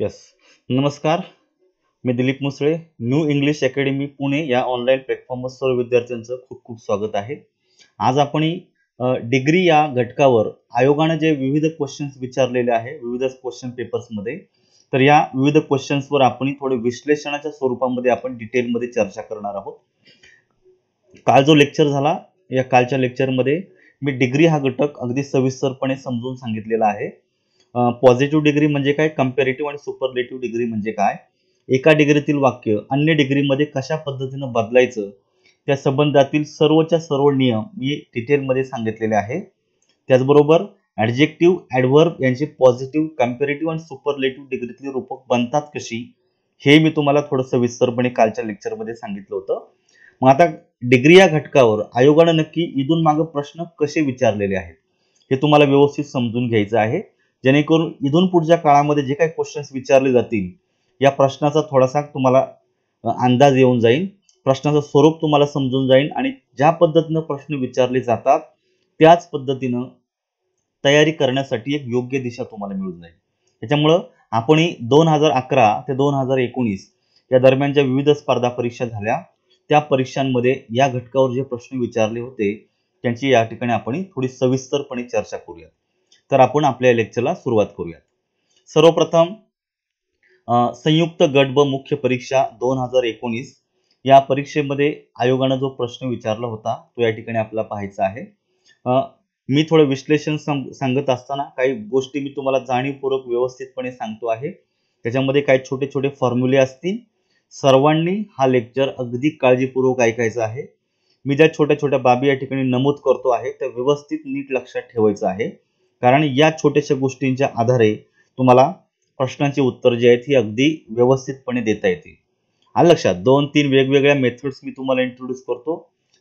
yes नमस्कार मी Dilip Musale new English academy Pune या ऑनलाईन प्लॅटफॉर्मवर सर्व विद्यार्थ्यांचं खूप खूप स्वागत आहे आज आपण डिग्री या घटकावर आयोगानं जे विविध क्वेश्चन्स विचारलेले आहे विविध क्वेश्चन पेपर्समध्ये तर या विविध क्वेश्चन्सवर आपण थोडे विश्लेषणाच्या स्वरूपामध्ये आपण डिटेलमध्ये चर्चा करणार आहोत काल जो लेक्चर झाला या कालच्या लेक्चरमध्ये मी डिग्री हा घटक अगदी सविस्तरपणे समजून सांगितलेला आहे पॉझिटिव्ह डिग्री म्हणजे काय कम्पेरेटिव्ह आणि सुपरलेटिव्ह डिग्री म्हणजे काय एका डिग्रीतील वाक्य अन्य डिग्रीमध्ये कशा पद्धतीनं बदलायचं त्या संबंधातील सर्वच्या सर्व नियम मी डिटेलमध्ये सांगितलेले आहे त्याचबरोबर ॲडजेक्टिव्ह ॲडव्हर्ब यांचे पॉझिटिव्ह कम्पेरेटिव्ह आणि सुपरलेटिव्ह डिग्रीतील रूपक बनतात कशी हे मी तुम्हाला थोडं सविस्तरपणे कालच्या लेक्चरमध्ये सांगितलं होतं मग आता डिग्री या घटकावर आयोगानं नक्की इथून मागे प्रश्न कसे विचारलेले आहेत हे तुम्हाला व्यवस्थित समजून घ्यायचं आहे जेणेकरून इथून पुढच्या काळामध्ये जे काही क्वेश्चन्स विचारले जातील या प्रश्नाचा थोडासा तुम्हाला अंदाज येऊन जाईल प्रश्नाचं स्वरूप तुम्हाला समजून जाईल आणि ज्या पद्धतीनं प्रश्न विचारले जातात त्याच पद्धतीनं तयारी करण्यासाठी एक योग्य दिशा तुम्हाला मिळून जाईल त्याच्यामुळं आपण दोन हजार अकरा ते दोन हजार एकोणीस या दरम्यानच्या विविध स्पर्धा परीक्षा झाल्या त्या परीक्षांमध्ये या घटकावर जे प्रश्न विचारले होते त्यांची या ठिकाणी आपण थोडी सविस्तरपणे चर्चा करूयात तर आपण आपल्या लेक्चरला सुरुवात करूयात सर्वप्रथम संयुक्त गट ब मुख्य परीक्षा दोन हजार एकोणीस या परीक्षेमध्ये आयोगानं जो प्रश्न विचारला होता तो या ठिकाणी आपल्याला पाहायचा आहे मी थोडं विश्लेषण सांगत असताना काही गोष्टी मी तुम्हाला जाणीवपूर्वक व्यवस्थितपणे सांगतो आहे त्याच्यामध्ये काही छोटे छोटे फॉर्म्युले असतील सर्वांनी हा लेक्चर अगदी काळजीपूर्वक ऐकायचा आहे मी ज्या छोट्या छोट्या बाबी या ठिकाणी नमूद करतो आहे त्या व्यवस्थित नीट लक्षात ठेवायचं आहे कारण या छोट्याशा गोष्टींच्या आधारे तुम्हाला प्रश्नांची उत्तर जी आहेत ही अगदी व्यवस्थितपणे देता येतील आणि लक्षात दोन तीन वेगवेगळ्या मेथड्स मी तुम्हाला इंट्रोड्यूस करतो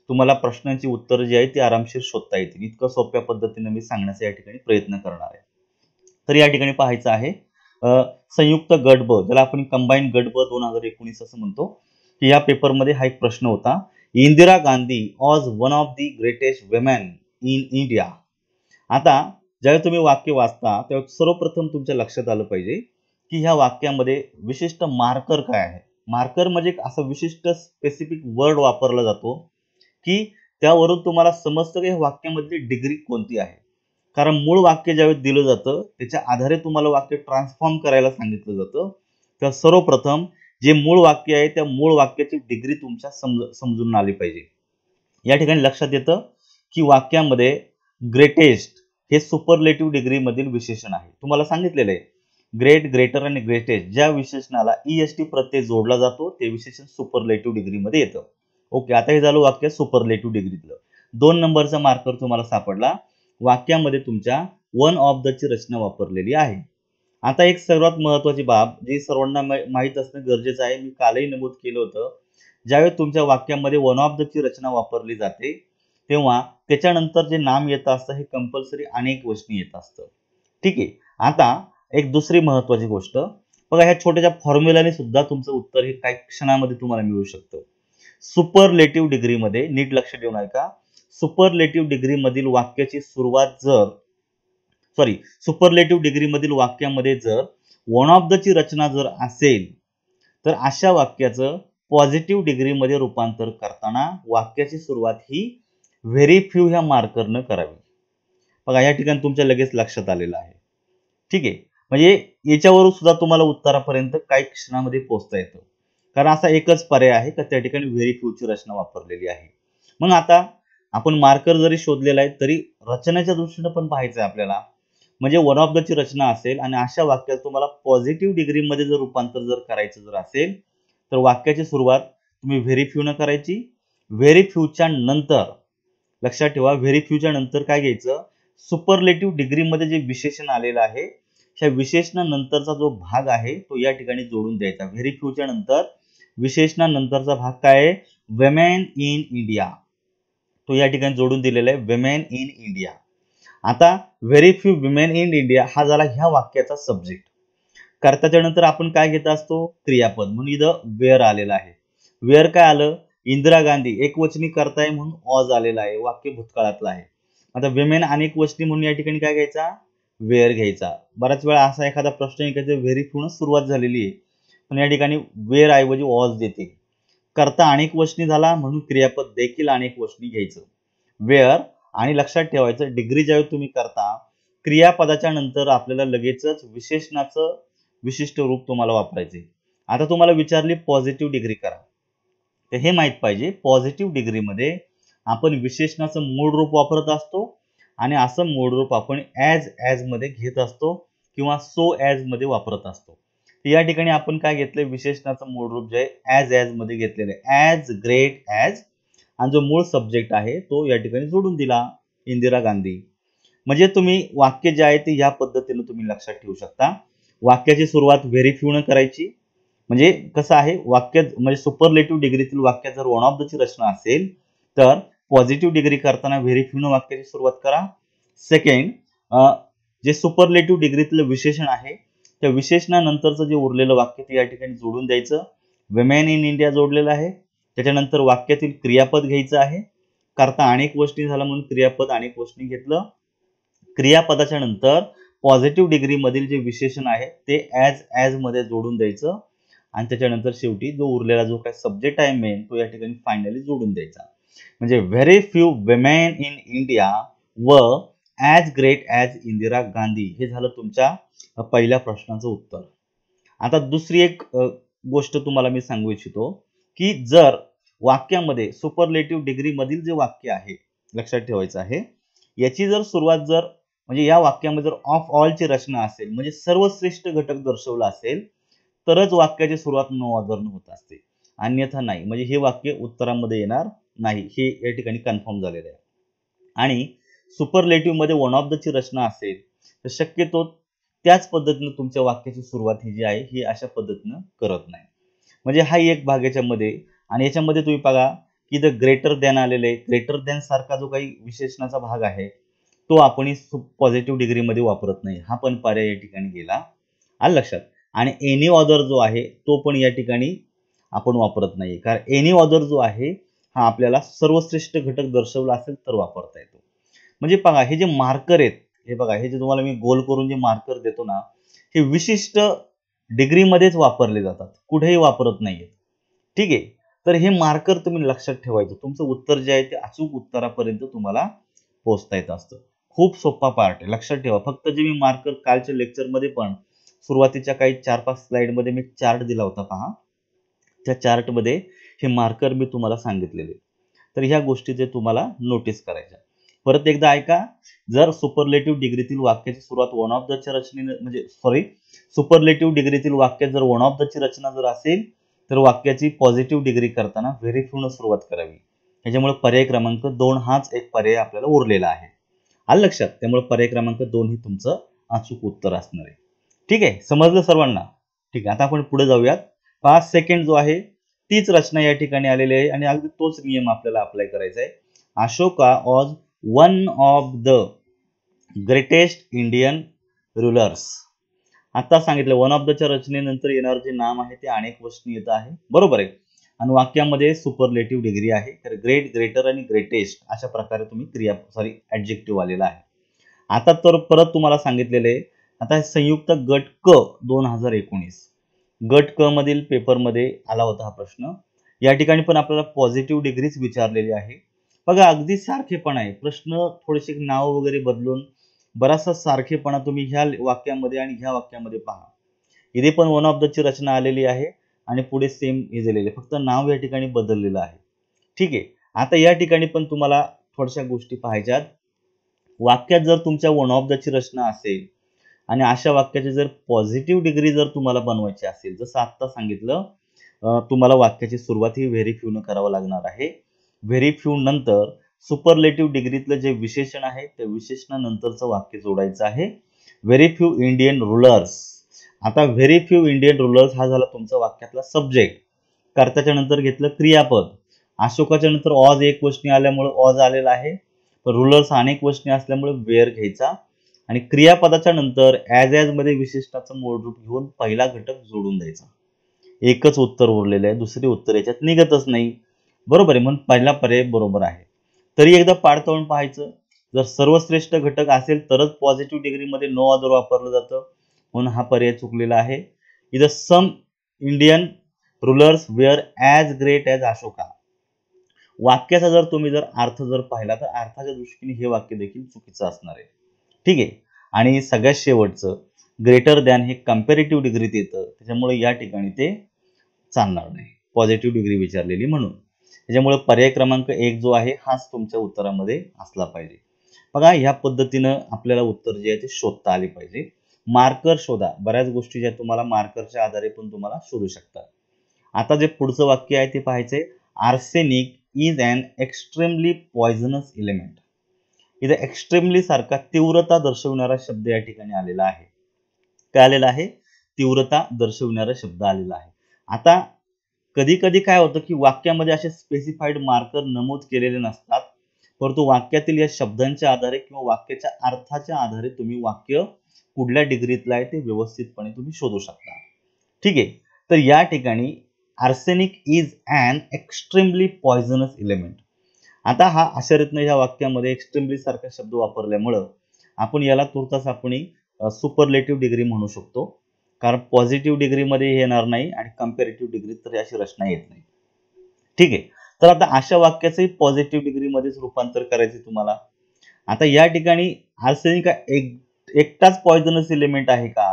तुम्हाला प्रश्नांची उत्तर जी आहेत ती आरामशीर शोधता येतील इतकं सोप्या पद्धतीने मी सांगण्याचा या ठिकाणी प्रयत्न करणार आहे तर या ठिकाणी पाहायचं आहे संयुक्त गट ब ज्याला आपण कंबाईन गट ब दोन हजार एकोणीस असं म्हणतो की या पेपरमध्ये हा एक प्रश्न होता Indira Gandhi was one of the greatest women in India आता ज्यावेळी तुम्ही वाक्य वाचता तेव्हा सर्वप्रथम तुमच्या लक्षात आलं पाहिजे की ह्या वाक्यामध्ये विशिष्ट मार्कर काय आहे मार्कर म्हणजे एक असा विशिष्ट स्पेसिफिक वर्ड वापरला जातो की त्यावरून तुम्हाला समजतं की वाक्यामधली डिग्री कोणती आहे कारण मूळ वाक्य ज्यावेळेस दिलं जातं त्याच्या आधारे तुम्हाला वाक्य ट्रान्सफॉर्म करायला सांगितलं जातं तर सर्वप्रथम जे मूळ वाक्य आहे त्या मूळ वाक्याची डिग्री तुमच्या समज समजून आली पाहिजे या ठिकाणी लक्षात येतं की वाक्यामध्ये ग्रेटेस्ट हे सुपरलेटिव्ह डिग्री मधील विशेषण आहे तुम्हाला सांगितलेलं आहे ग्रेट ग्रेटर आणि ग्रेटेस्ट ज्या विशेषणाला ई एस टी प्रत्यय जोडला जातो ते विशेषण सुपरलेटिव्ह डिग्री मध्ये येतं ओके आता हे झालं वाक्य सुपरलेटिव्ह डिग्रीतलं दोन नंबरचा मार्कर तुम्हाला सापडला वाक्यामध्ये तुमच्या वन ऑफ द ची रचना वापरलेली आहे आता एक सर्वात महत्वाची बाब जी सर्वांना माहीत असणं गरजेचं आहे मी कालही नमूद केलं होतं ज्यावेळी तुमच्या वाक्यामध्ये वन ऑफ द ची रचना वापरली जाते तेव्हा त्याच्यानंतर जे नाम येत असतं हे कंपल्सरी अनेक वचनी येत असतं ठीक आहे आता एक दुसरी महत्वाची गोष्ट बघा ह्या छोट्याशा फॉर्म्युलाने सुद्धा तुमचं उत्तर हे काही क्षणामध्ये तुम्हाला मिळू शकतं सुपरलेटिव्ह डिग्रीमध्ये नीट लक्ष देऊन ऐका सुपरलेटिव्ह डिग्री मधील वाक्याची सुरुवात जर सॉरी सुपरलेटिव्ह डिग्री मधील वाक्यामध्ये जर वन ऑफ द ची रचना जर असेल तर अशा वाक्याचं पॉझिटिव्ह डिग्रीमध्ये रूपांतर करताना वाक्याची सुरुवात ही व्हेरी फ्यू ह्या मार्करनं करावी बघा या ठिकाणी तुमच्या लगेच लक्षात आलेलं आहे ठीक आहे म्हणजे याच्यावरून सुद्धा तुम्हाला उत्तरापर्यंत काही क्षणामध्ये पोहोचता येतं कारण असा एकच पर्याय आहे का त्या ठिकाणी व्हेरी फ्यूची रचना वापरलेली आहे मग आता आपण मार्कर जरी शोधलेला आहे तरी रचनेच्या दृष्टीनं पण पाहायचं आहे आपल्याला म्हणजे वन ऑफ दची रचना असेल आणि अशा वाक्यात तुम्हाला पॉझिटिव्ह डिग्रीमध्ये जर रूपांतर जर करायचं जर असेल तर वाक्याची सुरुवात तुम्ही व्हेरी न करायची व्हेरी फ्यूच्या नंतर लक्षात ठेवा व्हेरी फ्यूच्या नंतर काय घ्यायचं सुपरलेटिव्ह डिग्रीमध्ये जे विशेषण आलेलं आहे त्या विशेषणानंतरचा जो भाग आहे तो या ठिकाणी जोडून द्यायचा व्हेरी फ्यूच्या नंतर विशेषणानंतरचा भाग काय आहे वेमेन इन इंडिया तो या ठिकाणी जोडून दिलेला आहे वेमेन इन इंडिया आता very few women in India हा झाला ह्या वाक्याचा सब्जेक्ट कर्त्याच्या नंतर आपण काय घेत असतो क्रियापद म्हणून इथं वेअर आलेलं आहे वेअर काय आलं इंदिरा गांधी एकवचनी करताय म्हणून ऑज आलेला आहे वाक्य भूतकाळातलं आहे आता विमेन अनेक वचनी म्हणून या ठिकाणी काय घ्यायचा वेअर घ्यायचा बऱ्याच वेळा असा एखादा प्रश्न ऐकायचा व्हेरी ठेवून सुरुवात झालेली आहे पण या ठिकाणी वेअर ऐवजी ऑज देते करता अनेक वचनी झाला म्हणून क्रियापद देखील अनेक वचनी घ्यायचं वेअर आणि लक्षात ठेवायचं डिग्री ज्यावेळी तुम्ही करता क्रियापदाच्या नंतर आपल्याला लगेचच विशेषणाचं विशिष्ट रूप तुम्हाला वापरायचे आता तुम्हाला विचारली पॉझिटिव्ह डिग्री करा तर हे माहीत पाहिजे पॉझिटिव्ह डिग्रीमध्ये आपण विशेषणाचं मूळ रूप वापरत असतो आणि असं मूळ रूप आपण ॲज ॲजमध्ये घेत असतो किंवा सो ॲजमध्ये वापरत असतो या ठिकाणी आपण काय घेतलं विशेषणाचं मूळ रूप जे आहे ॲज ॲजमध्ये घेतलेलं आहे ॲज ग्रेट ॲज आणि जो मूळ सब्जेक्ट आहे तो या ठिकाणी जोडून दिला इंदिरा गांधी म्हणजे तुम्ही वाक्य जे आहे ते या पद्धतीनं तुम्ही लक्षात ठेवू शकता वाक्याची सुरुवात व्हेरी न करायची म्हणजे कसं आहे वाक्य म्हणजे सुपरलेटिव्ह डिग्रीतील वाक्य जर वन ऑफ दची रचना असेल तर पॉझिटिव्ह डिग्री करताना व्हेरीफ्यू वाक्याची सुरुवात करा सेकंड जे सुपरलेटिव्ह डिग्रीतलं विशेषण आहे त्या विशेषणानंतरचं जे उरलेलं वाक्य ते या ठिकाणी जोडून द्यायचं विमेन इन इंडिया जोडलेलं आहे त्याच्यानंतर वाक्यातील क्रियापद घ्यायचं आहे करता अनेक गोष्टी झालं म्हणून क्रियापद अनेक गोष्टी घेतलं क्रियापदाच्या नंतर पॉझिटिव्ह डिग्रीमधील जे विशेषण आहे ते ॲज ॲज मध्ये जोडून द्यायचं आणि त्याच्यानंतर शेवटी जो उरलेला जो काही सब्जेक्ट आहे मेन तो या ठिकाणी फायनली जोडून द्यायचा म्हणजे very few women in India were as great as Indira Gandhi हे झालं तुमच्या पहिल्या प्रश्नाचं उत्तर आता दुसरी एक गोष्ट तुम्हाला मी सांगू इच्छितो की जर वाक्यामध्ये सुपरलेटिव्ह डिग्रीमधील जे वाक्य आहे लक्षात ठेवायचं आहे याची जर सुरुवात जर म्हणजे या वाक्यामध्ये जर ऑफ ऑलची रचना असेल म्हणजे सर्वश्रेष्ठ घटक दर्शवला असेल तरच वाक्याची सुरुवात नवाधरण होत असते अन्यथा नाही म्हणजे हे वाक्य उत्तरामध्ये येणार नाही हे या ठिकाणी कन्फर्म झालेलं आहे आणि सुपरलेटिव्ह मध्ये वन ऑफ द ची रचना असेल तर शक्यतो त्याच पद्धतीनं तुमच्या वाक्याची सुरुवात ही जी आहे ही अशा पद्धतीनं करत नाही म्हणजे हा एक भाग याच्यामध्ये आणि याच्यामध्ये तुम्ही बघा की द ग्रेटर दॅन आलेले ग्रेटर दॅन सारखा जो काही विशेषणाचा भाग आहे तो आपण पॉझिटिव्ह डिग्रीमध्ये वापरत नाही हा पण पर्याय या ठिकाणी गेला आ लक्षात आणि एनी ऑदर जो आहे तो पण या ठिकाणी आपण वापरत नाही कारण एनी ऑदर जो आहे हा आपल्याला सर्वश्रेष्ठ घटक दर्शवला असेल तर वापरता येतो म्हणजे बघा हे जे मार्कर आहेत हे बघा हे जे तुम्हाला मी गोल करून जे मार्कर देतो ना हे विशिष्ट डिग्रीमध्येच वापरले जातात कुठेही वापरत नाहीयेत ठीक आहे तर हे मार्कर तुम्ही लक्षात ठेवायचं तुमचं उत्तर जे आहे ते अचूक उत्तरापर्यंत तुम्हाला पोहोचता येत असतं खूप सोपा पार्ट आहे लक्षात ठेवा फक्त जे मी मार्कर कालच्या लेक्चरमध्ये पण सुरुवातीच्या काही चार पाच स्लाईडमध्ये मी चार्ट दिला होता पहा त्या चार्टमध्ये हे मार्कर मी तुम्हाला सांगितलेले तर ह्या गोष्टीचे तुम्हाला नोटीस करायच्या परत एकदा ऐका जर सुपरलेटिव्ह डिग्रीतील वाक्याची सुरुवात वन ऑफ दच्या रचने म्हणजे सॉरी सुपरलेटिव्ह डिग्रीतील वाक्य जर वन ऑफ दची रचना जर असेल तर वाक्याची पॉझिटिव्ह डिग्री करताना व्हेरी फ्यूनं सुरुवात करावी त्याच्यामुळे पर्याय क्रमांक दोन हाच एक पर्याय आपल्याला उरलेला आहे आलं लक्षात त्यामुळे पर्याय क्रमांक दोन हे तुमचं अचूक उत्तर असणार आहे ठीक आहे समजलं सर्वांना ठीक आहे आता आपण पुढे जाऊयात पाच सेकंड जो आहे तीच रचना या ठिकाणी आलेली आहे आणि अगदी तोच नियम आपल्याला अप्लाय करायचा आहे Ashoka was one of the greatest Indian rulers आता सांगितलं वन ऑफ दच्या रचनेनंतर येणारं जे नाम आहे ते अनेक वचनीयता आहे बरोबर आहे आणि वाक्यामध्ये सुपरलेटिव्ह डिग्री आहे तर ग्रेट ग्रेटर आणि ग्रेटेस्ट अशा प्रकारे तुम्ही क्रिया सॉरी ऍडजेक्टिव्ह आलेला आहे आता तर परत तुम्हाला सांगितलेलं आहे आता संयुक्त गट क दोन हजार एकोणीस गट क मधील पेपरमध्ये आला होता हा प्रश्न या ठिकाणी पण आपल्याला पॉझिटिव्ह डिग्रीच विचारलेली आहे बघा अगदी सारखेपणा आहे प्रश्न थोडेसे नाव वगैरे बदलून बराचसा सारखेपणा तुम्ही ह्या वाक्यामध्ये आणि ह्या वाक्यामध्ये पहा इथे पण वन ऑफ द ची रचना आलेली आहे आणि पुढे सेम हे दिलेले फक्त नाव या ठिकाणी बदललेलं आहे ठीक आहे आता या ठिकाणी पण तुम्हाला थोड्याशा गोष्टी पाहायच्यात वाक्यात जर तुमच्या वन ऑफ द ची रचना असेल आणि अशा वाक्याची जर पॉझिटिव्ह डिग्री जर तुम्हाला बनवायची असेल जसं आत्ता सांगितलं तुम्हाला वाक्याची सुरुवात ही व्हेरी ने करावं लागणार आहे व्हेरी फ्यू नंतर सुपरलेटिव्ह डिग्रीतलं जे विशेषण आहे त्या विशेषणानंतरचं वाक्य जोडायचं आहे व्हेरी फ्यू इंडियन रुलर्स आता व्हेरी फ्यू इंडियन रुलर्स हा झाला तुमचा वाक्यातला सब्जेक्ट कर्त्याच्या नंतर घेतलं क्रियापद अशोकाच्या नंतर ऑज एक वचनी आल्यामुळे ऑज आलेला आहे तर रुलर्स अनेक वस्ती असल्यामुळे वेअर घ्यायचा आणि क्रियापदाच्या नंतर ॲज विशिष्टाचं मोड रूप घेऊन पहिला घटक जोडून द्यायचा एकच उत्तर उरलेलं आहे दुसरे उत्तर याच्यात निघतच नाही बरोबर आहे म्हणून पहिला पर्याय बरोबर आहे तरी एकदा पाडताळून पाहायचं जर सर्वश्रेष्ठ घटक असेल तरच पॉझिटिव्ह डिग्रीमध्ये नो अदर वापरलं जातं म्हणून हा पर्याय चुकलेला आहे इथं some Indian rulers were as great as Ashoka वाक्याचा जर तुम्ही जर अर्थ जर पाहिला तर अर्थाच्या दृष्टीने हे वाक्य देखील चुकीचं असणार आहे ठीक आहे आणि सगळ्यात शेवटचं ग्रेटर दॅन हे कम्पेरेटिव्ह डिग्रीत येतं त्याच्यामुळे या ठिकाणी ते चालणार नाही पॉझिटिव्ह डिग्री विचारलेली म्हणून त्याच्यामुळे पर्याय क्रमांक एक जो आहे हाच तुमच्या उत्तरामध्ये असला पाहिजे बघा ह्या पद्धतीनं आपल्याला उत्तर जे आहे ते शोधता आले पाहिजे मार्कर शोधा बऱ्याच गोष्टी ज्या तुम्हाला मार्करच्या आधारे पण तुम्हाला शोधू शकतात आता जे पुढचं वाक्य आहे ते पाहायचंय arsenic is an extremely poisonous element इथे एक्स्ट्रीमली सारखा तीव्रता दर्शवणारा शब्द या ठिकाणी आलेला आहे काय आलेला आहे तीव्रता दर्शवणारा शब्द आलेला आहे आता कधी कधी काय होतं की वाक्यामध्ये असे स्पेसिफाईड मार्कर नमूद केलेले नसतात परंतु वाक्यातील या शब्दांच्या आधारे किंवा वाक्याच्या अर्थाच्या आधारे तुम्ही वाक्य कुठल्या डिग्रीतलं आहे ते व्यवस्थितपणे तुम्ही शोधू शकता ठीक आहे तर या ठिकाणी arsenic is an extremely poisonous element आता हा अशरत्न ह्या वाक्यामध्ये एक्स्ट्रीमली सारखा शब्द वापरल्यामुळं आपण याला तुर्तास आपण सुपरलेटिव्ह डिग्री म्हणू शकतो कारण पॉझिटिव्ह डिग्रीमध्ये येणार नाही आणि कम्पेरेटिव्ह डिग्री तर अशी रचना येत नाही ठीक आहे तर आता अशा वाक्याचंही पॉझिटिव्ह डिग्रीमध्येच रूपांतर करायचे तुम्हाला आता या ठिकाणी आर्सेनिक एक एकटाच पॉयझनस एलिमेंट आहे का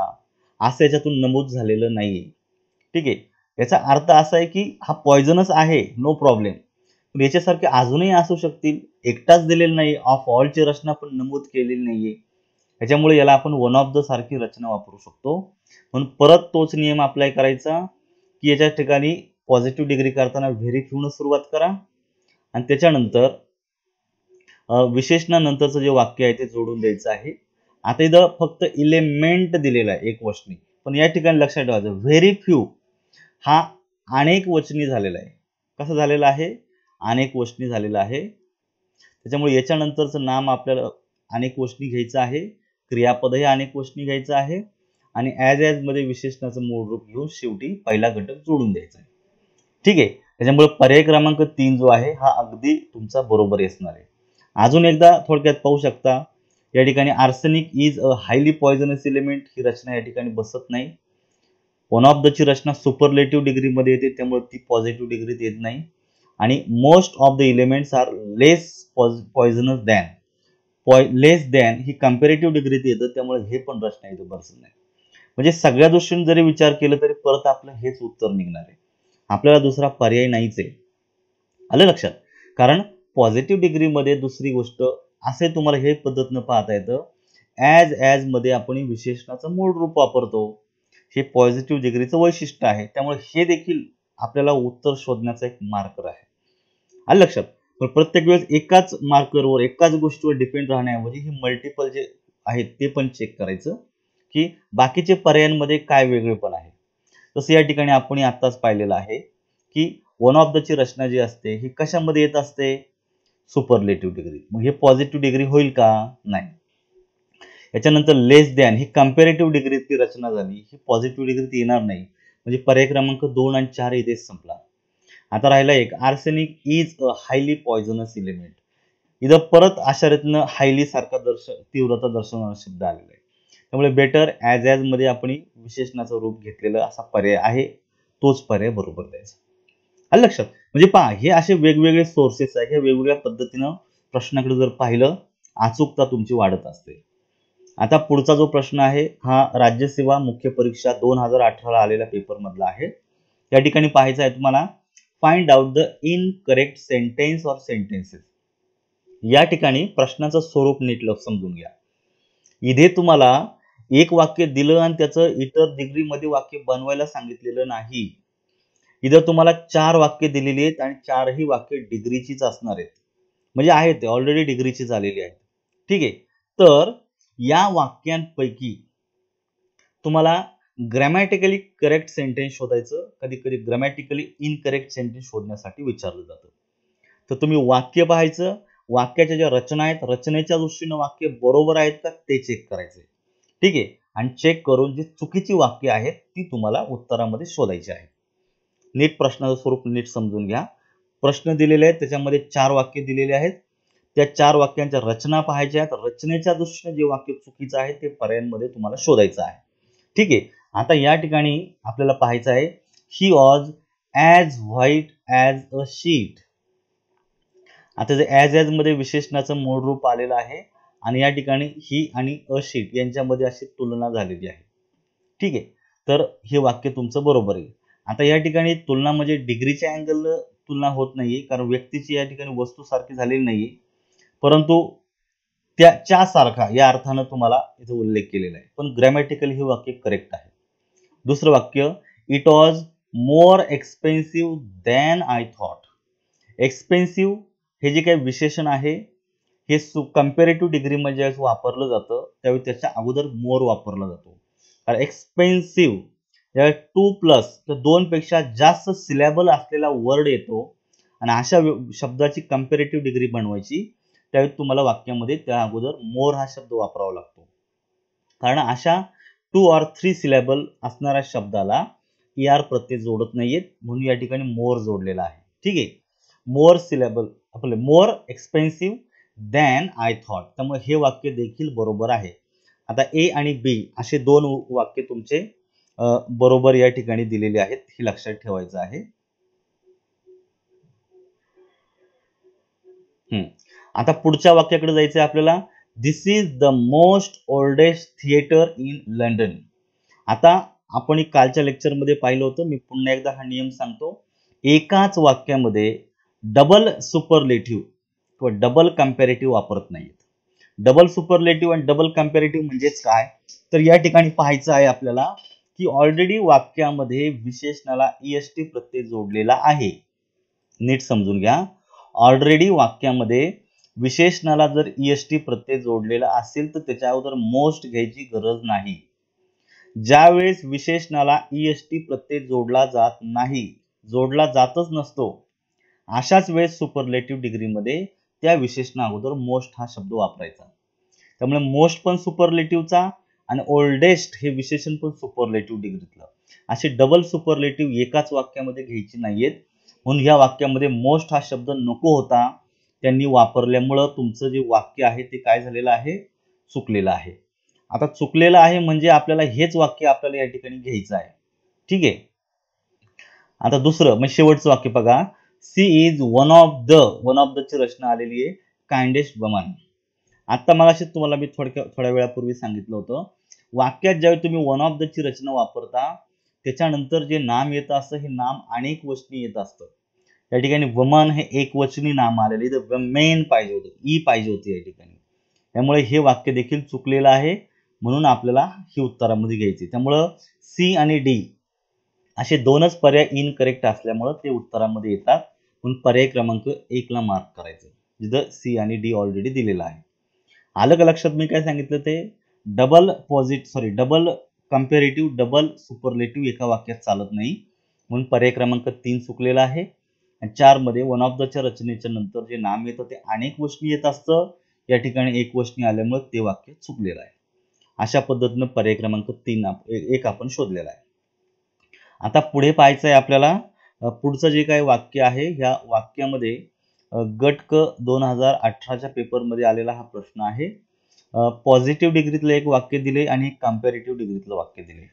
असं याच्यातून नमूद झालेलं नाही ठीक आहे याचा अर्थ असा आहे की हा पॉयझनस आहे नो प्रॉब्लेम याच्यासारखे अजूनही असू शकतील एकटाच दिलेले नाही ऑफ ऑलची रचना पण नमूद केलेली नाहीये याच्यामुळे याला आपण वन ऑफ द सारखी रचना वापरू शकतो म्हणून परत तोच नियम अप्लाय करायचा की याच्या ठिकाणी पॉझिटिव्ह डिग्री करताना व्हेरी न सुरुवात करा आणि त्याच्यानंतर विशेषणानंतरचं जे वाक्य आहे ते जोडून द्यायचं आहे आता इथं फक्त इलेमेंट दिलेला आहे एक वचनी पण या ठिकाणी लक्षात ठेवायचं व्हेरी फ्यू हा अनेक वचनी झालेला आहे कसं झालेला आहे अनेक वशनी झालेलं आहे त्याच्यामुळे याच्यानंतरचं नाम आपल्याला अनेक वशनी घ्यायचं आहे क्रियापदही अनेक वशनी घ्यायचं आहे आणि ॲज मध्ये विशेषणाचं मूळ रूप घेऊन शेवटी पहिला घटक जोडून द्यायचा आहे ठीक आहे त्याच्यामुळे पर्याय क्रमांक तीन जो आहे हा अगदी तुमचा बरोबर असणार आहे अजून एकदा थोडक्यात पाहू शकता या ठिकाणी arsenic is a highly poisonous element ही रचना या ठिकाणी बसत नाही वन ऑफ द ची रचना सुपरलेटिव्ह डिग्रीमध्ये येते त्यामुळे ती पॉझिटिव्ह डिग्रीत येत नाही आणि most of the elements are less poisonous than less than ही कम्पेरेटिव्ह डिग्रीत येतं त्यामुळे हे पण प्रश्न येतो बरं नाही म्हणजे सगळ्या दृष्टीने जरी विचार केला तरी परत आपलं हेच उत्तर निघणार आहे आपल्याला दुसरा पर्याय नाहीच आहे आलं लक्षात कारण पॉझिटिव्ह डिग्रीमध्ये दुसरी गोष्ट असे तुम्हाला हे पद्धतीनं पाहता येतं ऍज ॲज मध्ये आपण विशेषणाचं मूळ रूप वापरतो हे पॉझिटिव्ह डिग्रीचं वैशिष्ट्य आहे त्यामुळे हे देखील आपल्याला उत्तर शोधण्याचा एक मार्कर आहे आलं लक्षात पण प्रत्येक वेळेस एकाच मार्करवर एकाच गोष्टीवर डिपेंड राहण्याऐवजी हे मल्टिपल जे आहेत ते पण चेक करायचं की बाकीचे पर्यायांमध्ये काय वेगळे पण आहे तसं या ठिकाणी आपण आत्ताच पाहिलेलं आहे की वन ऑफ दची रचना जी असते ही कशामध्ये येत असते सुपरलेटिव्ह डिग्री मग हे पॉझिटिव्ह डिग्री होईल का नाही याच्यानंतर लेस दॅन ही कम्पेरेटिव्ह डिग्रीतली रचना झाली ही पॉझिटिव्ह डिग्रीत येणार नाही म्हणजे पर्याय क्रमांक दोन आणि चार इथेच संपला आता राहिला एक arsenic is a highly poisonous element इथं परत अशा रीतीनं हायली सारखा दर्श तीव्रता दर्शवणारा शब्द आलेला आहे त्यामुळे बेटर ॲज ॲज मध्ये आपण विशेषणाचं रूप घेतलेलं असा पर्याय आहे तोच पर्याय बरोबर द्यायचा आलं लक्षात म्हणजे पहा हे असे वेगवेगळे सोर्सेस आहे हे वेगवेगळ्या पद्धतीनं प्रश्नाकडे जर पाहिलं अचूकता तुमची वाढत असते आता पुढचा जो प्रश्न आहे हा राज्यसेवा मुख्य परीक्षा दोन हजार अठराला आलेल्या पेपरमधला आहे या ठिकाणी पाहायचं आहे तुम्हाला find out the incorrect sentence or sentences या ठिकाणी प्रश्नाचं स्वरूप नीट लक्ष समजून घ्या इथे तुम्हाला एक वाक्य दिलं आणि त्याचं इतर डिग्रीमध्ये वाक्य बनवायला सांगितलेलं नाही इथं तुम्हाला चार वाक्य दिलेली आहेत आणि चारही वाक्य डिग्रीचीच असणार आहेत म्हणजे आहेत ऑलरेडी डिग्रीची झालेली आहेत ठीक आहे तर या वाक्यांपैकी तुम्हाला ग्रॅमॅटिकली करेक्ट सेंटेन्स शोधायचं कधी कधी ग्रॅमॅटिकली इनकरेक्ट सेंटेन्स शोधण्यासाठी विचारलं जातं तर तुम्ही वाक्य पाहायचं वाक्याच्या ज्या रचना आहेत रचनेच्या दृष्टीनं वाक्य बरोबर आहेत का ते चेक करायचे ठीक आहे आणि चेक करून जी चुकीची वाक्य आहेत ती तुम्हाला उत्तरामध्ये शोधायची आहे नीट प्रश्नाचं स्वरूप नीट समजून घ्या प्रश्न दिलेले आहेत त्याच्यामध्ये चार वाक्य दिलेले आहेत त्या चार वाक्यांच्या रचना पाहायच्या आहेत रचनेच्या दृष्टीने जे वाक्य चुकीचं आहे ते पर्यायांमध्ये तुम्हाला शोधायचं आहे ठीक आहे आता या ठिकाणी आपल्याला पाहायचं आहे he was as white as a sheet आता जे ॲज ॲज मध्ये विशेषणाचं मूळ रूप आलेलं आहे आणि या ठिकाणी ही आणि अ शीट यांच्यामध्ये अशी तुलना झालेली आहे ठीक आहे तर हे वाक्य तुमचं बरोबर आहे आता या ठिकाणी तुलना म्हणजे डिग्रीच्या अँगल तुलना होत नाहीये कारण व्यक्तीची या ठिकाणी वस्तू सारखी झालेली नाहीये परंतु त्याच्यासारखा या अर्थानं तुम्हाला इथे उल्लेख केलेला आहे पण ग्रॅमॅटिकली हे वाक्य करेक्ट आहे दुसरं वाक्य it was more expensive than I thought expensive हे जे काही विशेषण आहे हे सु कम्पेरेटिव्ह डिग्रीमध्ये ज्यावेळेस वापरलं जातं त्यावेळी त्याच्या अगोदर मोर वापरला जातो कारण एक्सपेन्सिव्ह ज्यावेळेस टू प्लस तर दोनपेक्षा जास्त सिलेबल असलेला वर्ड येतो आणि अशा शब्दाची कम्पेरेटिव्ह डिग्री बनवायची त्यावेळी तुम्हाला वाक्यामध्ये त्या अगोदर मोर हा शब्द वापरावा लागतो कारण अशा टू ऑर थ्री सिलेबल असणाऱ्या शब्दाला ई e आर प्रत्यय जोडत नाहीयेत म्हणून या ठिकाणी मोर जोडलेला आहे ठीक आहे मोर सिलेबल आपले more expensive than I thought त्यामुळे हे वाक्य देखील बरोबर आहे आता ए आणि बी असे दोन वाक्य तुमचे बरोबर या ठिकाणी दिलेले आहेत हे लक्षात ठेवायचं आहे आता पुढच्या वाक्याकडे जायचं आहे आपल्याला this is the most oldest theatre in London आता आपण कालच्या लेक्चरमध्ये पाहिलं होतं मी पुन्हा एकदा हा नियम सांगतो एकाच वाक्यामध्ये डबल सुपरलेटिव्ह किंवा डबल कम्पॅरेटिव्ह वापरत नाहीत डबल सुपरलेटिव्ह आणि डबल कम्पॅरेटिव्ह म्हणजेच काय तर या ठिकाणी पाहायचं आहे आपल्याला की ऑलरेडी वाक्यामध्ये विशेषणाला टी e प्रत्यय जोडलेला आहे नीट समजून घ्या ऑलरेडी वाक्यामध्ये विशेषणाला जर ई e एस टी प्रत्यय जोडलेला असेल तर त्याच्या अगोदर मोस्ट घ्यायची गरज नाही ज्यावेळेस विशेषणाला ई e एस टी प्रत्यय जोडला जात नाही जोडला जातच नसतो अशाच वेळेस सुपरलेटिव्ह डिग्रीमध्ये त्या विशेषणा अगोदर मोस्ट हा शब्द वापरायचा त्यामुळे मोस्ट पण सुपरलेटिव्हचा आणि ओल्डेस्ट हे विशेषण पण सुपरलेटिव्ह डिग्रीतलं असे डबल सुपरलेटिव्ह एकाच वाक्यामध्ये घ्यायची नाहीयेत म्हणून या वाक्यामध्ये मोस्ट हा शब्द नको होता त्यांनी वापरल्यामुळं तुमचं जे वाक्य आहे ते काय झालेलं आहे चुकलेलं आहे आता चुकलेलं आहे म्हणजे आपल्याला हेच वाक्य आपल्याला या ठिकाणी घ्यायचं आहे ठीक आहे आता दुसरं मग शेवटचं वाक्य बघा she is one of the one of the ची रचना आलेली आहे काइंडेस्ट वमन आता मला तुम्हाला मी थोडक्या थोड्या वेळापूर्वी सांगितलं होतं वाक्यात ज्यावेळी तुम्ही वन ऑफ द ची रचना वापरता त्याच्यानंतर जे नाम येतं असतं हे नाम अनेक वचनी येत असतं या ठिकाणी वमन हे एकवचनी नाम आलेले तर वमेन पाहिजे होतं ई पाहिजे होती या ठिकाणी त्यामुळे हे वाक्य देखील चुकलेलं आहे म्हणून आपल्याला ही उत्तरामध्ये घ्यायची त्यामुळं सी आणि डी असे दोनच पर्याय इनकरेक्ट असल्यामुळं ते उत्तरामध्ये येतात म्हणून पर्याय क्रमांक एकला मार्क करायचं जिथं सी आणि डी ऑलरेडी दिलेला आहे आलं का लक्षात मी काय सांगितलं ते double posit sorry double comparative double superlative एका वाक्यात चालत नाही म्हणून पर्याय क्रमांक तीन चुकलेला आहे आणि चारमध्ये वन ऑफ दच्या रचनेच्या नंतर जे नाम येतं ते अनेक वशनी येत असतं या ठिकाणी एक वशनी आल्यामुळे ते वाक्य चुकलेलं आहे अशा पद्धतीनं पर्याय क्रमांक तीन एक आपण शोधलेला आहे आता पुढे पाहायचं आहे आपल्याला पुढचं जे काही वाक्य आहे ह्या वाक्यामध्ये गटक दोन हजार अठराच्या पेपरमध्ये आलेला हा प्रश्न आहे पॉझिटिव्ह डिग्रीतलं एक वाक्य दिले आणि एक कम्पॅरेटिव्ह डिग्रीतलं वाक्य दिले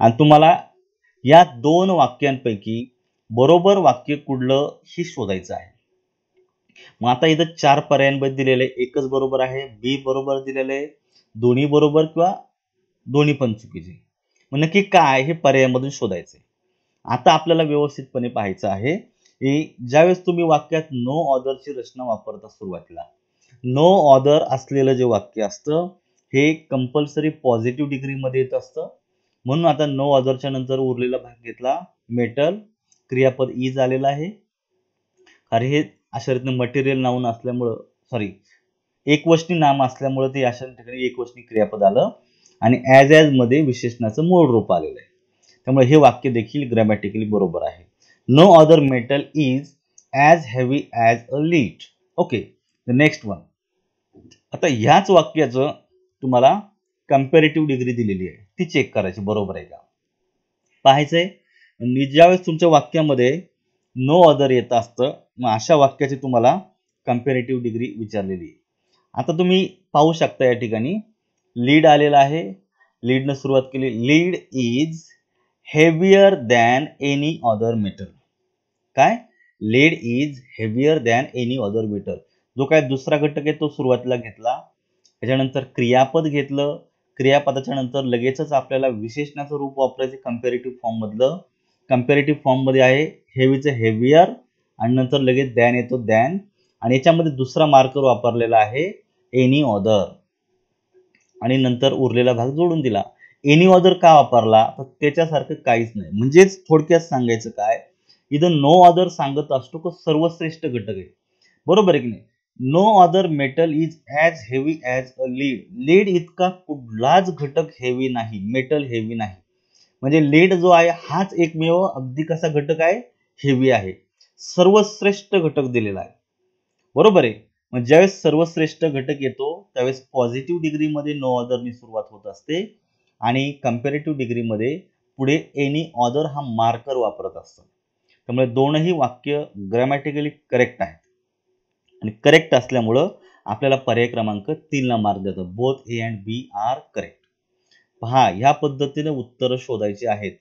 आणि तुम्हाला या दोन वाक्यांपैकी बरोबर वाक्य कुठलं हे शोधायचं आहे मग आता इथं चार पर्यायांमध्ये दिलेलं आहे एकच बरोबर आहे बी बरोबर दिलेलं आहे दोन्ही बरोबर किंवा दोन्ही पण चुकीचे मग नक्की काय हे पर्यायामधून शोधायचे आता आपल्याला व्यवस्थितपणे पाहायचं आहे की ज्यावेळेस तुम्ही वाक्यात नो ऑदरची रचना वापरता सुरुवातीला नो ऑदर असलेलं जे वाक्य असतं हे कंपल्सरी पॉझिटिव्ह डिग्रीमध्ये येत असतं म्हणून आता नो ऑदरच्या नंतर उरलेला भाग घेतला मेटल क्रियापद इज e आलेलं आहे अरे हे अशा रीतीनं मटेरियल नाऊन असल्यामुळं सॉरी एकवचनी नाम असल्यामुळं ते अशा ठिकाणी एकवचनी क्रियापद आलं आणि ॲज मध्ये विशेषणाचं मूळ रूप आलेलं आहे त्यामुळे हे वाक्य देखील ग्रॅमॅटिकली बरोबर आहे no other metal is as heavy as a lead okay the next one आता ह्याच वाक्याचं तुम्हाला कम्पॅरेटिव्ह डिग्री दिलेली आहे ती चेक करायची बरोबर आहे का पाहायचंय आणि ज्यावेळेस तुमच्या वाक्यामध्ये नो अदर येत असतं मग अशा वाक्याची तुम्हाला कम्पेरेटिव्ह डिग्री विचारलेली आहे आता तुम्ही पाहू शकता या ठिकाणी लीड आलेला आहे लीडनं सुरुवात केली lead is heavier than any other metal काय lead is heavier than any other metal जो काय दुसरा घटक आहे तो सुरुवातीला घेतला त्याच्यानंतर क्रियापद घेतलं क्रियापदाच्या नंतर लगेचच आपल्याला विशेषणाचं रूप वापरायचं कम्पेरेटिव्ह फॉर्ममधलं कम्पॅरेटिव्ह मध्ये आहे हेवीचं हेवियर आणि नंतर लगेच दॅन येतो दॅन आणि याच्यामध्ये दुसरा मार्कर वापरलेला आहे एनी ऑदर आणि नंतर उरलेला भाग जोडून दिला एनी ऑदर का वापरला तर त्याच्यासारखं काहीच नाही म्हणजेच थोडक्यात सांगायचं काय इथं नो ऑदर सांगत असतो की सर्वश्रेष्ठ घटक आहे बरोबर आहे की नाही no other metal is as heavy as a lead lead इतका कुठलाच घटक हेवी नाही मेटल हेवी नाही म्हणजे लेड जो आहे हाच एकमेव अगदी कसा घटक आहे हेवी आहे सर्वश्रेष्ठ घटक दिलेला आहे बरोबर आहे मग ज्यावेळेस सर्वश्रेष्ठ घटक येतो त्यावेळेस पॉझिटिव्ह डिग्रीमध्ये नो ऑदरनी सुरुवात होत असते आणि कंपेरेटिव्ह डिग्रीमध्ये पुढे एनी ऑदर हा मार्कर वापरत असतो त्यामुळे दोनही वाक्य ग्रॅमॅटिकली करेक्ट आहेत आणि करेक्ट असल्यामुळं आपल्याला पर्याय क्रमांक तीनला मार्क देतो both A and B are correct हा ह्या पद्धतीने उत्तरं शोधायची आहेत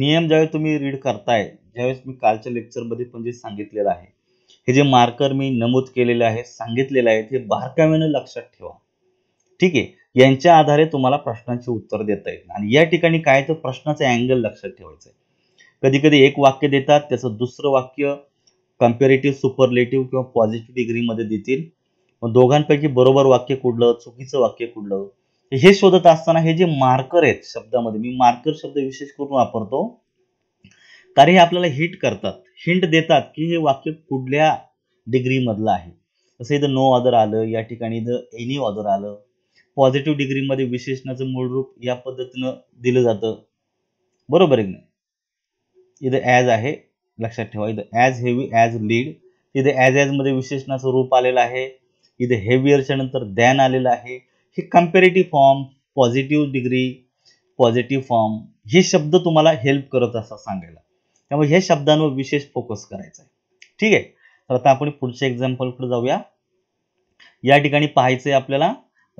नियम ज्यावेळेस तुम्ही रीड करताय ज्यावेळेस मी कालच्या लेक्चरमध्ये पण जे सांगितलेलं आहे हे जे मार्कर मी नमूद केलेले आहेत सांगितलेले आहेत हे बारकाव्याने लक्षात ठेवा ठीक आहे यांच्या आधारे तुम्हाला प्रश्नांची उत्तर देता येईल आणि या ठिकाणी काय तर प्रश्नाचा अँगल लक्षात ठेवायचं आहे कधी कधी एक वाक्य देतात त्याचं दुसरं वाक्य कम्पेरेटिव्ह सुपरलेटिव्ह किंवा पॉझिटिव्ह डिग्रीमध्ये देतील मग दोघांपैकी बरोबर वाक्य कुठलं चुकीचं वाक्य कुठलं हे शोधत असताना हे जे मार्कर आहेत शब्दामध्ये मी मार्कर शब्द विशेष करून वापरतो कारण हे आपल्याला हिट करतात हिंट देतात की हे वाक्य कुठल्या डिग्रीमधलं आहे जसं इथं नो ऑदर आलं या ठिकाणी इथं एनी ऑदर आलं पॉझिटिव्ह डिग्रीमध्ये विशेषणाचं मूळ रूप या पद्धतीनं दिलं जातं बरोबर आहे ना इथं ॲज आहे लक्षात ठेवा इथं ॲज हेवी ॲज लीड इथे ॲज ॲजमध्ये विशेषणाचं रूप आलेलं आहे इथे हेवियरच्या नंतर दॅन आलेलं आहे हे comparative form positive degree positive form हे शब्द तुम्हाला हेल्प करत असा सांगायला त्यामुळे ह्या शब्दांवर विशेष फोकस करायचा आहे ठीक आहे तर आता आपण पुढच्या एक्झाम्पलकडे जाऊया या ठिकाणी पाहायचंय आपल्याला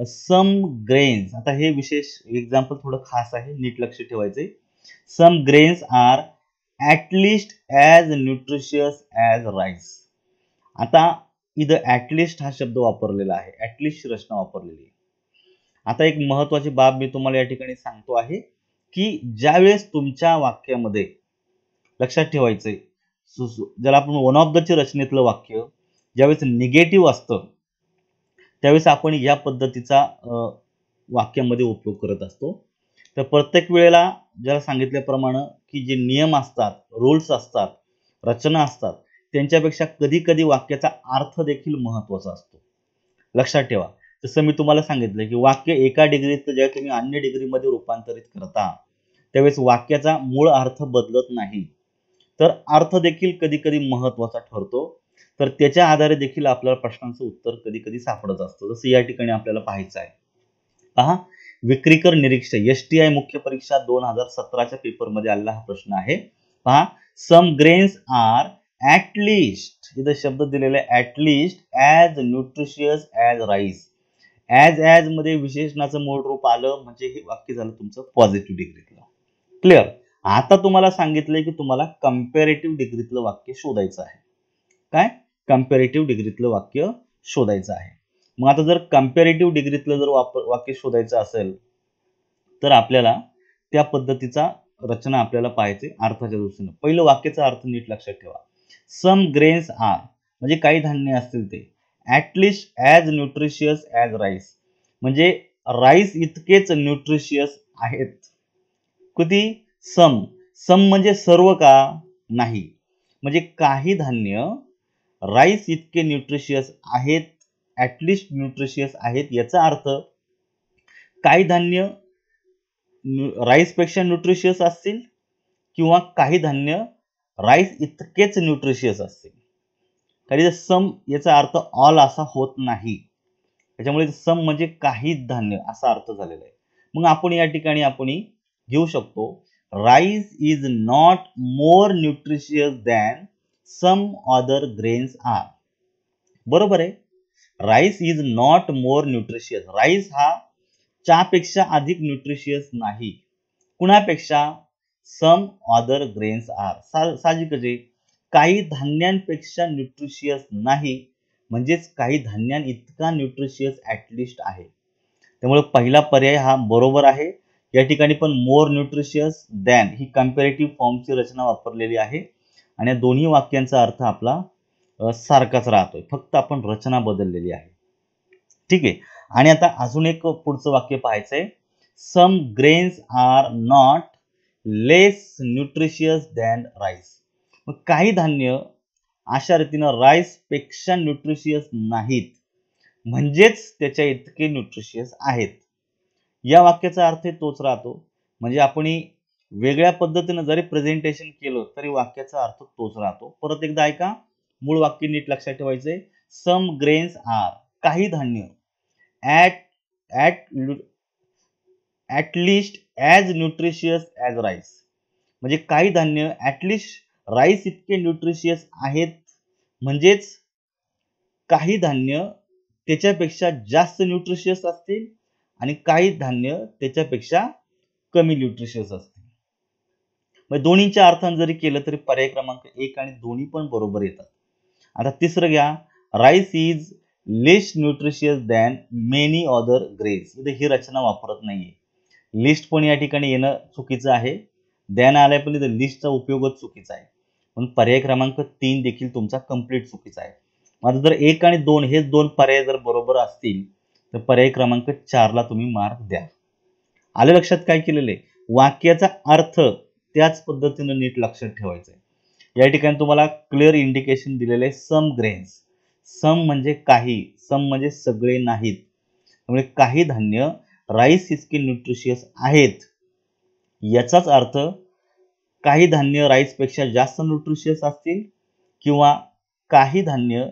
सम ग्रेन्स आता हे विशेष एक्झाम्पल थोडं खास आहे नीट लक्ष ठेवायचंय some grains are at least as nutritious as rice आता इथं ॲटलिस्ट हा शब्द वापरलेला आहे ॲटलिस्ट रचना वापरलेली आहे आता एक महत्वाची बाब मी तुम्हाला या ठिकाणी सांगतो आहे की ज्यावेळेस तुमच्या वाक्यामध्ये लक्षात ठेवायचंय ज्याला आपण वन ऑफ ची रचनेतलं वाक्य ज्यावेळेस निगेटिव्ह असतं त्यावेळेस आपण या पद्धतीचा वाक्यामध्ये उपयोग करत असतो तर प्रत्येक वेळेला ज्याला सांगितल्याप्रमाणे की जे नियम असतात रूल्स असतात रचना असतात त्यांच्यापेक्षा कधी कधी वाक्याचा अर्थ देखील महत्त्वाचा असतो लक्षात ठेवा जसं मी तुम्हाला सांगितलं की वाक्य एका डिग्रीचं जेव्हा तुम्ही अन्य डिग्रीमध्ये रूपांतरित करता त्यावेळेस वाक्याचा मूळ अर्थ बदलत नाही तर अर्थ देखील कधी कधी महत्वाचा ठरतो तर त्याच्या आधारे देखील आपल्याला प्रश्नांचं उत्तर कधी कधी सापडत असतं जसं या ठिकाणी आपल्याला पाहायचं आहे पहा विक्रीकर निरीक्षक एस टी आय मुख्य परीक्षा दोन हजार सतराच्या पेपरमध्ये आलेला हा प्रश्न आहे पहा सम ग्रेन्स आर ऍटलिस्ट इथं शब्द दिलेले at least as nutritious as rice as as मध्ये विशेषणाचं मूळ रूप आलं म्हणजे हे वाक्य झालं तुमचं पॉझिटिव्ह डिग्रीतलं क्लिअर आता तुम्हाला सांगितलंय की तुम्हाला कंपेरेटिव्ह डिग्रीतलं वाक्य शोधायचं आहे काय कंपेरेटिव्ह डिग्रीतलं वाक्य शोधायचं आहे मग आता जर कंपेरेटिव्ह डिग्रीतलं जर वापर वाक्य शोधायचं असेल तर आपल्याला त्या पद्धतीचा रचना आपल्याला पाहायचे अर्थाच्या दृष्टीनं पहिलं वाक्याचा अर्थ नीट लक्षात ठेवा सम ग्रेन्स आर म्हणजे काही धान्य असतील ते at least as nutritious as rice म्हणजे राईस इतकेच न्यूट्रिशियस आहेत किती सम सम म्हणजे सर्व का नाही म्हणजे काही धान्य राईस इतके न्यूट्रिशियस आहेत ॲटलिस्ट न्यूट्रिशियस आहेत याचा अर्थ काही धान्य राईसपेक्षा न्यूट्रिशियस असतील किंवा काही धान्य राईस इतकेच न्यूट्रिशियस असतील कारण सम याचा अर्थ ऑल असा होत नाही त्याच्यामुळे सम म्हणजे काही धान्य असा अर्थ झालेला आहे मग आपण या ठिकाणी आपण घेऊ शकतो rice is not more nutritious than some other grains are बरोबर आहे rice is not more nutritious rice हा चहापेक्षा अधिक न्यूट्रिशियस नाही कुणापेक्षा सम अदर ग्रेन्स आर साहजिकच आहे काही धान्यांपेक्षा न्यूट्रिशियस नाही म्हणजेच काही धान्यां इतका न्यूट्रिशियस ॲटलिस्ट आहे त्यामुळे पहिला पर्याय हा बरोबर आहे या ठिकाणी पण मोर न्यूट्रिशियस दॅन ही कम्पॅरेटिव्ह फॉर्मची रचना वापरलेली आहे आणि या दोन्ही वाक्यांचा अर्थ आपला सारखाच राहतोय फक्त आपण रचना बदललेली आहे ठीक आहे आणि आता अजून एक पुढचं वाक्य पाहायचं some grains are not less nutritious than rice मग काही धान्य अशा रीतीनं पेक्षा न्यूट्रिशियस नाहीत म्हणजेच त्याच्या इतके न्यूट्रिशियस आहेत या वाक्याचा अर्थ तोच राहतो म्हणजे आपण वेगळ्या पद्धतीनं जरी प्रेझेंटेशन केलं तरी वाक्याचा अर्थ तोच राहतो परत एकदा ऐका मूळ वाक्य नीट लक्षात ठेवायचंय सम ग्रेन्स आर काही धान्य at at least as nutritious as rice म्हणजे काही धान्य ॲटलिस्ट राईस इतके न्यूट्रिशियस आहेत म्हणजेच काही धान्य त्याच्यापेक्षा जास्त न्यूट्रिशियस असतील आणि काही धान्य त्याच्यापेक्षा कमी न्यूट्रिशियस असतील मग दोन्हीच्या अर्थानं जरी केलं तरी पर्याय क्रमांक एक आणि दोन्ही पण बरोबर येतात आता तिसरं घ्या rice is less nutritious than many other grains म्हणजे ही रचना वापरत नाहीये लिस्ट पण या ठिकाणी येणं चुकीचं आहे दॅन आल्यापर्यंत पण लिस्टचा उपयोगच चुकीचा आहे पर्याय क्रमांक तीन देखील तुमचा कंप्लीट चुकीचा आहे आता जर एक आणि दोन हे दोन पर्याय जर बरोबर असतील तर पर्याय क्रमांक चारला तुम्ही मार्क द्या आले लक्षात काय केलेले वाक्याचा अर्थ त्याच पद्धतीनं नीट लक्षात ठेवायचं आहे या ठिकाणी तुम्हाला क्लिअर इंडिकेशन दिलेलं आहे सम ग्रेन्स सम म्हणजे काही सम म्हणजे सगळे नाहीत त्यामुळे काही धान्य राईस इतके न्यूट्रिशियस आहेत याचाच अर्थ काही धान्य राईसपेक्षा जास्त न्यूट्रिशियस असतील किंवा काही धान्य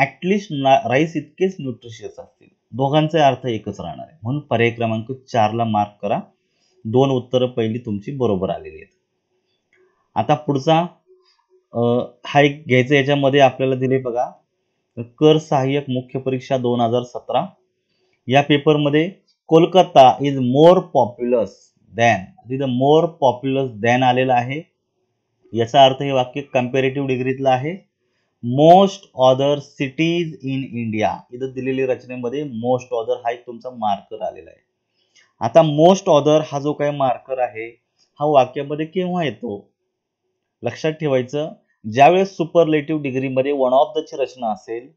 ॲटलिस्ट ना राईस इतकेच न्यूट्रिशियस असतील दोघांचा अर्थ एकच राहणार आहे म्हणून पर्याय क्रमांक चारला मार्क करा दोन उत्तरं पहिली तुमची बरोबर आलेली आहेत आता पुढचा हा एक घ्यायचा याच्यामध्ये आपल्याला दिले बघा कर सहाय्यक मुख्य परीक्षा दोन हजार सतरा या पेपरमध्ये Kolkata is more popular than तिथं मोर पॉप्युलर दॅन आलेला आहे याचा अर्थ हे वाक्य कम्पेरेटिव्ह डिग्रीतलं आहे most other cities in India इथं दिलेली रचनेमध्ये मोस्ट ऑदर हा एक तुमचा मार्कर आलेला आहे आता मोस्ट ऑदर हा जो काही मार्कर आहे हा वाक्यामध्ये केव्हा येतो लक्षात ठेवायचं ज्यावेळेस सुपरलेटिव्ह डिग्रीमध्ये वन ऑफ द ची रचना असेल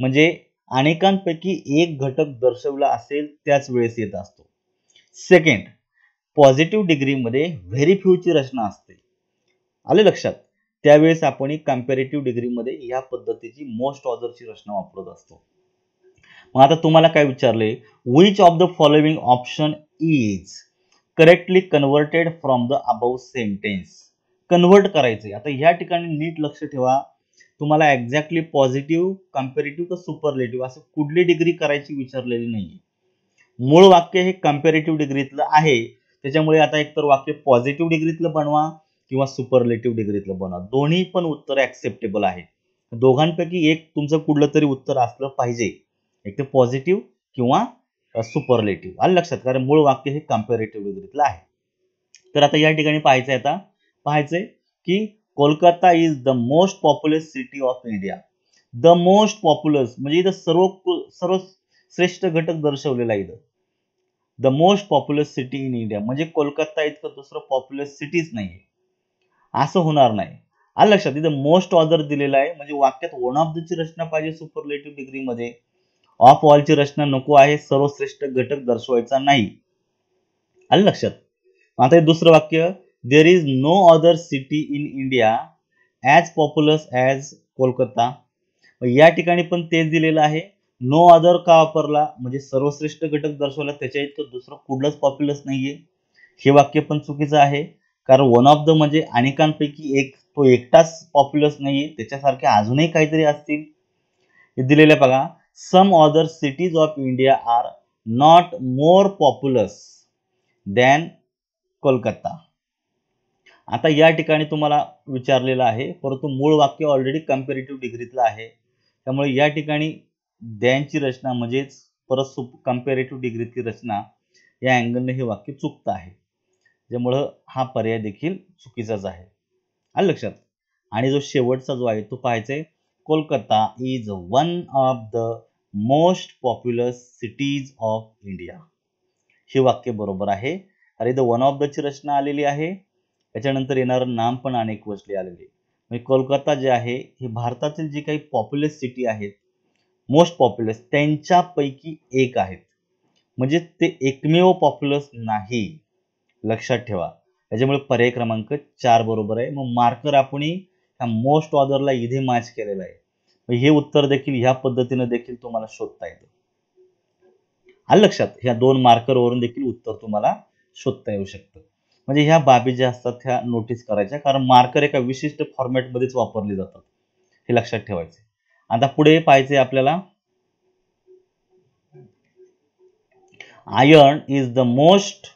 म्हणजे अनेकांपैकी एक घटक दर्शवला असेल त्याच वेळेस येत असतो सेकंड पॉझिटिव्ह डिग्रीमध्ये व्हेरी फ्यूची रचना असते आले लक्षात त्यावेळेस आपण ही कम्पॅरेटिव्ह डिग्रीमध्ये या पद्धतीची मोस्ट ऑर्डरची रचना वापरत असतो मग आता तुम्हाला काय विचारले which of the following option is correctly converted from the above sentence convert करायचे आता या ठिकाणी नीट लक्ष ठेवा तुम्हाला एक्झॅक्टली पॉझिटिव्ह कम्पेरेटिव्ह का सुपरलेटिव्ह असं कुठली डिग्री करायची विचारलेली नाही मूळ वाक्य हे कम्पेरेटिव्ह डिग्रीतलं आहे त्याच्यामुळे आता एकतर वाक्य पॉझिटिव्ह डिग्रीतलं बनवा किंवा सुपरलेटिव्ह डिग्रीतलं बनवा दोन्ही पण उत्तर ॲक्सेप्टेबल आहे दोघांपैकी एक तुमचं कुठलं तरी उत्तर असलं पाहिजे एक तर पॉझिटिव्ह किंवा सुपरलेटिव्ह आलं लक्षात कारण मूळ वाक्य हे कम्पेरेटिव्ह डिग्रीतलं आहे तर आता या ठिकाणी पाहायचंय आता पाहायचंय की Kolkata is the most popular city of India the most popular म्हणजे इथं सर्व सर्व श्रेष्ठ घटक दर्शवलेला इथं the most popular city in India म्हणजे कोलकाता इतकं दुसरं पॉप्युलर सिटीच नाही असं होणार नाही आलं लक्षात इथं मोस्ट ऑदर दिलेला आहे म्हणजे वाक्यात वन ऑफ ची रचना पाहिजे सुपरलेटिव्ह डिग्रीमध्ये ऑफ ऑलची रचना नको आहे सर्वश्रेष्ठ घटक दर्शवायचा नाही आलं लक्षात आता हे दुसरं वाक्य there is no other city in India as popular as Kolkata या ठिकाणी पण तेच दिलेलं आहे नो अदर का वापरला म्हणजे सर्वश्रेष्ठ घटक दर्शवला त्याच्या इतकं दुसरं कुठलंच पॉप्युलर नाहीये हे वाक्य पण चुकीचं आहे कारण वन ऑफ द म्हणजे अनेकांपैकी एक तो एकटाच पॉप्युलस नाहीये त्याच्यासारखे अजूनही काहीतरी असतील हे दिलेले बघा some other cities of India are not more popular than Kolkata आता या ठिकाणी तुम्हाला विचारलेलं आहे परंतु मूळ वाक्य ऑलरेडी कम्पेरेटिव्ह डिग्रीतलं आहे त्यामुळे या ठिकाणी द्यांची रचना म्हणजेच परत कम्पेरेटिव्ह डिग्रीतली रचना या अँगलने हे वाक्य चुकतं आहे त्यामुळं हा पर्याय देखील चुकीचाच आहे आलं लक्षात आणि जो शेवटचा जो आहे तो पाहायचा आहे Kolkata is one of the most popular cities of India हे वाक्य बरोबर आहे अरे द वन ऑफ द ची रचना आलेली आहे त्याच्यानंतर येणारं नाम पण अनेक वचले आलेले म्हणजे कोलकाता जे आहे हे भारतातील जी काही पॉप्युलर सिटी आहेत मोस्ट पॉप्युलस त्यांच्यापैकी एक आहेत म्हणजे ते एकमेव पॉप्युलर नाही लक्षात ठेवा त्याच्यामुळे पर्याय क्रमांक चार बरोबर आहे मग मार्कर आपण ह्या मोस्ट ऑर्डरला इथे मॅच केलेला आहे हे उत्तर देखील ह्या पद्धतीने देखील तुम्हाला शोधता येतं आलं लक्षात ह्या दोन मार्करवरून देखील उत्तर तुम्हाला शोधता येऊ शकतं म्हणजे ह्या बाबी ज्या असतात ह्या नोटीस करायच्या कारण मार्कर एका विशिष्ट फॉर्मॅटमध्येच वापरले जातात हे लक्षात ठेवायचे आता पुढे पाहायचे आपल्याला iron is the most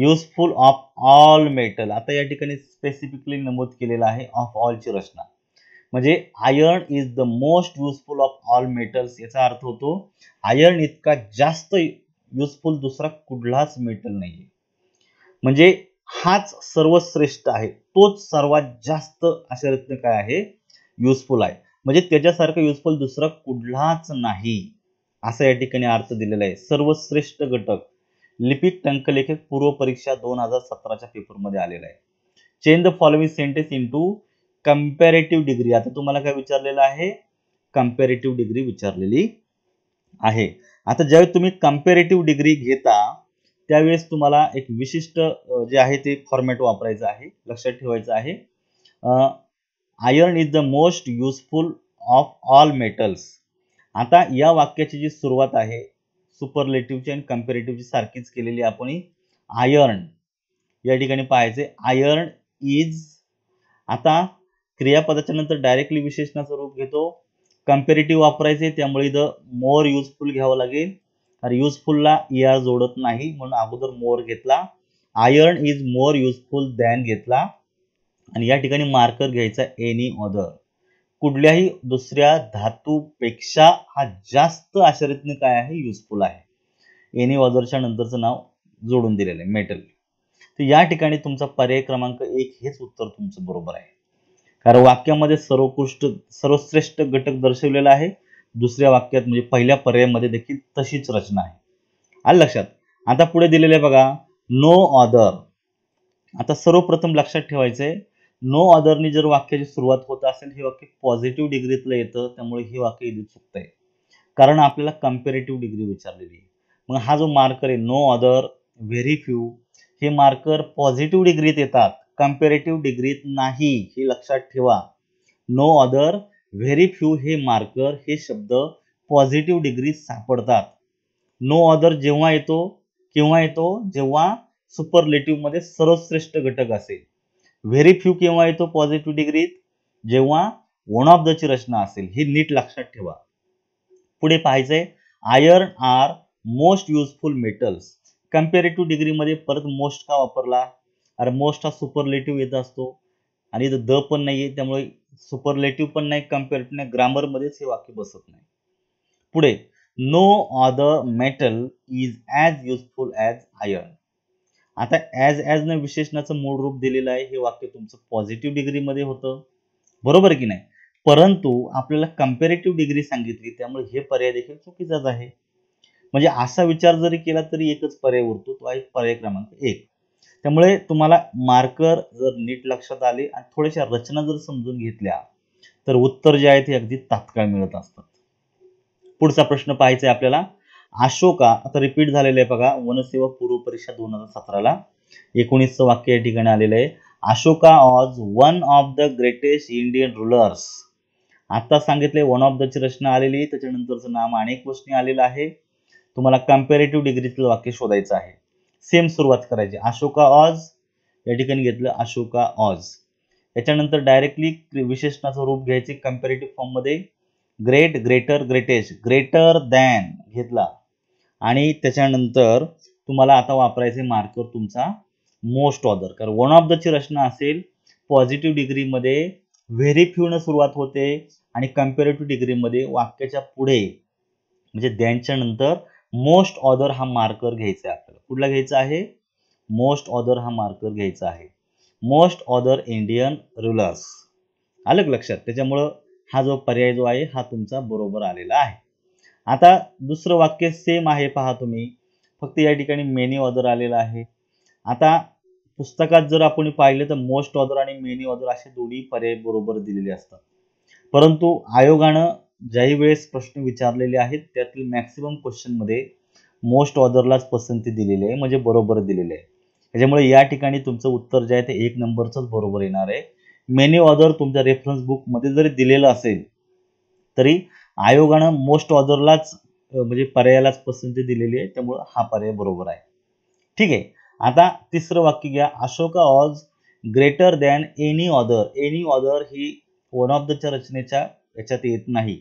useful of all metal आता या ठिकाणी स्पेसिफिकली नमूद केलेला आहे ऑफ ऑलची रचना म्हणजे iron is the most useful of all metals याचा अर्थ होतो आयर्न इतका जास्त युजफुल दुसरा कुठलाच मेटल नाही म्हणजे हाच सर्वश्रेष्ठ आहे तोच सर्वात जास्त अशा रीतीनं काय आहे युजफुल आहे म्हणजे त्याच्यासारखं युजफुल दुसरा कुठलाच नाही असा या ठिकाणी अर्थ दिलेला आहे सर्वश्रेष्ठ घटक लिपिक टंकलेखक पूर्व परीक्षा दोन हजार सतराच्या पेपरमध्ये आलेला आहे change the following sentence into comparative degree आता तुम्हाला काय विचारलेलं आहे कम्पॅरेटिव्ह डिग्री विचारलेली आहे आता ज्यावेळेस तुम्ही कम्पॅरेटिव्ह डिग्री घेता त्यावेळेस तुम्हाला एक विशिष्ट जे आहे ते फॉर्मॅट वापरायचं आहे लक्षात ठेवायचं आहे iron is the most useful of all metals आता या वाक्याची जी सुरुवात आहे सुपरलेटिव्हची आणि कम्पेरेटिव्हची सारखीच केलेली आपण आयर्न या ठिकाणी पाहायचे आयर्न इज आता क्रियापदाच्या नंतर डायरेक्टली विशेषणाचं रूप घेतो कम्पेरेटिव्ह वापरायचे त्यामुळे द मोर युजफुल घ्यावं लागेल कारण युजफुलला ई आर जोडत नाही म्हणून अगोदर मोर घेतला iron is more useful than घेतला आणि या ठिकाणी मार्कर घ्यायचा एनी ऑदर कुठल्याही दुसऱ्या धातूपेक्षा हा जास्त आश्चर्यतने काय आहे युजफुल आहे एनी ऑदरच्या नंतरचं नाव जोडून दिलेलं आहे मेटल तर या ठिकाणी तुमचा पर्याय क्रमांक एक हेच उत्तर तुमचं बरोबर आहे कारण वाक्यामध्ये सर्वोत्कृष्ट सर्वश्रेष्ठ घटक दर्शवलेला आहे दुसऱ्या वाक्यात म्हणजे पहिल्या पर्यायामध्ये देखील तशीच रचना आहे आलं लक्षात आता पुढे दिलेले बघा नो ऑदर आता सर्वप्रथम लक्षात ठेवायचंय नो अदरनी जर वाक्याची सुरुवात होत असेल हे वाक्य पॉझिटिव्ह डिग्रीतलं येतं त्यामुळे हे वाक्य इथे चुकतं आहे कारण आपल्याला कम्पेरेटिव्ह डिग्री विचारलेली आहे मग हा जो मार्कर आहे नो अदर व्हेरी फ्यू हे मार्कर पॉझिटिव्ह डिग्रीत येतात कम्पेरेटिव्ह डिग्रीत नाही हे लक्षात ठेवा नो अदर व्हेरी फ्यू हे मार्कर हे शब्द पॉझिटिव्ह डिग्रीत सापडतात नो अदर जेव्हा येतो केव्हा येतो जेव्हा सुपरलेटिव्हमध्ये सर्वश्रेष्ठ घटक असेल व्हेरी फ्यू केव्हा येतो पॉझिटिव्ह डिग्रीत जेव्हा वन ऑफ द ची रचना असेल ही नीट लक्षात ठेवा पुढे पाहायचंय iron are most useful metals comparative डिग्रीमध्ये परत मोस्ट का वापरला अरे मोस्ट हा सुपरलेटिव्ह येत असतो आणि इथं द पण नाही आहे त्यामुळे सुपरलेटिव्ह पण नाही कम्पेरेटिव्ह नाही ग्रामरमध्येच हे वाक्य बसत नाही पुढे no other metal is as useful as iron आता ॲज न विशेषणाचं मूळ रूप दिलेलं आहे हे वाक्य तुमचं पॉझिटिव्ह डिग्रीमध्ये होतं बरोबर की नाही परंतु आपल्याला कम्पेरेटिव्ह डिग्री सांगितली त्यामुळे हे पर्याय देखील चुकीचाच आहे म्हणजे असा विचार जरी केला तरी एकच पर्याय उरतो तो आहे पर्याय क्रमांक एक त्यामुळे तुम्हाला मार्कर जर नीट लक्षात आले आणि थोड्याशा रचना जर समजून घेतल्या तर उत्तर जे आहे ते अगदी तात्काळ मिळत असतात पुढचा प्रश्न पाहायचा आहे आपल्याला अशोका आता रिपीट झालेलं आहे बघा वनसेवा पूर्व परीक्षा दोन हजार सतराला एकोणीसचं वाक्य या ठिकाणी आलेलं आहे Ashoka was one of the greatest Indian rulers आता सांगितले वन ऑफ द ची रचना आलेली त्याच्यानंतरचं नाम अनेक प्रश्नी आलेलं आहे तुम्हाला कम्पेरेटिव्ह डिग्रीतलं वाक्य शोधायचं आहे सेम सुरुवात करायची अशोका ऑज या ठिकाणी घेतलं अशोका ऑज याच्यानंतर डायरेक्टली विशेषणाचं रूप घ्यायचे फॉर्म फॉर्ममध्ये great greater greatest greater than घेतला आणि त्याच्यानंतर तुम्हाला आता वापरायचे मार्कर तुमचा मोस्ट ऑदर कारण वन ऑफ दची रचना असेल पॉझिटिव्ह डिग्रीमध्ये व्हेरी फ्यूनं सुरुवात होते आणि कम्पेरेटिव्ह डिग्रीमध्ये वाक्याच्या पुढे म्हणजे द्यांच्या नंतर मोस्ट ऑदर हा मार्कर घ्यायचा आहे आपल्याला कुठला घ्यायचा आहे मोस्ट ऑदर हा मार्कर घ्यायचा आहे मोस्ट ऑदर इंडियन रुलर्स आलं लक्षात त्याच्यामुळं हा जो पर्याय जो आहे हा तुमचा बरोबर आलेला आहे आता दुसरं वाक्य सेम आहे पहा तुम्ही फक्त या ठिकाणी मेनी ऑर्डर आलेला आहे आता पुस्तकात जर आपण पाहिलं तर मोस्ट ऑर्डर आणि मेनी ऑर्डर असे दोन्ही पर्याय बरोबर दिलेले असतात परंतु आयोगानं ज्याही वेळेस प्रश्न विचारलेले आहेत त्यातील मॅक्सिमम क्वेश्चनमध्ये मोस्ट ऑर्डरलाच पसंती दिलेली आहे म्हणजे बरोबर दिलेले आहे त्याच्यामुळे या ठिकाणी तुमचं उत्तर जे आहे ते एक नंबरच बरोबर येणार आहे मेनी ऑर्डर तुमच्या रेफरन्स बुकमध्ये जरी दिलेलं असेल तरी आयोगानं मोस्ट ऑर्डरलाच म्हणजे पर्यायालाच पसंती दिलेली आहे त्यामुळं हा पर्याय बरोबर आहे ठीक आहे आता तिसरं वाक्य घ्या Ashoka was greater than any other any other ही वन ऑफ दच्या रचनेच्या याच्यात येत नाही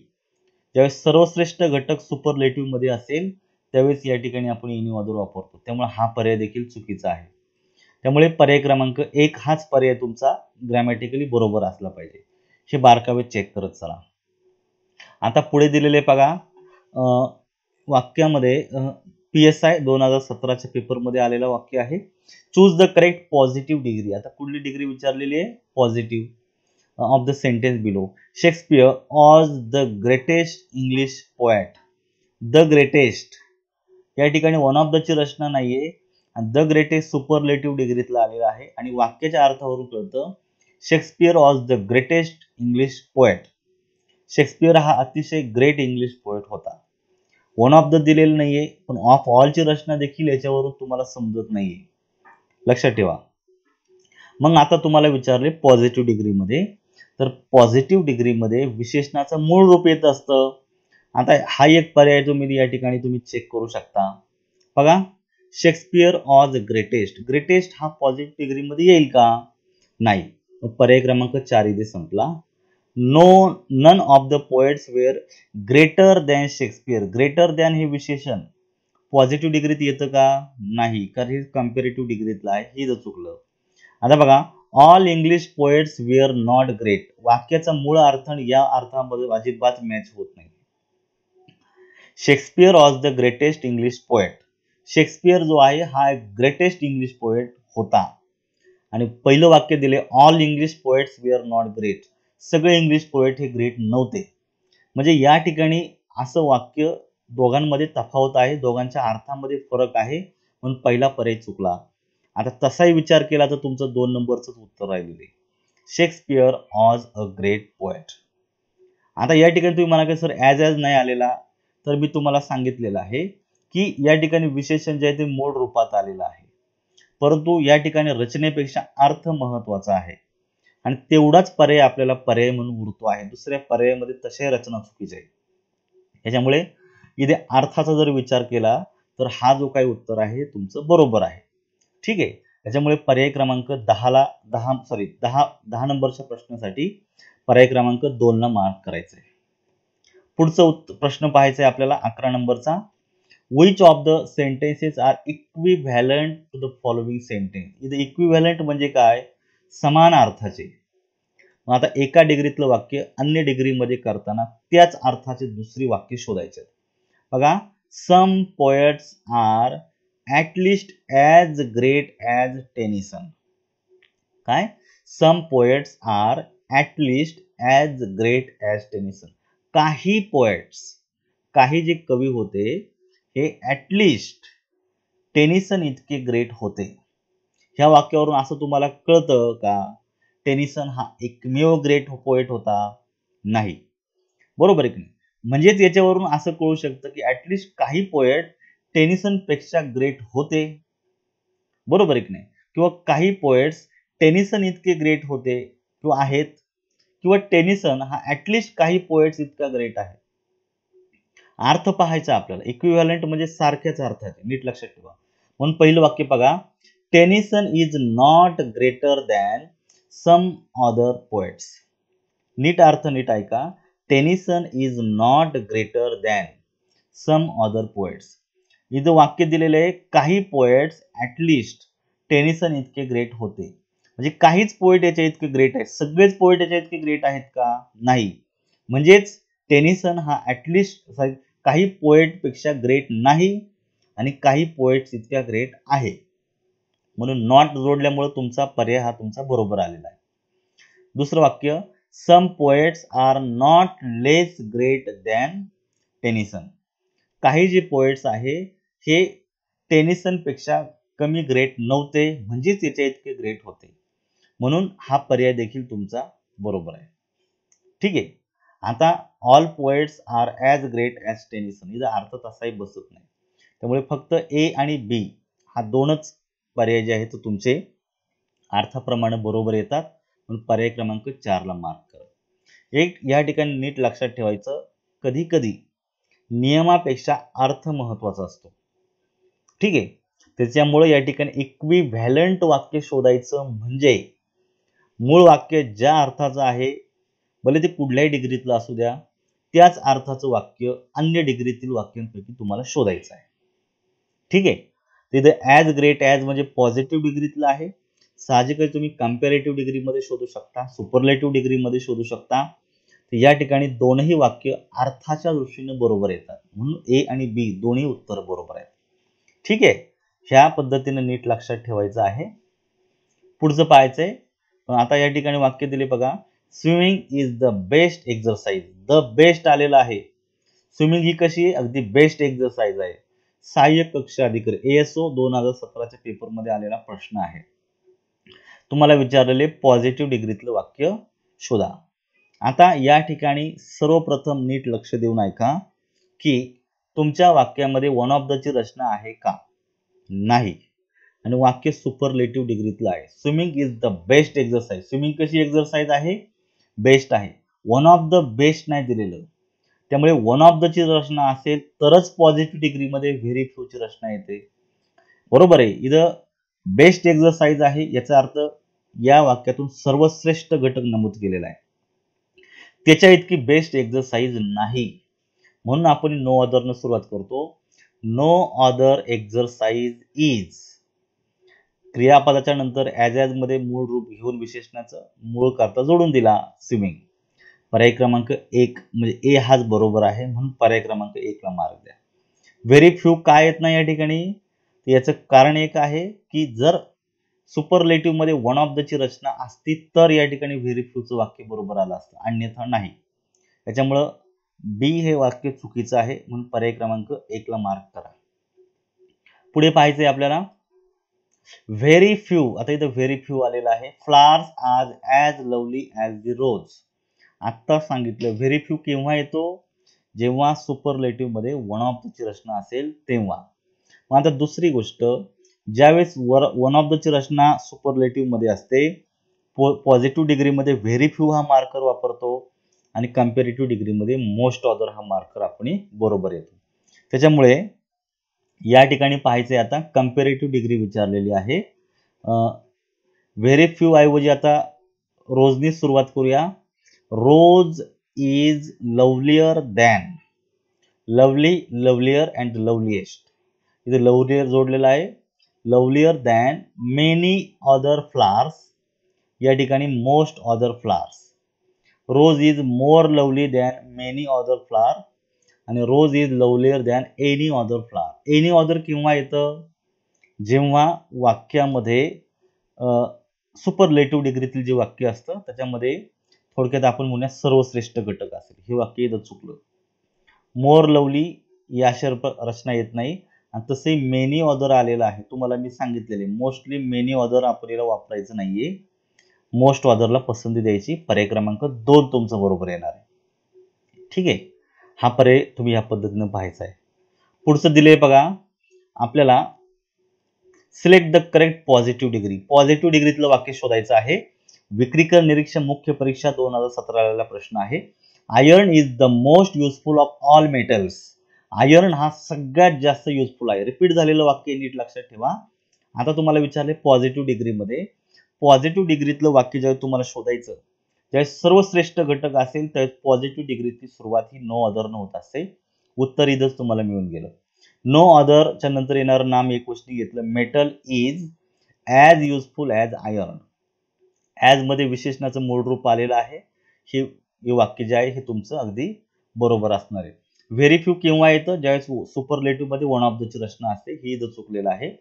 ज्यावेळेस सर्वश्रेष्ठ घटक सुपरलेटिव्ह मध्ये असेल त्यावेळेस या ठिकाणी आपण एनी ऑदर वापरतो त्यामुळे हा पर्याय देखील चुकीचा आहे त्यामुळे पर्याय क्रमांक एक हाच पर्याय तुमचा ग्रॅमॅटिकली बरोबर असला पाहिजे हे बारकावे चेक करत चला आता पुढे दिलेले बघा वाक्यामध्ये पी एस आय दोन हजार सतराच्या पेपरमध्ये आलेलं वाक्य आहे choose the correct positive degree आता कुठली डिग्री विचारलेली आहे positive of the sentence below Shakespeare was the greatest English poet the greatest या ठिकाणी वन ऑफ दची रचना नाही आहे आणि द ग्रेटेस्ट सुपरलेटिव्ह डिग्रीतला आलेला आहे आणि वाक्याच्या अर्थावरून कळतं Shakespeare was the greatest English poet Shakespeare हा अतिशय ग्रेट इंग्लिश पोएट होता वन ऑफ द दिलेलं नाहीये पण ऑफ ऑलची रचना देखील याच्यावरून तुम्हाला समजत नाहीये लक्षात ठेवा मग आता तुम्हाला विचारले पॉझिटिव्ह डिग्रीमध्ये तर पॉझिटिव्ह डिग्रीमध्ये विशेषणाचं मूळ रूप येत असतं आता हा एक पर्याय जो मी या ठिकाणी तुम्ही चेक करू शकता बघा शेक्सपियर ऑज ग्रेटेस्ट ग्रेटेस्ट हा पॉझिटिव्ह डिग्रीमध्ये येईल का नाही पर्याय क्रमांक चार इथे संपला no none of the poets were greater than Shakespeare greater than हे विशेषण पॉझिटिव्ह डिग्रीत येतं का नाही कारण हे कम्पेरेटिव्ह डिग्रीतलं आहे हे जर चुकलं आता बघा all English poets were not great वाक्याचा मूळ अर्थ या अर्थामध्ये अजिबात मॅच होत नाही Shakespeare was the greatest English poet Shakespeare जो आहे हा एक ग्रेटेस्ट इंग्लिश पोएट होता आणि पहिलं वाक्य दिले all English poets are not great सगळे इंग्लिश पोएट हे ग्रेट नव्हते म्हणजे या ठिकाणी असं वाक्य दोघांमध्ये तफावत आहे दोघांच्या अर्थामध्ये फरक आहे म्हणून पहिला पर्याय चुकला आता तसाही विचार केला तर तुमचं दोन नंबरच उत्तर राहिले Shakespeare was a great poet आता या ठिकाणी तुम्ही म्हणा की सर ॲज ॲज नाही आलेला तर मी तुम्हाला सांगितलेलं आहे की या ठिकाणी विशेषण जे आहे ते मूळ रूपात आलेलं आहे परंतु या ठिकाणी रचनेपेक्षा अर्थ महत्वाचा आहे आणि तेवढाच पर्याय आपल्याला पर्याय म्हणून उरतो आहे दुसऱ्या पर्यायामध्ये तशा रचना चुकीच्या आहे त्याच्यामुळे इथे अर्थाचा जर विचार केला तर हा जो काही उत्तर आहे तुमचं बरोबर आहे ठीक आहे त्याच्यामुळे पर्याय क्रमांक दहाला दहा सॉरी दहा दहा नंबरच्या प्रश्नासाठी पर्याय क्रमांक दोनला मार्क करायचा आहे पुढचा प्रश्न पाहायचा आहे आपल्याला अकरा नंबरचा which of the sentences are valiant to the following sentence इथे व्हॅलंट म्हणजे काय समान अर्थाचे मग आता एका डिग्रीतलं वाक्य अन्य डिग्रीमध्ये करताना त्याच अर्थाचे दुसरी वाक्य शोधायचे बघा some poets are least as great as Tennyson काय some poets are least as great as Tennyson काही पोएट्स काही जे कवी होते हे ॲटलिस्ट टेनिसन इतके ग्रेट होते ह्या वाक्यावरून असं तुम्हाला कळतं का टेनिसन हा एकमेव ग्रेट पोएट होता नाही बरोबर आहे की म्हणजेच याच्यावरून असं कळू शकतं की ऍटलिस्ट काही पोएट टेनिसन पेक्षा ग्रेट होते बरोबर आहे की नाही किंवा काही पोएट्स टेनिसन इतके ग्रेट होते किंवा आहेत किंवा टेनिसन हा ॲटलिस्ट काही पोएट्स इतका ग्रेट आहे अर्थ पाहायचा आपल्याला इक्विव्हॅलंट म्हणजे सारख्याच अर्थ आहे नीट लक्षात ठेवा म्हणून पहिलं वाक्य बघा Tennyson is not greater than some other poets नीट अर्थ नीट ऐका Tennyson is not greater than some other poets इथं वाक्य दिलेलं आहे काही पोएट्स ॲटलिस्ट टेनिसन इतके ग्रेट होते म्हणजे काहीच पोएट याच्या इतके ग्रेट आहेत सगळेच पोएट याच्या इतके ग्रेट आहेत का नाही म्हणजेच टेनिसन हा ॲटलिस्ट काही पोएटपेक्षा ग्रेट नाही आणि काही पोएट्स इतक्या ग्रेट आहे म्हणून नॉट जोडल्यामुळे तुमचा पर्याय हा तुमचा बरोबर आलेला आहे दुसरं वाक्य some poets are not less great than Tennyson काही जे पोएट्स आहे हे टेनिसनपेक्षा कमी ग्रेट नव्हते म्हणजेच याच्या इतके ग्रेट होते म्हणून हा पर्याय देखील तुमचा बरोबर आहे ठीक आहे आता all poets are as great as Tennyson याचा अर्थ तसाही बसत नाही त्यामुळे फक्त ए आणि बी हा दोनच पर्याय जे तो तुमचे अर्थाप्रमाणे बरोबर येतात म्हणून पर्याय क्रमांक चारला मार्क करा एक या ठिकाणी नीट लक्षात ठेवायचं कधी कधी नियमापेक्षा अर्थ महत्वाचा असतो ठीक आहे त्याच्यामुळे या ठिकाणी इक्वी व्हॅलंट वाक्य शोधायचं म्हणजे मूळ वाक्य ज्या अर्थाचं आहे भले ते कुठल्याही डिग्रीतलं असू द्या त्याच अर्थाचं वाक्य अन्य डिग्रीतील वाक्यांपैकी तुम्हाला शोधायचं आहे ठीक आहे तिथे ॲज ग्रेट ॲज म्हणजे पॉझिटिव्ह डिग्रीतलं आहे साहजिकच तुम्ही कम्पॅरेटिव्ह डिग्रीमध्ये शोधू शकता सुपरलेटिव्ह डिग्रीमध्ये शोधू शकता तर या ठिकाणी दोनही वाक्य अर्थाच्या दृष्टीने बरोबर येतात म्हणून ए आणि बी दोन्ही उत्तर बरोबर आहेत ठीक आहे ह्या पद्धतीने नीट लक्षात ठेवायचं आहे पुढचं पाहायचं आहे पण आता या ठिकाणी वाक्य दिले बघा swimming is the best exercise the best आलेलं आहे स्विमिंग ही कशी अगदी बेस्ट एक्झरसाइज आहे सहाय्यक कक्ष अधिकारी एएसओ दोन हजार सतराच्या पेपरमध्ये आलेला प्रश्न आहे तुम्हाला विचारलेले पॉझिटिव्ह डिग्रीतलं वाक्य शोधा आता या ठिकाणी सर्वप्रथम नीट लक्ष देऊन ऐका की तुमच्या वाक्यामध्ये वन ऑफ द ची रचना आहे का नाही आणि वाक्य सुपरलेटिव्ह डिग्रीतलं आहे swimming is the best exercise swimming कशी एक्सरसाइज आहे बेस्ट आहे वन ऑफ द बेस्ट नाही दिलेलं त्यामुळे वन ऑफ द ची रचना असेल तरच पॉझिटिव्ह डिग्रीमध्ये व्हेरी ची रचना येते बरोबर आहे इथं बेस्ट एक्झरसाइज आहे याचा अर्थ या वाक्यातून सर्वश्रेष्ठ घटक नमूद केलेला आहे त्याच्या इतकी बेस्ट एक्झरसाइज नाही म्हणून आपण नो न सुरुवात करतो नो अदर एक्झरसाइज इज क्रियापदाच्या नंतर ॲज ॲज मध्ये मूळ रूप घेऊन विशेषणाचं मूळ करता जोडून दिला स्विमिंग पर्याय क्रमांक एक म्हणजे ए हाच बरोबर आहे म्हणून पर्याय क्रमांक एकला मार्क द्या व्हेरी फ्यू काय येत नाही या ठिकाणी याचं कारण एक आहे की जर सुपरलेटिव्हमध्ये वन ऑफ द ची रचना असती तर या ठिकाणी व्हेरी फ्यूचं वाक्य बरोबर आलं असतं अन्यथा नाही त्याच्यामुळं बी हे वाक्य चुकीचं आहे म्हणून पर्याय क्रमांक एकला मार्क करा पुढे पाहायचंय आपल्याला व्हेरी फ्यू आता इथं व्हेरी फ्यू आलेला आहे फ्लावर्स आज as lovely as the rose आत्ता सांगितलं व्हेरी फ्यू केव्हा येतो जेव्हा सुपरलेटिव्हमध्ये वन ऑफ दची रचना असेल तेव्हा मग आता दुसरी गोष्ट ज्यावेळेस वर वन ऑफ दची रचना सुपरलेटिव्हमध्ये असते पॉ पॉझिटिव्ह डिग्रीमध्ये व्हेरी फ्यू हा मार्कर वापरतो आणि कम्पेरेटिव्ह डिग्रीमध्ये मोस्ट ऑदर हा मार्कर आपण बरोबर येतो त्याच्यामुळे या ठिकाणी पाहायचंय आता कंपेरेटिव्ह डिग्री विचारलेली आहे व्हेरी फ्यू ऐवजी आता रोजनी सुरुवात करूया rose is lovelier than lovely lovelier and loveliest इथे लवलियर जोडलेला आहे lovelier than many other flowers या ठिकाणी most other flowers rose is more lovely than many other flower आणि rose is lovelier than any other flower any other किंवा येतं जेव्हा वाक्यामध्ये सुपरलेटिव्ह डिग्रीतील जे वाक्य असतं त्याच्यामध्ये थोडक्यात आपण म्हणूया सर्वश्रेष्ठ घटक असेल हे वाक्य येतं चुकलं मोर लवली या शर्प रचना येत नाही आणि तसे मेनी ऑदर आलेला आहे तुम्हाला मी सांगितलेले मोस्टली मेनी ऑदर याला वापरायचं नाहीये मोस्ट ऑदरला पसंती द्यायची पर्याय क्रमांक दोन तुमचं बरोबर येणार आहे ठीक आहे हा पर्याय तुम्ही ह्या पद्धतीनं पाहायचा आहे पुढचं दिले बघा आपल्याला select the correct positive degree positive डिग्रीतलं वाक्य शोधायचं आहे विक्रीकर निरीक्षण मुख्य परीक्षा दोन हजार सतराला प्रश्न आहे iron is the most useful of all metals iron हा सगळ्यात जास्त युजफुल आहे रिपीट झालेलं वाक्य नीट लक्षात ठेवा आता तुम्हाला विचारले पॉझिटिव्ह डिग्रीमध्ये पॉझिटिव्ह डिग्रीतलं वाक्य ज्यावेळेस तुम्हाला शोधायचं त्यावेळेस सर्वश्रेष्ठ घटक असेल त्यावेळेस पॉझिटिव्ह डिग्रीची सुरुवात ही नो अदर न होत असते उत्तर इथंच तुम्हाला मिळून गेलं नो अदरच्या नंतर येणारं नाम एक गोष्टी घेतलं metal is as useful as iron हॅजमध्ये विशेषणाचं मूळ रूप आलेलं आहे हे वाक्य जे आहे हे तुमचं अगदी बरोबर असणार आहे व्हेरी फ्यू केव्हा येतं ज्यावेळेस मध्ये वन ऑफ दची रचना असते ही इथं चुकलेलं आहे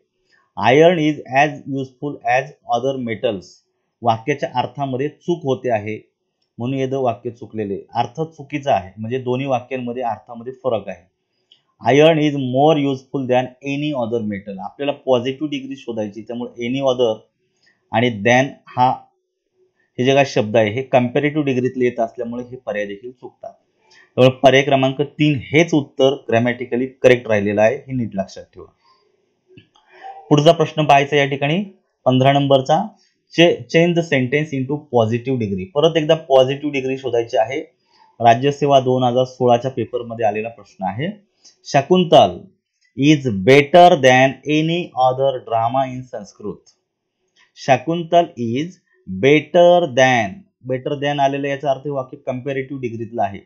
iron is as useful as other metals वाक्याच्या अर्थामध्ये चूक होते आहे म्हणून येतं वाक्य चुकलेले अर्थ चुकीचा आहे म्हणजे दोन्ही वाक्यांमध्ये अर्थामध्ये फरक आहे iron is more useful than any other metal आपल्याला पॉझिटिव्ह डिग्री शोधायची त्यामुळे एनी अदर आणि दॅन हा हे जे काय शब्द आहे हे कम्पॅरेटिव्ह डिग्रीतले येत असल्यामुळे हे पर्याय देखील चुकतात त्यामुळे पर्याय क्रमांक तीन हेच उत्तर ग्रॅमॅटिकली करेक्ट राहिलेलं आहे हे नीट लक्षात ठेवा पुढचा प्रश्न पाहायचा या ठिकाणी पंधरा नंबरचा चे change the sentence to positive degree परत एकदा पॉझिटिव्ह डिग्री शोधायची आहे राज्यसेवा दोन हजार सोळाच्या पेपरमध्ये आलेला प्रश्न आहे Shakuntala is better than any other drama in Sanskrit Shakuntala is better than better than आलेलं याचा अर्थ वाक्य कम्पॅरेटिव्ह डिग्रीतलं आहे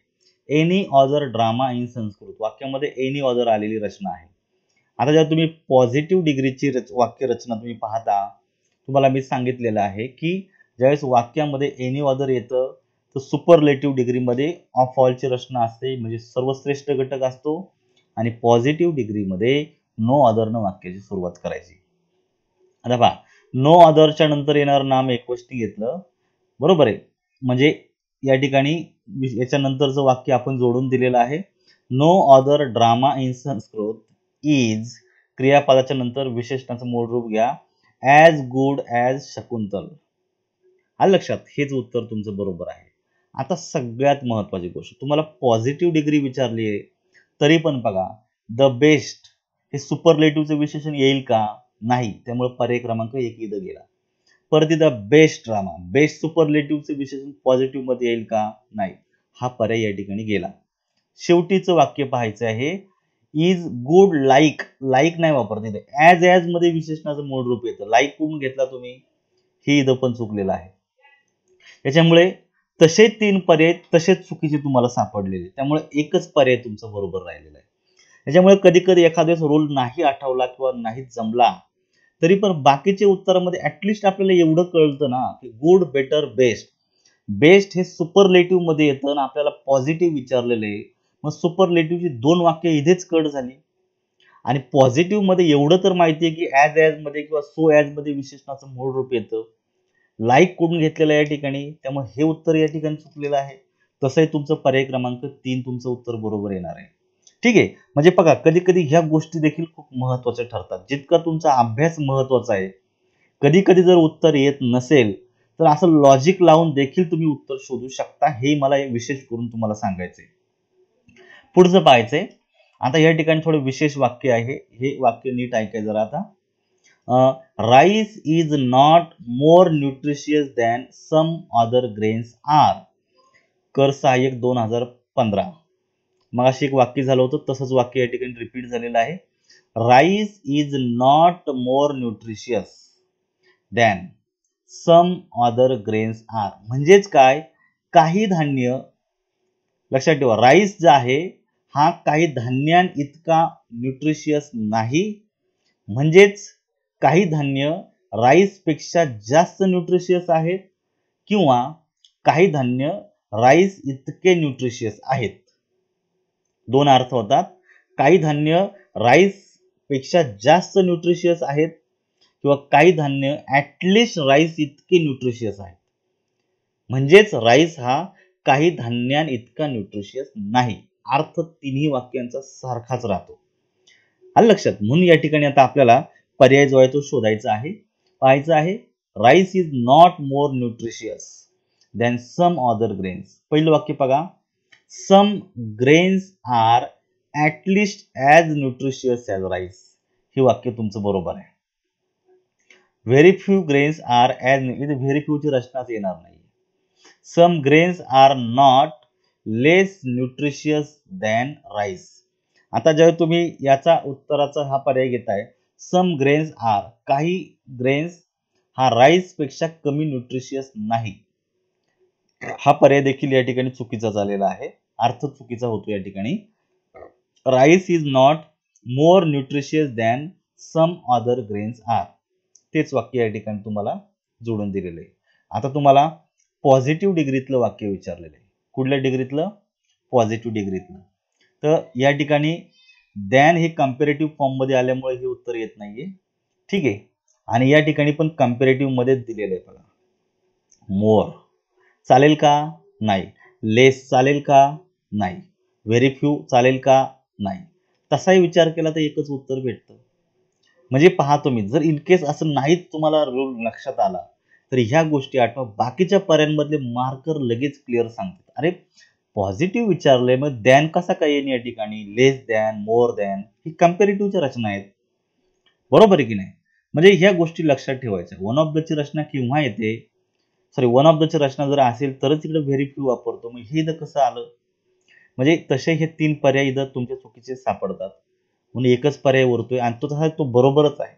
any other drama in Sanskrit वाक्यामध्ये एनी ऑदर आलेली रचना आहे आता जेव्हा तुम्ही पॉझिटिव्ह डिग्रीची रच वाक्य रचना तुम्ही पाहता तुम्हाला मी सांगितलेलं आहे की ज्यावेळेस वाक्यामध्ये एनी ऑदर येतं तर सुपरलेटिव्ह डिग्रीमध्ये ऑफ ऑलची रचना असते म्हणजे सर्वश्रेष्ठ घटक असतो आणि पॉझिटिव्ह डिग्रीमध्ये नो ऑदरनं वाक्याची सुरुवात करायची आता पहा नो अदरच्या नंतर येणार नाम एकवष्टी घेतलं बरोबर आहे म्हणजे या ठिकाणी याच्यानंतरचं वाक्य आपण जोडून दिलेलं आहे no other drama in Sanskrit is क्रियापदाच्या नंतर विशेषणाचं मूळ रूप घ्या ॲज गुड ॲज शकुंतल हा लक्षात हेच उत्तर तुमचं बरोबर आहे आता सगळ्यात महत्वाची गोष्ट तुम्हाला पॉझिटिव्ह डिग्री विचारली आहे तरी पण बघा द बेस्ट हे सुपरलेटिव्हचं विशेषण येईल का नाही त्यामुळे पर्याय क्रमांक एक इथं गेला परत इथं बेस्ट ड्रामा बेस्ट लेटिव्हचं विशेषण पॉझिटिव्ह मध्ये येईल का नाही हा पर्याय या ठिकाणी गेला शेवटीचं वाक्य पाहायचं आहे इज गुड लाईक लाईक नाही वापरत इथे ॲज ऍज मध्ये विशेषणाचं मूळ रूप येतं लाईक कुठून घेतला तुम्ही हे इथं पण चुकलेलं आहे त्याच्यामुळे तसे तीन पर्याय तसेच चुकीचे तुम्हाला सापडलेले त्यामुळे एकच पर्याय तुमचा बरोबर राहिलेला आहे त्याच्यामुळे कधी कधी एखाद्याच रोल नाही आठवला किंवा नाही जमला तरी पण बाकीच्या उत्तरामध्ये ऍटलिस्ट आपल्याला एवढं कळतं ना की गुड बेटर बेस्ट बेस्ट हे सुपरलेटिव्ह मध्ये येतं ना आपल्याला पॉझिटिव्ह विचारलेलं आहे मग सुपरलेटिव्हची दोन वाक्य इथेच कट झाली आणि पॉझिटिव्ह मध्ये एवढं तर माहिती आहे की ॲज ॲज मध्ये किंवा सो ॲज मध्ये विशेषणाचं मूळ रूप येतं लाईक करून घेतलेलं या ठिकाणी त्यामुळे हे उत्तर या ठिकाणी चुकलेलं आहे तसंही तुमचं पर्याय क्रमांक तीन तुमचं उत्तर बरोबर येणार आहे ठीक आहे म्हणजे बघा कधी कधी ह्या गोष्टी देखील खूप महत्वाच्या ठरतात जितका तुमचा अभ्यास महत्त्वाचा आहे कधी कधी जर उत्तर येत नसेल तर असं लॉजिक लावून देखील तुम्ही उत्तर शोधू शकता हे मला विशेष करून तुम्हाला सांगायचंय पुढचं पाहायचंय आता या ठिकाणी थोडं विशेष वाक्य आहे हे वाक्य नीट ऐकायचं जरा आता rice is not more nutritious than some other grains are कर सहाय्यक दोन हजार पंधरा मग अशी एक वाक्य झालं होतं तसंच वाक्य या ठिकाणी रिपीट झालेलं आहे rice is not more nutritious than some other grains are म्हणजेच काय काही धान्य लक्षात ठेवा राईस जे आहे हा काही धान्यां इतका न्यूट्रिशियस नाही म्हणजेच काही धान्य राईसपेक्षा जास्त न्यूट्रिशियस आहेत किंवा काही धान्य राईस इतके न्यूट्रिशियस आहेत दोन अर्थ होतात काही धान्य पेक्षा जास्त न्यूट्रिशियस आहेत किंवा काही धान्य ऍटलिस्ट राईस इतके न्यूट्रिशियस आहेत म्हणजेच राईस हा काही धान्यां इतका न्यूट्रिशियस नाही अर्थ तिन्ही वाक्यांचा सारखाच राहतो हा लक्षात म्हणून या ठिकाणी आता आपल्याला पर्याय जो आहे तो शोधायचा आहे पाहायचा आहे rice is not more nutritious than some other grains पहिलं वाक्य बघा some grains are at least as nutritious as rice हे वाक्य तुमचं बरोबर आहे very few grains are as इथे व्हेरी फ्यूची रचनाच येणार नाही some grains are not less nutritious than rice आता जेव्हा तुम्ही याचा उत्तराचा हा पर्याय आहे सम ग्रेन्स आर काही ग्रेन्स हा राईसपेक्षा कमी न्यूट्रिशियस नाही हा पर्याय देखील या ठिकाणी चुकीचा झालेला आहे अर्थ चुकीचा होतो या ठिकाणी rice is not more nutritious than some other grains are तेच वाक्य या ठिकाणी तुम्हाला जोडून दिलेलं आहे आता तुम्हाला पॉझिटिव्ह डिग्रीतलं वाक्य विचारलेलं आहे कुठल्या डिग्रीतलं पॉझिटिव्ह डिग्रीतलं तर या ठिकाणी दॅन हे कम्पेरेटिव्ह फॉर्ममध्ये आल्यामुळे हे उत्तर येत नाहीये ठीक आहे आणि या ठिकाणी पण कम्पेरेटिव्ह मध्ये दिलेलं आहे बघा मोर चालेल का नाही लेस चालेल का नाही व्हेरी फ्यू चालेल का नाही तसाही विचार केला तर एकच उत्तर भेटतं म्हणजे पहा तुम्ही जर इन केस असं नाहीत तुम्हाला रूल लक्षात आला तर ह्या गोष्टी आठवा बाकीच्या पर्यांमधले मार्कर लगेच क्लिअर सांगतात अरे पॉझिटिव्ह विचारले मग दॅन कसा काय येईल या ठिकाणी लेस दॅन मोर दॅन ही कम्पेरेटिव्हच्या रचना आहेत बरोबर आहे की नाही म्हणजे ह्या गोष्टी लक्षात ठेवायच्या वन ऑफ दची रचना केव्हा येते सॉरी वन ऑफ दची रचना जर असेल तरच इकडे व्हेरी फ्यू वापरतो मग हे इथं कसं आलं म्हणजे तसे हे तीन पर्याय इथं तुमच्या चुकीचे सापडतात म्हणून एकच पर्याय उरतोय आणि तो तसा तो बरोबरच आहे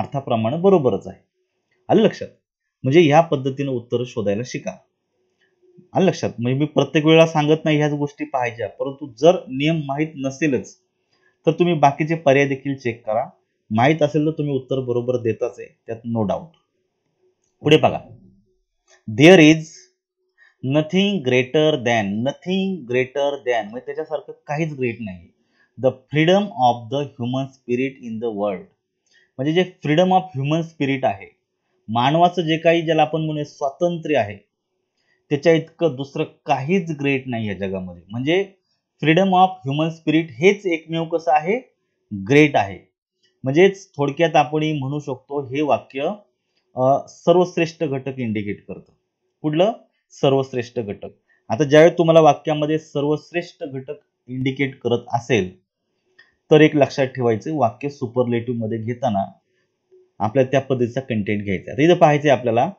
अर्थाप्रमाणे बरोबरच आहे आलं लक्षात म्हणजे ह्या पद्धतीने उत्तर शोधायला शिका आलं लक्षात म्हणजे मी प्रत्येक वेळेला सांगत नाही ह्याच गोष्टी पाहायच्या परंतु जर नियम माहीत नसेलच तर तुम्ही बाकीचे पर्याय देखील चेक करा माहीत असेल तर तुम्ही उत्तर बरोबर देताच आहे त्यात नो डाऊट पुढे बघा there is nothing greater than nothing greater than म्हणजे त्याच्यासारखं काहीच ग्रेट नाही the freedom of the human spirit in the world म्हणजे जे फ्रीडम ऑफ ह्युमन स्पिरिट आहे मानवाचं जे काही ज्याला आपण म्हणूया स्वातंत्र्य आहे त्याच्या इतकं दुसरं काहीच ग्रेट नाही या जगामध्ये म्हणजे फ्रीडम ऑफ ह्युमन स्पिरिट हेच एकमेव कसं आहे ग्रेट आहे म्हणजेच थोडक्यात आपण म्हणू शकतो हे वाक्य सर्वश्रेष्ठ घटक इंडिकेट करतं कुठलं सर्वश्रेष्ठ घटक आता ज्यावेळी तुम्हाला वाक्यामध्ये सर्वश्रेष्ठ घटक इंडिकेट करत असेल तर एक लक्षात ठेवायचं वाक्य सुपरलेटिव्ह मध्ये घेताना आपल्या त्या पद्धतीचा कंटेंट घ्यायचा तर इथं पाहायचं आपल्याला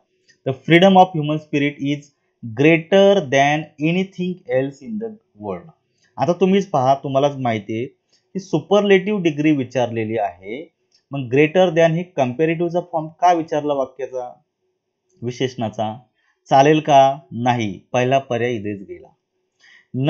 the freedom of human spirit is greater than anything else in the world आता तुम्हीच पहा तुम्हालाच माहिती आहे की सुपरलेटिव्ह डिग्री विचारलेली आहे मग ग्रेटर दॅन ही कम्पेरेटिव्हचा फॉर्म का विचारला वाक्याचा विशेषणाचा चालेल का नाही पहिला पर्याय इथेच गेला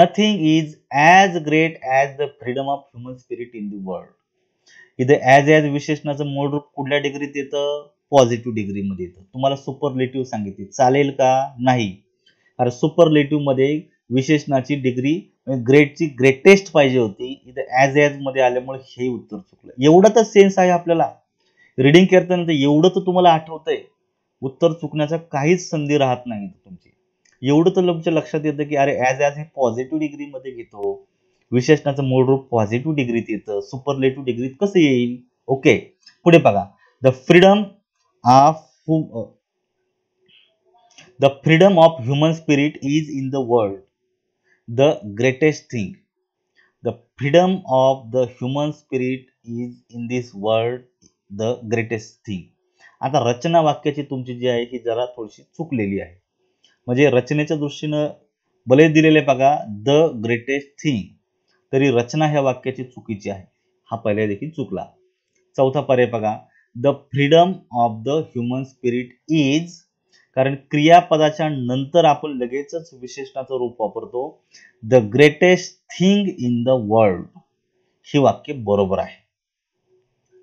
nothing is as great as the freedom of human spirit in the world इथे ॲज ॲज विशेषणाचं मूळ रूप कुठल्या डिग्रीत येतं पॉझिटिव्ह डिग्रीमध्ये येतं तुम्हाला सुपरलेटिव्ह सांगितली चालेल का नाही कारण मध्ये विशेषणाची डिग्री ग्रेटची म्हणजे ग्रेटेस्ट पाहिजे होती इथे ॲज मध्ये आल्यामुळे हे उत्तर चुकलं एवढं तर सेन्स आहे आपल्याला रिडिंग करताना एवढं तर तुम्हाला आठवतंय उत्तर चुकण्याचा काहीच संधी राहत नाही तुमची एवढं तर तुमच्या लक्षात येतं की अरे ॲज ॲज हे पॉझिटिव्ह डिग्रीमध्ये घेतो विशेषणाचं मूळ रूप पॉझिटिव्ह डिग्रीत येतं लेटिव्ह डिग्रीत कसं येईल ओके पुढे बघा the freedom of the freedom of human spirit is in the world the greatest thing the freedom of the human spirit is in this world the greatest thing आता रचना वाक्याची तुमची जी आहे ही जरा थोडीशी चुकलेली आहे म्हणजे रचनेच्या दृष्टीनं भले दिलेले बघा द ग्रेटेस्ट थिंग तरी रचना ह्या वाक्याची चुकीची आहे हा पहिल्या देखील चुकला चौथा पर्याय बघा the freedom of the human spirit is कारण क्रियापदाच्या नंतर आपण लगेचच विशेषणाचं रूप वापरतो the greatest thing in the world हे वाक्य बरोबर आहे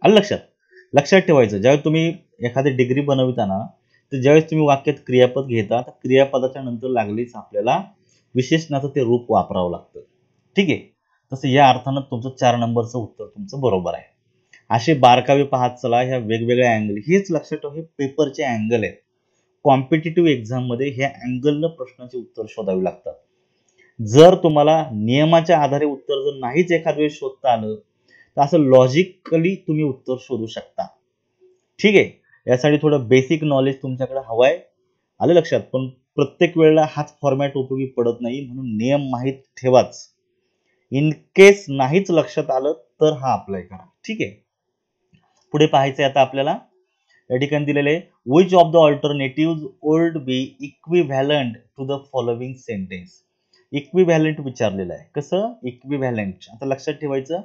आलं लक्षात लक्षात ठेवायचं ज्यावेळेस तुम्ही एखादी डिग्री बनविताना तर ज्यावेळेस तुम्ही वाक्यात क्रियापद घेता तर क्रियापदाच्या नंतर लागलीच आपल्याला विशेषणाचं ते रूप वापरावं लागतं ठीक आहे तसं या अर्थानं तुमचं चार नंबरचं उत्तर तुमचं बरोबर आहे असे बारकावे पाहत चला ह्या वेगवेगळ्या अँगल हेच लक्षात ठेवा हे पेपरचे अँगल आहेत कॉम्पिटेटिव्ह मध्ये ह्या अँगलनं प्रश्नाचे उत्तर शोधावे लागतात जर तुम्हाला नियमाच्या आधारे उत्तर जर नाहीच एखाद्या वेळेस शोधता आलं तर असं लॉजिकली तुम्ही उत्तर शोधू शकता ठीक आहे यासाठी थोडं बेसिक नॉलेज तुमच्याकडे हवं आहे आलं लक्षात पण प्रत्येक वेळेला हाच फॉर्मॅट उपयोगी पडत नाही म्हणून नियम माहीत ठेवाच इन केस नाहीच लक्षात आलं तर हा अप्लाय करा ठीक आहे पुढे पाहायचंय आता आपल्याला या ठिकाणी दिलेले which of the alternative would be equivalent to the following sentence equivalent विचारलेलं आहे कसं व्हॅलंट आता लक्षात ठेवायचं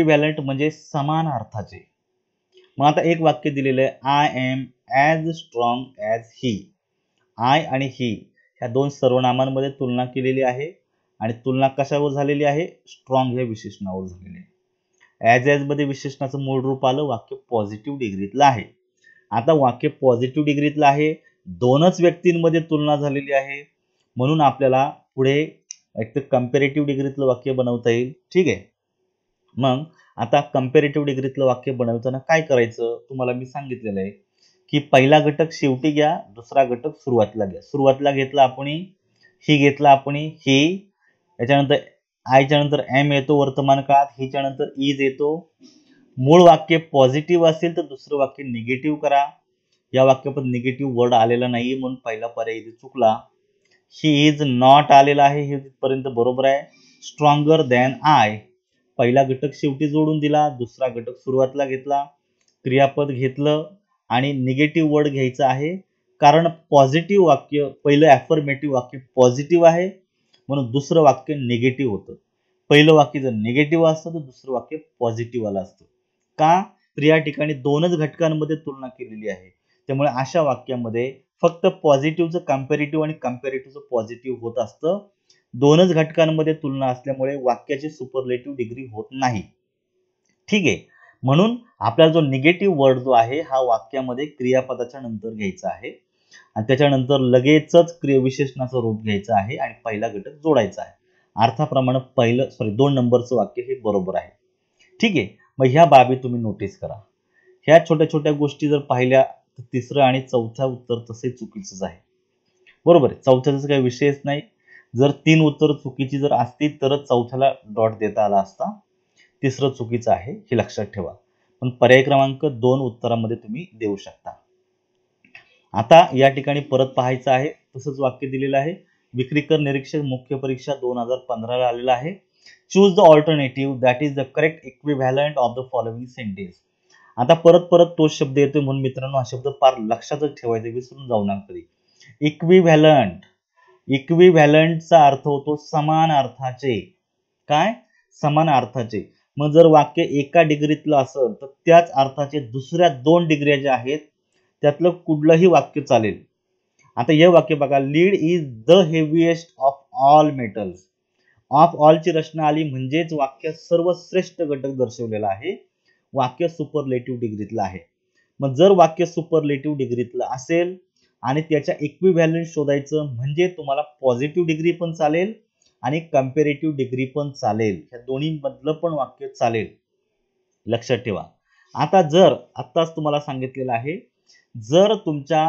व्हॅलंट म्हणजे समान अर्थाचे मग आता एक वाक्य दिलेलं आहे I am as strong as he I आणि ही ह्या दोन सर्वनामांमध्ये तुलना केलेली आहे आणि तुलना कशावर झालेली आहे स्ट्रॉंग हे विशेषणावर झालेली आहे ॲज ॲजमध्ये विशेषणाचं मूळ रूप आलं वाक्य पॉझिटिव्ह डिग्रीतलं आहे आता वाक्य पॉझिटिव्ह डिग्रीतलं आहे दोनच व्यक्तींमध्ये तुलना झालेली आहे म्हणून आपल्याला पुढे एक तर कम्पेरेटिव्ह डिग्रीतलं वाक्य बनवता येईल ठीक आहे मग आता कम्पेरेटिव्ह डिग्रीतलं वाक्य बनवताना काय करायचं तुम्हाला मी सांगितलेलं आहे की पहिला घटक शेवटी घ्या दुसरा घटक सुरुवातीला घ्या सुरुवातीला घेतला आपण ही घेतला आपण ही याच्यानंतर आयच्यानंतर नंतर एम येतो वर्तमान काळात हिच्यानंतर ईज e येतो मूळ वाक्य पॉझिटिव्ह असेल तर दुसरं वाक्य निगेटिव्ह करा या वाक्यपद निगेटिव्ह वर्ड आलेला नाही म्हणून पहिला पर्याय इथे चुकला ही इज नॉट आलेला आहे हे तिथपर्यंत बरोबर आहे स्ट्रॉंगर दॅन आय पहिला घटक शेवटी जोडून दिला दुसरा घटक सुरुवातीला घेतला क्रियापद घेतलं आणि निगेटिव्ह वर्ड घ्यायचं आहे कारण पॉझिटिव्ह वाक्य पहिलं ॲफर्मेटिव्ह वाक्य पॉझिटिव्ह आहे म्हणून दुसरं वाक्य निगेटिव्ह होतं पहिलं वाक्य जर निगेटिव्ह असतं तर दुसरं वाक्य पॉझिटिव्ह आलं असतं का तर या ठिकाणी दोनच घटकांमध्ये तुलना केलेली आहे त्यामुळे अशा वाक्यामध्ये फक्त पॉझिटिव्हचं कम्पेरेटिव्ह आणि कम्पॅरेटिव्हचं पॉझिटिव्ह होत असतं दोनच घटकांमध्ये तुलना असल्यामुळे वाक्याची सुपरलेटिव्ह डिग्री होत नाही ठीक आहे म्हणून आपला जो निगेटिव्ह वर्ड जो आहे हा वाक्यामध्ये क्रियापदाच्या नंतर घ्यायचा आहे आणि त्याच्यानंतर लगेचच क्रियाविशेषणाचं रूप घ्यायचं आहे आणि पहिला घटक जोडायचा आहे अर्थाप्रमाणे पहिलं सॉरी दोन नंबरचं वाक्य हे बरोबर आहे ठीक आहे मग ह्या बाबी तुम्ही नोटीस करा ह्या छोट्या छोट्या गोष्टी जर पाहिल्या तर तिसरं आणि चौथ्या उत्तर तसे चुकीचंच आहे बरोबर आहे तसं काही विषयच नाही जर तीन उत्तर चुकीची जर असती तरच चौथ्याला डॉट देता आला असता तिसरं चुकीचं आहे हे लक्षात ठेवा पण पर्याय क्रमांक दोन उत्तरामध्ये तुम्ही देऊ शकता आता या ठिकाणी परत पाहायचं आहे तसंच वाक्य दिलेलं आहे विक्रीकर निरीक्षक मुख्य परीक्षा दोन हजार पंधराला आलेला आहे choose the alternative that is the correct equivalent of the following sentence आता परत परत तो शब्द येतोय म्हणून मित्रांनो हा शब्द फार लक्षातच ठेवायचा विसरून जाऊ नका कधी इक्विव्हॅलंट इक्विव्हॅलंटचा अर्थ होतो समान अर्थाचे काय समान अर्थाचे मग जर वाक्य एका डिग्रीतलं असेल तर त्याच अर्थाचे दुसऱ्या दोन डिग्र्या ज्या आहेत त्यातलं कुठलंही वाक्य चालेल आता हे वाक्य बघा lead is the heaviest of all metals of ऑलची रचना आली म्हणजेच वाक्य सर्वश्रेष्ठ घटक दर्शवलेला आहे वाक्य सुपरलेटिव्ह डिग्रीतलं आहे मग जर वाक्य सुपरलेटिव्ह डिग्रीतलं असेल आणि त्याच्या इक्वी शोधायचं म्हणजे तुम्हाला पॉझिटिव्ह डिग्री पण चालेल आणि कम्पेरेटिव्ह डिग्री पण चालेल ह्या दोन्हीमधलं पण वाक्य चालेल लक्षात ठेवा आता जर आत्ताच तुम्हाला सांगितलेलं आहे जर तुमच्या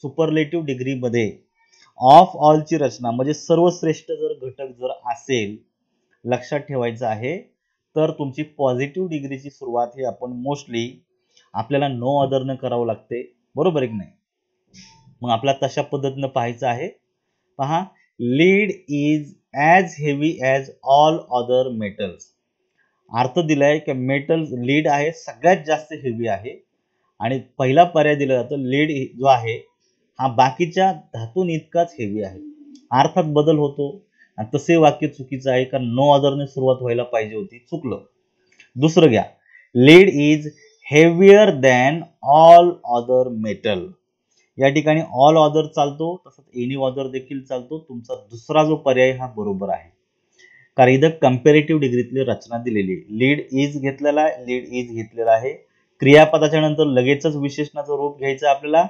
सुपरलेटिव्ह डिग्रीमध्ये ऑफ ऑलची रचना म्हणजे सर्वश्रेष्ठ जर घटक जर असेल लक्षात ठेवायचं आहे तर तुमची पॉझिटिव्ह डिग्रीची सुरुवात ही आपण मोस्टली आपल्याला नो अदरनं करावं लागते बरोबर एक नाही मग आपल्याला तशा पद्धतीनं पाहायचं आहे पहा lead is as heavy as all other metals अर्थ दिलाय की मेटल्स लीड आहे सगळ्यात जास्त हेवी आहे आणि पहिला पर्याय दिला जातो लीड जो आहे हा बाकीच्या धातून इतकाच हेवी आहे अर्थात बदल होतो आणि तसे वाक्य चुकीचं आहे कारण नो अदरने सुरुवात व्हायला पाहिजे होती चुकलं दुसरं घ्या lead is heavier than all other metal या ठिकाणी ऑल ऑदर चालतो तसंच एनी ऑदर देखील चालतो तुमचा दुसरा जो पर्याय हा बरोबर आहे कारण इथं कम्पेरेटिव्ह डिग्रीतली रचना दिलेली आहे लीड इज घेतलेला आहे लीड इज घेतलेला आहे क्रियापदाच्या नंतर लगेचच विशेषणाचं रूप घ्यायचं आपल्याला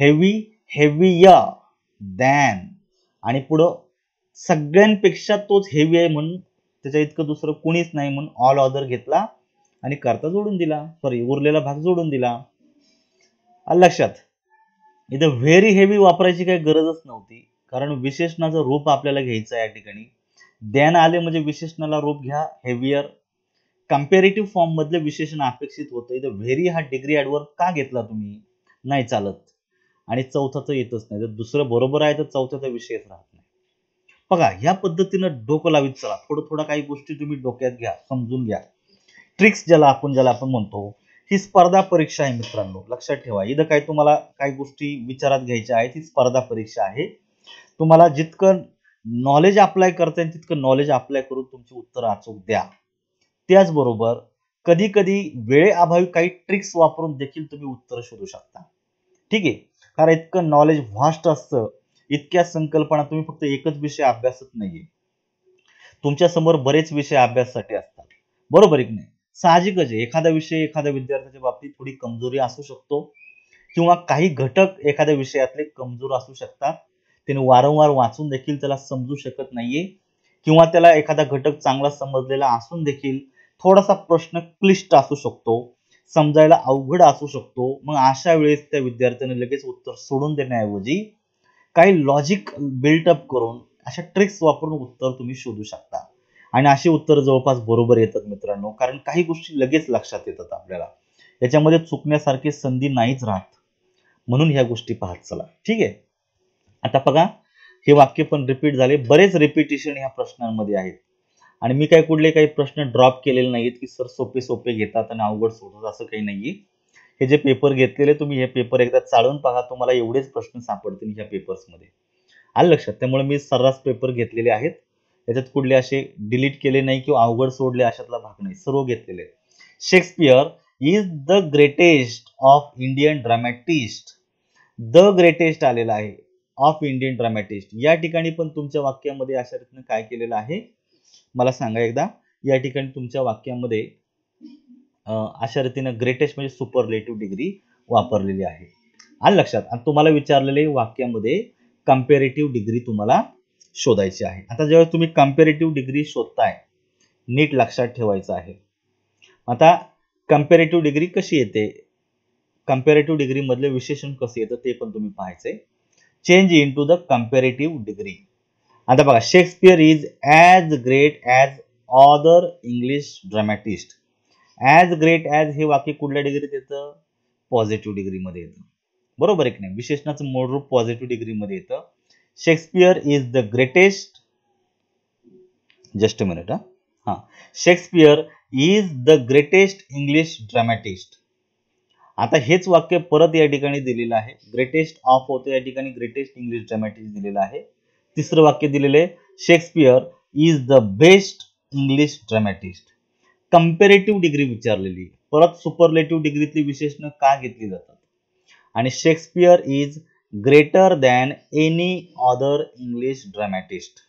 हेवी हेवियर दॅन आणि पुढं सगळ्यांपेक्षा तोच हेवी आहे म्हणून त्याच्या इतकं दुसरं कोणीच नाही म्हणून ऑल ऑर्डर घेतला आणि करता जोडून दिला सॉरी उरलेला भाग जोडून दिला लक्षात इथं व्हेरी हेवी वापरायची काही गरजच नव्हती कारण विशेषणाचं रूप आपल्याला घ्यायचं या ठिकाणी दॅन आले म्हणजे विशेषणाला रूप घ्या हेवियर कम्पेरेटिव्ह फॉर्म मधले विशेषण अपेक्षित होतं इथं व्हेरी हा डिग्री ऍडवर का घेतला तुम्ही नाही चालत आणि चौथाचं येतच नाही जर दुसरं बरोबर आहे तर चौथ्याचा विषयच राहत नाही बघा ह्या पद्धतीनं डोकं लावित चला थोडं थोडं काही गोष्टी तुम्ही डोक्यात घ्या समजून घ्या ट्रिक्स ज्याला आपण ज्याला आपण म्हणतो ही स्पर्धा परीक्षा आहे मित्रांनो लक्षात ठेवा इथं काय तुम्हाला काही गोष्टी विचारात घ्यायच्या आहेत ही स्पर्धा परीक्षा आहे तुम्हाला जितकं नॉलेज अप्लाय करता येईल तितकं नॉलेज अप्लाय करून तुमची उत्तरं अचूक द्या त्याचबरोबर कधी कधी वेळेअभावी काही ट्रिक्स वापरून देखील तुम्ही उत्तर शोधू शकता ठीक आहे कारण इतकं नॉलेज व्हास्ट असतं इतक्या संकल्पना तुम्ही फक्त एकच विषय अभ्यासत नाहीये तुमच्या समोर बरेच विषय अभ्यासासाठी असतात बरोबर एक नाही साहजिकच आहे एखादा विषय एखाद्या विद्यार्थ्याच्या बाबतीत थोडी कमजोरी असू शकतो किंवा काही घटक एखाद्या विषयातले कमजोर असू शकतात त्याने वारंवार वाचून देखील त्याला समजू शकत नाहीये किंवा त्याला एखादा घटक चांगला समजलेला असून देखील थोडासा प्रश्न क्लिष्ट असू शकतो समजायला अवघड असू शकतो मग अशा वेळेस त्या विद्यार्थ्याने लगेच उत्तर सोडून देण्याऐवजी काही लॉजिक बिल्टअप करून अशा ट्रिक्स वापरून उत्तर तुम्ही शोधू शकता आणि अशी उत्तर जवळपास बरोबर येतात मित्रांनो कारण काही गोष्टी लगेच लक्षात येतात आपल्याला याच्यामध्ये चुकण्यासारखी संधी नाहीच राहत म्हणून ह्या गोष्टी पाहत चला ठीक आहे आता बघा हे वाक्य पण रिपीट झाले बरेच रिपिटेशन ह्या प्रश्नांमध्ये आहेत आणि मी काय कुठले काही प्रश्न ड्रॉप केलेले नाहीत की सर सोपे सोपे घेतात आणि अवघड सोडतात असं काही नाहीये हे जे पेपर घेतलेले तुम्ही हे पेपर एकदा चाळून पहा तुम्हाला एवढेच प्रश्न सापडतील ह्या पेपर्समध्ये आलं लक्षात त्यामुळे मी सर्रास पेपर घेतलेले आहेत याच्यात कुठले असे डिलीट केले नाही किंवा अवघड सोडले अशातला भाग नाही सर्व घेतलेले Shakespeare is the greatest of Indian dramatist the greatest आलेला आहे ऑफ इंडियन ड्रामॅटिस्ट या ठिकाणी पण तुमच्या वाक्यामध्ये अशा रीतीने काय केलेलं आहे मला सांगा एकदा या ठिकाणी तुमच्या वाक्यामध्ये अशा रीतीनं ग्रेटेस्ट म्हणजे सुपरलेटिव्ह डिग्री वापरलेली आहे आणि लक्षात आणि तुम्हाला विचारलेले वाक्यामध्ये कम्पेरेटिव्ह डिग्री तुम्हाला शोधायची आहे आता जेव्हा तुम्ही कम्पेरेटिव्ह डिग्री शोधताय नीट लक्षात ठेवायचं आहे आता कम्पेरेटिव्ह डिग्री कशी येते डिग्री मधले विशेषण कसे येतं ते पण तुम्ही पाहायचे change into the comparative degree आता बघा Shakespeare is as great as other English dramatist as great as हे वाक्य कुठल्या डिग्रीत येतं पॉझिटिव्ह डिग्रीमध्ये येतं बरोबर एक नाही विशेषणाचं मूळ रूप पॉझिटिव्ह डिग्रीमध्ये येतं Shakespeare is the greatest just minute हा Shakespeare is the greatest English dramatist आता हेच वाक्य परत या ठिकाणी दिलेलं आहे ग्रेटेस्ट ऑफ होतं या ठिकाणी ग्रेटेस्ट इंग्लिश ड्रॅमॅटिस्ट दिलेलं आहे तिसरं वाक्य दिलेले Shakespeare is the best English dramatist comparative degree विचारलेली परत सुपरलेटिव्ह डिग्रीतली विशेषण का घेतली जातात आणि Shakespeare is greater than any other English dramatist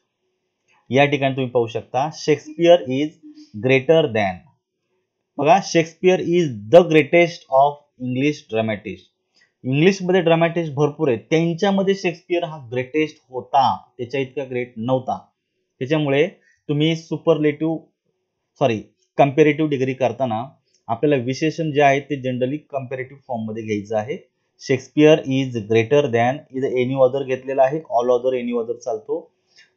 या ठिकाणी तुम्ही पाहू शकता शेक्सपियर इज ग्रेटर दॅन बघा Shakespeare is the greatest of English dramatist इंग्लिशमध्ये ड्रामॅटिस्ट भरपूर आहेत त्यांच्यामध्ये शेक्सपियर हा ग्रेटेस्ट होता त्याच्या इतका ग्रेट नव्हता त्याच्यामुळे तुम्ही सुपरलेटिव्ह सॉरी कम्पेरेटिव्ह डिग्री करताना आपल्याला विशेषण जे आहे ते जनरली कम्पेरेटिव्ह फॉर्ममध्ये घ्यायचं आहे Shakespeare is greater than is any other घेतलेला आहे ऑल ऑदर एनी ऑदर चालतो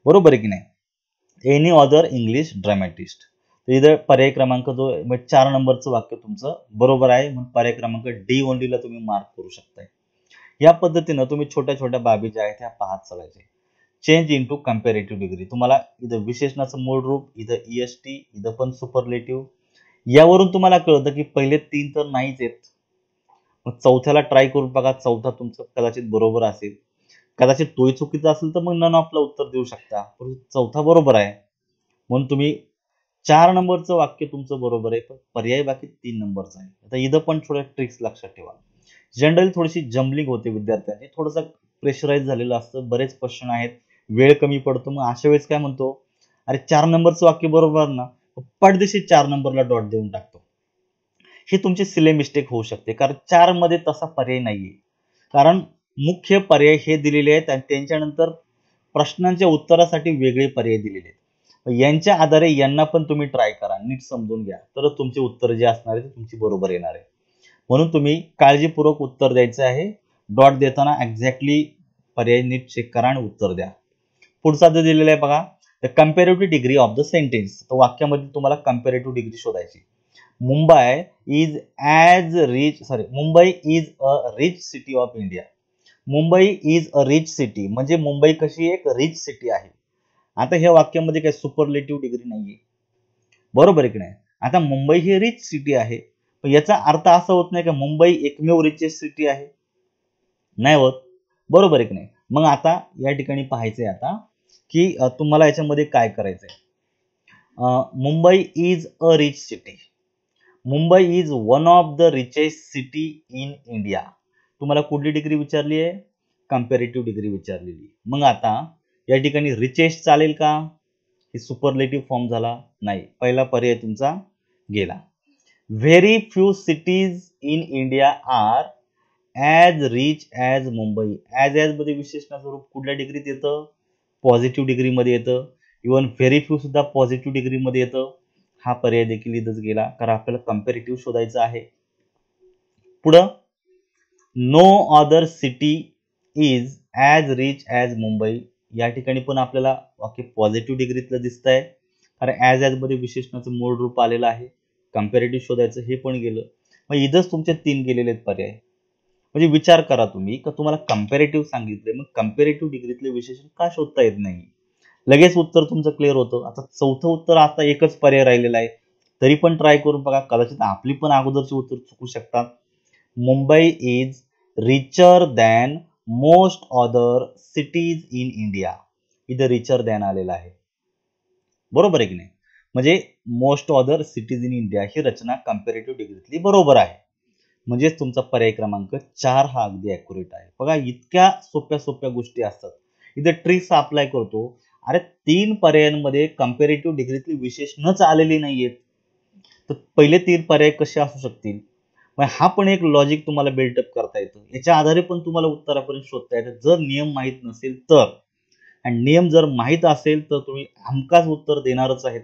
बरोबर आहे की नाही एनी ऑदर इंग्लिश ड्रामॅटिस्ट तर इथं पर्याय क्रमांक जो चार नंबरचं वाक्य तुमचं बरोबर आहे म्हणून पर्याय क्रमांक डी ओनलीला तुम्ही मार्क करू शकताय या पद्धतीनं तुम्ही छोट्या छोट्या बाबी ज्या आहेत त्या पाहत चालायचे चेंज इन टू डिग्री तुम्हाला इथं विशेषणाचं मूळ रूप इथं ई एस टी इथं पण सुपरलेटिव्ह यावरून तुम्हाला कळतं की पहिले तीन तर नाहीच येत मग चौथ्याला ट्राय करून बघा चौथा तुमचं कदाचित बरोबर असेल कदाचित तोही चुकीचा असेल तर मग नन ऑफला उत्तर देऊ शकता परंतु चौथा बरोबर आहे म्हणून तुम्ही चार नंबरचं वाक्य तुमचं बरोबर आहे पण पर्याय बाकी तीन नंबरचा आहे आता इथं पण थोड्या ट्रिक्स लक्षात ठेवा जनरली थोडीशी जम्बलिंग होते विद्यार्थ्यांची थोडंसं प्रेशराईज झालेलं असतं बरेच क्वेश्चन आहेत वेळ कमी पडतो मग अशा वेळेस काय म्हणतो अरे चार नंबरचं वाक्य बरोबर ना पडदेशी चार नंबरला डॉट देऊन टाकतो हे तुमची सिले मिस्टेक होऊ शकते कारण चार मध्ये तसा पर्याय नाहीये कारण मुख्य पर्याय हे दिलेले आहेत आणि त्यांच्यानंतर प्रश्नांच्या उत्तरासाठी वेगळे पर्याय दिलेले आहेत यांच्या आधारे यांना पण तुम्ही ट्राय करा नीट समजून घ्या तर तुमचे उत्तर जे असणार आहे ते तुमची बरोबर येणार आहे म्हणून तुम्ही काळजीपूर्वक उत्तर द्यायचं आहे डॉट देताना एक्झॅक्टली पर्याय नीट चेक करा आणि उत्तर द्या पुढचा जो दिलेला आहे बघा the comparative degree of the sentence तर वाक्यामध्ये तुम्हाला कम्पेरेटिव्ह डिग्री शोधायची Mumbai is as rich sorry Mumbai is a rich city of India Mumbai is a rich city म्हणजे मुंबई कशी एक रिच सिटी आहे आता ह्या वाक्यामध्ये काही सुपरलेटिव्ह डिग्री नाहीये बरोबर की नाही आता मुंबई ही रिच सिटी आहे पण याचा अर्थ असा होत नाही की मुंबई एकमेव रिचेस्ट सिटी आहे नाही होत बरोबर आहे की नाही मग आता या ठिकाणी पाहायचंय आता की तुम्हाला याच्यामध्ये काय करायचंय Mumbai is a rich city Mumbai is one of the richest city in India तुम्हाला कुठली डिग्री विचारली आहे कंपेरेटिव्ह डिग्री विचारलेली मग आता या ठिकाणी रिचेस्ट चालेल का हे सुपरलेटिव्ह फॉर्म झाला नाही पहिला पर्याय तुमचा गेला very few cities in India are as rich as Mumbai as मध्ये विशेषण स्वरूप कुठल्या डिग्रीत येतं पॉझिटिव्ह डिग्रीमध्ये येतं इवन व्हेरी फ्यू सुद्धा पॉझिटिव्ह डिग्रीमध्ये येतं हा पर्याय देखील इथंच गेला कारण आपल्याला कंपेरेटिव्ह शोधायचं आहे पुढं no other city is as rich as Mumbai या ठिकाणी पण आपल्याला वाक्य पॉझिटिव्ह डिग्रीतलं दिसत आहे कारण ॲज मध्ये विशेषणाचं मूळ रूप आलेलं आहे कम्पॅरेटिव्ह शोधायचं हे पण गेलं मग इथंच तुमचे तीन गेलेले पर्याय म्हणजे विचार करा तुम्ही का तुम्हाला कम्पॅरेटिव्ह सांगितले मग कम्पॅरेटिव्ह डिग्रीतले विशेषण का शोधता येत नाही लगेच उत्तर तुमचं क्लिअर होतं आता चौथं उत्तर आता एकच पर्याय राहिलेला आहे तरी पण ट्राय करून बघा कदाचित आपली पण अगोदरची उत्तर चुकू शकतात Mumbai is richer than most other cities in India इथं रिचर दॅन आलेला आहे बरोबर आहे की नाही म्हणजे most other cities in India ही रचना कम्पेरेटिव्ह डिग्रीतली बरोबर आहे म्हणजेच तुमचा पर्याय क्रमांक चार हा अगदी अॅक्युरेट आहे बघा इतक्या सोप्या सोप्या गोष्टी असतात इथे ट्रिक्स अप्लाय करतो अरे तीन पर्यायांमध्ये कम्पेरेटिव्ह डिग्रीतली विशेष नच आलेली नाहीयेत तर पहिले तीन पर्याय कसे असू शकतील मग हा पण एक लॉजिक तुम्हाला बिल्टअप करता येतो याच्या आधारे पण तुम्हाला उत्तरापर्यंत शोधता येतं जर नियम माहीत नसेल तर आणि नियम जर माहीत असेल तर तुम्ही हमखास उत्तर देणारच आहेत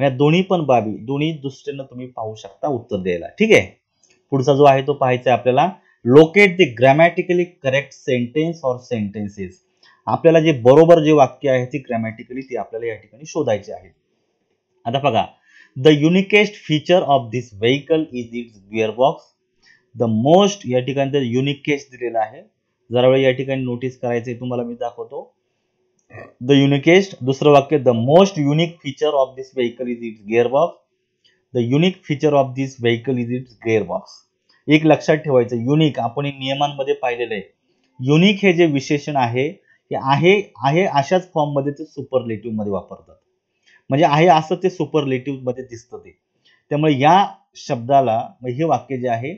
या दोन्ही पण बाबी दोन्ही दृष्टीनं तुम्ही पाहू शकता उत्तर द्यायला ठीक आहे पुढचा जो आहे तो पाहायचा आहे आपल्याला locate the grammatically correct sentence or sentences आपल्याला जे बरोबर जे वाक्य आहे ती ग्रॅमॅटिकली ती आपल्याला या ठिकाणी शोधायची आहे आता बघा the uniquest feature of this vehicle is its gearbox the most या ठिकाणी तर युनिकेस्ट दिलेला आहे जरा वेळ या ठिकाणी नोटीस करायचे तुम्हाला मी दाखवतो द युनिकेस्ट दुसरं वाक्य the most unique feature of this vehicle is its gearbox the unique feature of this vehicle is its box एक लक्षात ठेवायचं युनिक आपण नियमांमध्ये पाहिलेलं आहे युनिक हे जे विशेषण आहे हे आहे अशाच फॉर्ममध्ये ते सुपरलेटिव्ह मध्ये वापरतात म्हणजे आहे असं ते मध्ये दिसतं ते त्यामुळे या शब्दाला हे वाक्य जे आहे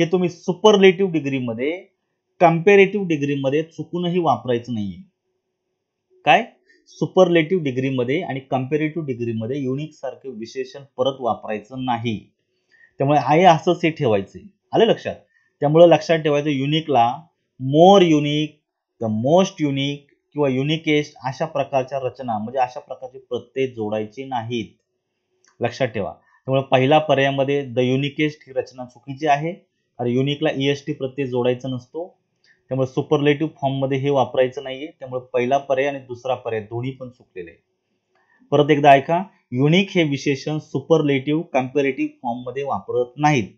हे तुम्ही सुपरलेटिव्ह डिग्रीमध्ये कम्पेरेटिव्ह डिग्रीमध्ये चुकूनही वापरायचं नाहीये काय सुपरलेटिव्ह डिग्रीमध्ये आणि कंपेरेटिव्ह डिग्रीमध्ये युनिक सारखे विशेषण परत वापरायचं नाही त्यामुळे आहे असंच हे ठेवायचे आले लक्षात त्यामुळे लक्षात ठेवायचं युनिकला more unique the most unique किंवा युनिकेस्ट अशा प्रकारच्या रचना म्हणजे अशा प्रकारचे प्रत्यय जोडायचे नाहीत लक्षात ठेवा त्यामुळे पहिला पर्यायामध्ये द युनिकेस्ट ही रचना चुकीची आहे अरे युनिकला ईएसटी प्रत्यय जोडायचा नसतो त्यामुळे सुपरलेटिव्ह फॉर्ममध्ये हे वापरायचं नाहीये त्यामुळे पहिला पर्याय आणि दुसरा पर्याय दोन्ही पण चुकलेले परत एकदा ऐका युनिक हे विशेषण सुपरलेटिव्ह कम्पेरेटिव्ह फॉर्ममध्ये वापरत नाहीत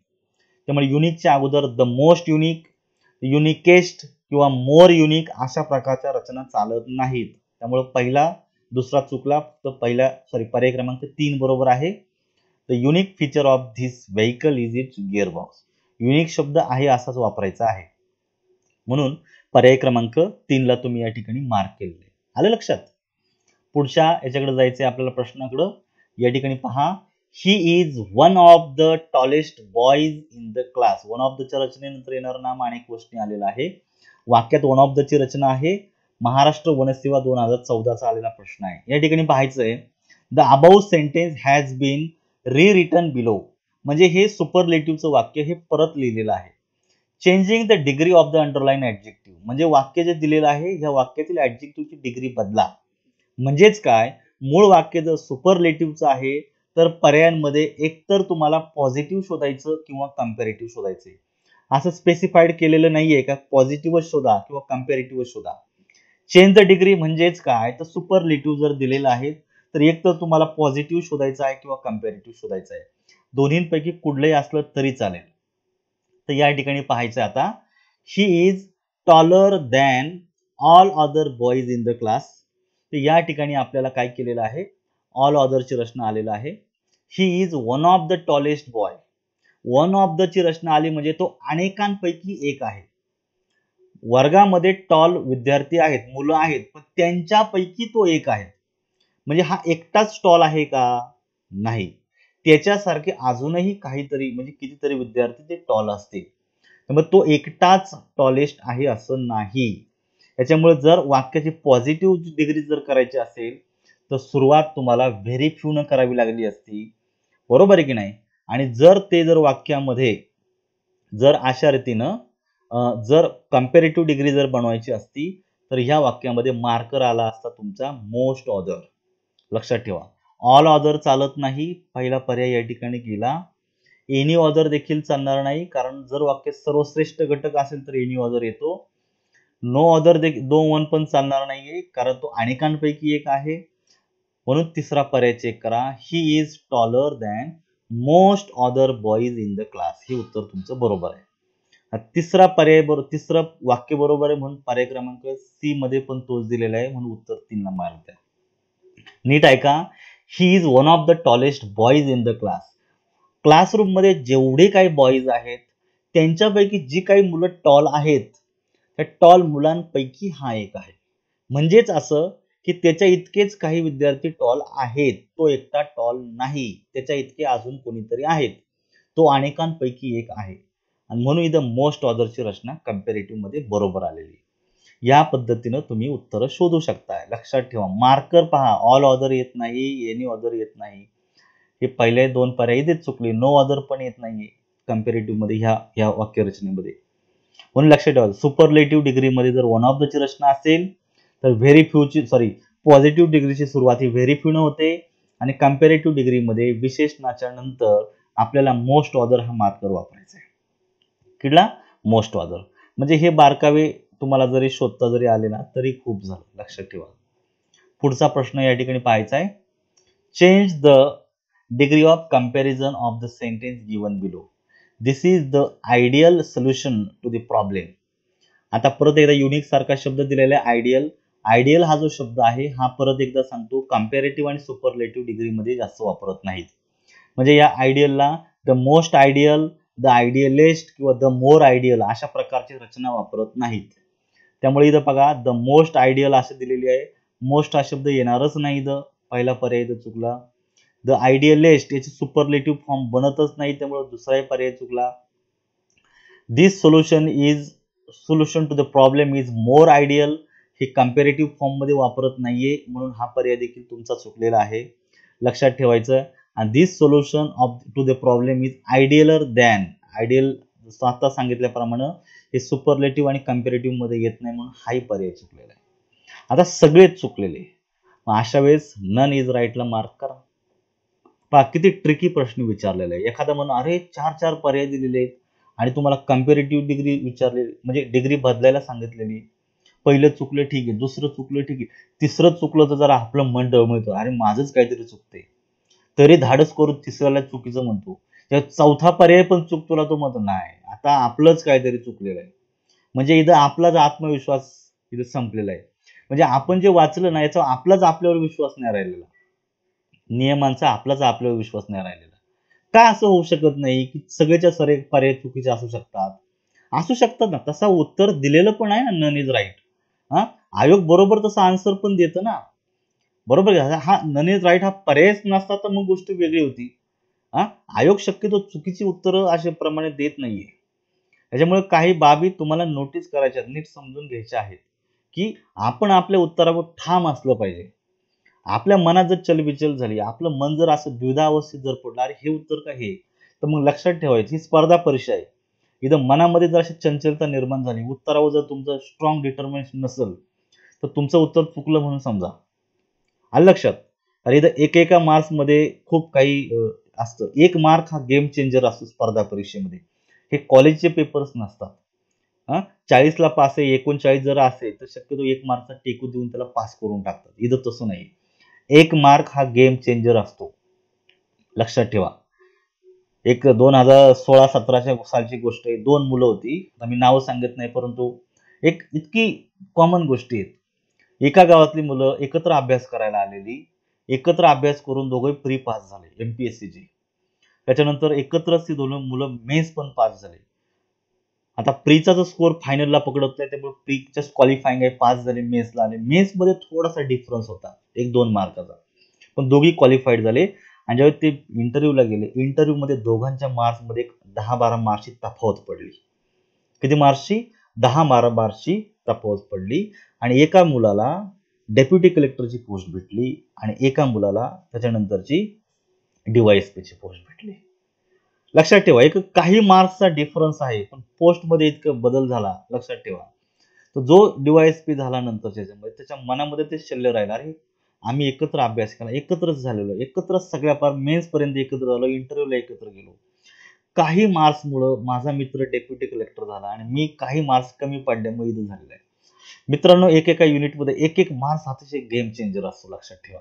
त्यामुळे युनिकच्या अगोदर द मोस्ट युनिक युनिकेस्ट किंवा मोर युनिक अशा प्रकारच्या रचना चालत नाहीत त्यामुळे पहिला दुसरा चुकला तर पहिला सॉरी पर्याय क्रमांक तीन बरोबर आहे the unique feature of this vehicle is its gearbox unique शब्द आहे असाच वापरायचा आहे म्हणून पर्याय क्रमांक तीनला तुम्ही या ठिकाणी मार्क केलेले आलं लक्षात पुढच्या याच्याकडे जायचं आपल्याला प्रश्नाकडं या ठिकाणी पहा he is one of the tallest boys in the class one of the च्या रचनेनंतर येणार नाम अनेक गोष्टी आलेला आहे वाक्यात वन ऑफ द ची रचना आहे महाराष्ट्र वनसेवा दोन हजार चौदाचा आलेला प्रश्न आहे या ठिकाणी पाहायचं आहे the above sentence has been rewritten below म्हणजे हे सुपरलेटिव्हचं वाक्य हे परत लिहिलेलं आहे changing the degree of the underlined adjective म्हणजे वाक्य जे दिलेलं आहे ह्या वाक्यातील ऍडजेक्टिव्हची डिग्री बदला म्हणजेच काय मूळ वाक्य जर सुपरलेटिव्हचं आहे तर पर्यायांमध्ये एकतर तुम्हाला पॉझिटिव्ह शोधायचं किंवा कम्पॅरेटिव्ह शोधायचं असं स्पेसिफाईड केलेलं नाहीये का पॉझिटिव्ह शोधा किंवा कम्पॅरेटिव्ह शोधा चेंज द डिग्री म्हणजेच काय तर सुपर लिटिव्ह जर दिलेलं आहे तर एक तर तुम्हाला पॉझिटिव्ह शोधायचा आहे किंवा कंपेरेटिव्ह शोधायचा आहे दोन्हींपैकी कुठलंही असलं तरी चालेल तर या ठिकाणी पाहायचं आता he is taller than all other boys in the class तर या ठिकाणी आपल्याला काय केलेलं आहे ऑल ची रचना आलेला आहे he is one of the tallest boy one of the ची रचना आली म्हणजे तो अनेकांपैकी एक आहे वर्गामध्ये टॉल विद्यार्थी आहेत मुलं आहेत पण त्यांच्यापैकी तो एक आहे म्हणजे हा एकटाच टॉल आहे का नाही त्याच्यासारखे अजूनही काहीतरी म्हणजे कितीतरी विद्यार्थी ते टॉल असतील मग तो एकटाच टॉलेस्ट आहे असं नाही त्याच्यामुळे जर वाक्याची पॉझिटिव्ह डिग्री जर करायची असेल तर सुरुवात तुम्हाला व्हेरी फ्यू न करावी लागली असती बरोबर आहे की नाही आणि जर ते जर वाक्यामध्ये जर अशा रीतीनं जर कम्पेरेटिव्ह डिग्री जर बनवायची असती तर ह्या वाक्यामध्ये मार्कर आला असता तुमचा मोस्ट ऑदर लक्षात ठेवा ऑल ऑदर चालत नाही पहिला पर्याय या ठिकाणी गेला एनी ऑदर देखील चालणार नाही कारण जर वाक्य सर्वश्रेष्ठ घटक असेल तर एनी ऑदर येतो नो ऑदर दे दो वन पण चालणार नाहीये कारण तो अनेकांपैकी एक आहे म्हणून तिसरा पर्याय चेक करा he is taller than most other boys in the class हे उत्तर तुमचं बरोबर आहे तिसरा पर्याय बरोबर तिसरं वाक्य बरोबर आहे म्हणून पर्याय क्रमांक सी मध्ये पण तोच दिलेला आहे म्हणून उत्तर तीनला मार्क आहे नीट ऐका he is one of the tallest boys in the class classroom मध्ये जेवढे काही बॉईज आहेत त्यांच्यापैकी जी काही मुलं टॉल आहेत त्या टॉल मुलांपैकी हा एक आहे म्हणजेच असं की त्याच्या इतकेच काही विद्यार्थी टॉल आहेत तो एकटा टॉल नाही त्याच्या इतके अजून कोणीतरी आहेत तो अनेकांपैकी एक आहे आणि म्हणून इथं मोस्ट ऑदरची रचना मध्ये बरोबर आलेली या पद्धतीनं तुम्ही उत्तरं शोधू शकता लक्षात ठेवा मार्कर पहा ऑल ऑदर येत नाही एनी ऑदर येत नाही हे पहिले दोन पर्याय इथेच चुकले नो ऑदर पण येत नाही मध्ये ह्या ह्या वाक्यरचनेमध्ये म्हणून लक्षात ठेवा सुपरलेटिव्ह डिग्रीमध्ये जर वन ऑफ ची रचना असेल तर व्हेरी फ्यूची सॉरी पॉझिटिव्ह डिग्रीची सुरुवात ही व्हेरी न होते आणि कम्पॅरेटिव्ह डिग्रीमध्ये विशेषणाच्या नंतर आपल्याला मोस्ट ऑदर हा मार्कर वापरायचा आहे किडला मोस्ट ऑदर म्हणजे हे बारकावे तुम्हाला जरी शोधता जरी आले ना तरी खूप झालं लक्षात ठेवा पुढचा प्रश्न या ठिकाणी पाहायचा आहे change the degree of comparison of the sentence given below this is the ideal solution to the problem आता परत एकदा युनिक सारखा शब्द दिलेला आहे आयडियल आयडियल हा जो शब्द आहे हा परत एकदा सांगतो कम्पॅरेटिव्ह आणि सुपरलेटिव्ह डिग्रीमध्ये जास्त वापरत नाहीत म्हणजे या आयडियलला the most ideal the idealist किंवा द मोर आयडियल अशा प्रकारची रचना वापरत नाहीत त्यामुळे इथं बघा द मोस्ट आयडियल असे दिलेली आहे मोस्ट हा शब्द येणारच नाही द पहिला पर्याय इथं चुकला द आयडियलिस्ट याचे सुपरलेटिव्ह फॉर्म बनतच नाही त्यामुळे दुसराही पर्याय चुकला this solution is solution to the problem is more ideal हे फॉर्म फॉर्ममध्ये वापरत नाहीये म्हणून हा पर्याय देखील तुमचा चुकलेला आहे लक्षात ठेवायचं आणि this solution of to the problem is idealer than ideal जसं आता सांगितल्याप्रमाणे हे सुपरलेटिव्ह आणि कम्पॅरेटिव्ह मध्ये येत नाही म्हणून हाही पर्याय चुकलेला आहे आता सगळेच चुकलेले मग अशा वेळेस नन इज राईटला मार्क करा पहा किती ट्रिकी प्रश्न विचारलेला आहे एखादा म्हणून अरे चार चार पर्याय दिलेले आहेत आणि तुम्हाला कम्पेरेटिव्ह डिग्री विचारलेली म्हणजे डिग्री बदलायला सांगितलेली पहिलं चुकलं ठीक आहे दुसरं चुकलं ठीक आहे तिसरं चुकलं तर जरा आपलं मन डळमळतं अरे माझंच काहीतरी चुकते तरी धाडस करून तिसऱ्याला चुकीचं म्हणतो चौथा पर्याय पण चुकतो तो मत नाही आता आपलंच काहीतरी चुकलेलं आहे म्हणजे इथं आपलाच आत्मविश्वास इथं संपलेला आहे म्हणजे आपण जे वाचलं ना याचा आपलाच आपल्यावर विश्वास नाही राहिलेला नियमांचा आपलाच आपल्यावर विश्वास नाही राहिलेला का असं होऊ शकत नाही की सगळेच्या सरे पर्याय चुकीचे असू शकतात असू शकतात ना तसा उत्तर दिलेलं पण आहे ना नन इज राईट हां आयोग बरोबर तसा आन्सर पण देतं ना बरोबर हा ननेज राईट हा पर्यायच नसता तर मग गोष्ट वेगळी होती हां आयोग शक्यतो चुकीची उत्तर अशा प्रमाणे देत नाहीये त्याच्यामुळे काही बाबी तुम्हाला नोटीस करायच्या नीट समजून घ्यायच्या आहेत की आपण आपल्या उत्तरावर ठाम असलं पाहिजे आपल्या मनात जर चलबिचल झाली आपलं मन जर असं द्विधावस्थेत जर पडलं अरे हे उत्तर का हे तर मग लक्षात ठेवायचं ही स्पर्धा परीक्षा आहे इथं मनामध्ये जर अशी चंचलता निर्माण झाली उत्तरावर जर तुमचं स्ट्रॉंग डिटर्मिनेशन नसेल तर तुमचं उत्तर चुकलं म्हणून समजा आलं लक्षात अरे इथं एक एका मार्क्समध्ये खूप काही असतं एक मार्क हा गेम चेंजर असतो स्पर्धा परीक्षेमध्ये हे कॉलेजचे पेपर्स नसतात हां चाळीसला पास आहे एकोणचाळीस जर असेल तर शक्यतो एक मार्कचा टेकू देऊन त्याला पास करून टाकतात इथं तसं नाही एक मार्क हा गेम चेंजर असतो लक्षात ठेवा एक दोन हजार सोळा सतराच्या सालची गोष्ट आहे दोन मुलं होती मी नाव सांगत नाही परंतु एक इतकी कॉमन गोष्टी आहेत एका गावातली मुलं एकत्र अभ्यास करायला आलेली एकत्र अभ्यास करून दोघे प्री पास झाले एम पी एस त्याच्यानंतर एकत्रच ती दोन मुलं मेन्स पण पास झाले आता प्रीचा जो स्कोअर फायनलला पकडत नाही त्यामुळे प्रीच्या क्वालिफाईंग आहे पास झाले मेन्सला आले मेन्समध्ये थोडासा डिफरन्स होता एक दोन मार्काचा पण दोघी क्वालिफाईड झाले आणि ज्यावेळी ते इंटरव्ह्यूला गेले इंटरव्ह्यूमध्ये दोघांच्या मार्क्समध्ये एक दहा बारा मार्क्सची तफावत पडली किती मार्क्सची दहा बारा मार्क्सची तफावत पडली आणि एका मुलाला डेप्युटी कलेक्टरची पोस्ट भेटली आणि एका मुलाला त्याच्यानंतरची डीवायएसपीची पोस्ट भेटली लक्षात ठेवा एक काही मार्क्सचा डिफरन्स आहे पण पोस्टमध्ये इतकं बदल झाला लक्षात ठेवा तर जो डीवायएसपी झाला नंतर त्याच्यामध्ये त्याच्या मनामध्ये ते शल्य राहिला अरे आम्ही एकत्र अभ्यास केला एकत्रच झालेलो एकत्र सगळ्या पार पर्यंत एकत्र झालो इंटरव्ह्यूला एकत्र गेलो काही मार्क्समुळं माझा मित्र डेप्युटी कलेक्टर झाला आणि मी काही मार्क्स कमी पडल्यामुळे इथं झालेलं आहे मित्रांनो एकेका युनिटमध्ये एक एक मार्क्स अतिशय गेम चेंजर असतो लक्षात ठेवा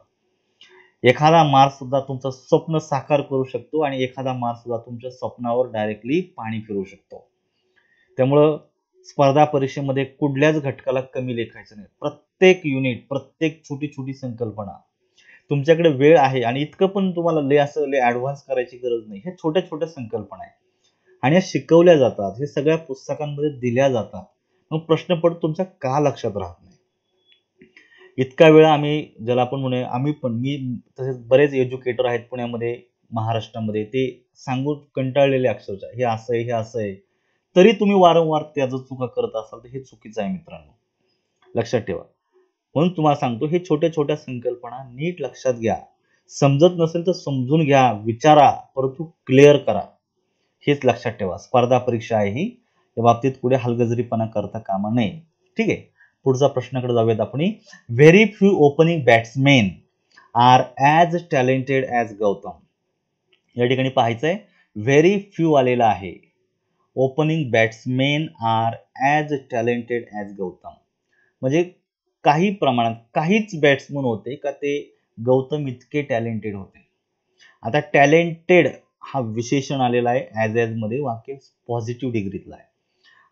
एखादा मार्क्स सुद्धा तुमचं स्वप्न साकार करू शकतो आणि एखादा मार्क्स सुद्धा तुमच्या स्वप्नावर डायरेक्टली पाणी फिरू शकतो त्यामुळं स्पर्धा परीक्षेमध्ये कुठल्याच घटकाला कमी लेखायचं नाही प्रत्येक प्रत्येक युनिट प्रत्येक छोटी छोटी संकल्पना तुमच्याकडे वेळ आहे आणि इतकं पण तुम्हाला ले असं लय ॲडव्हान्स करायची गरज नाही ह्या छोट्या छोट्या संकल्पना आहे आणि या शिकवल्या जातात हे सगळ्या पुस्तकांमध्ये दिल्या जातात मग प्रश्न पडतो तुमचा का लक्षात राहत नाही इतका वेळा आम्ही ज्याला आपण म्हणूया आम्ही पण मी तसेच बरेच एज्युकेटर आहेत पुण्यामध्ये महाराष्ट्रामध्ये ते सांगून कंटाळलेले अक्षरशः हे असं आहे हे असं आहे तरी तुम्ही वारंवार त्या जर चुका करत असाल तर हे चुकीचं आहे मित्रांनो लक्षात ठेवा म्हणून तुम्हाला सांगतो हे छोट्या छोट्या संकल्पना नीट लक्षात घ्या समजत नसेल तर समजून घ्या विचारा परंतु क्लिअर करा हेच लक्षात ठेवा स्पर्धा परीक्षा आहे ही या बाबतीत पुढे हलगजरीपणा करता कामा नये ठीक आहे पुढचा प्रश्नाकडे जाऊयात आपण very few opening batsmen are as talented as Gautam या ठिकाणी पाहायचं आहे व्हेरी फ्यू आलेला आहे opening batsmen are as talented as Gautam म्हणजे काही प्रमाणात काहीच बॅट्समन होते का ते गौतम इतके टॅलेंटेड होते आता टॅलेंटेड हा विशेषण आलेला आहे ॲज मध्ये वाक्य पॉझिटिव्ह डिग्रीतला आहे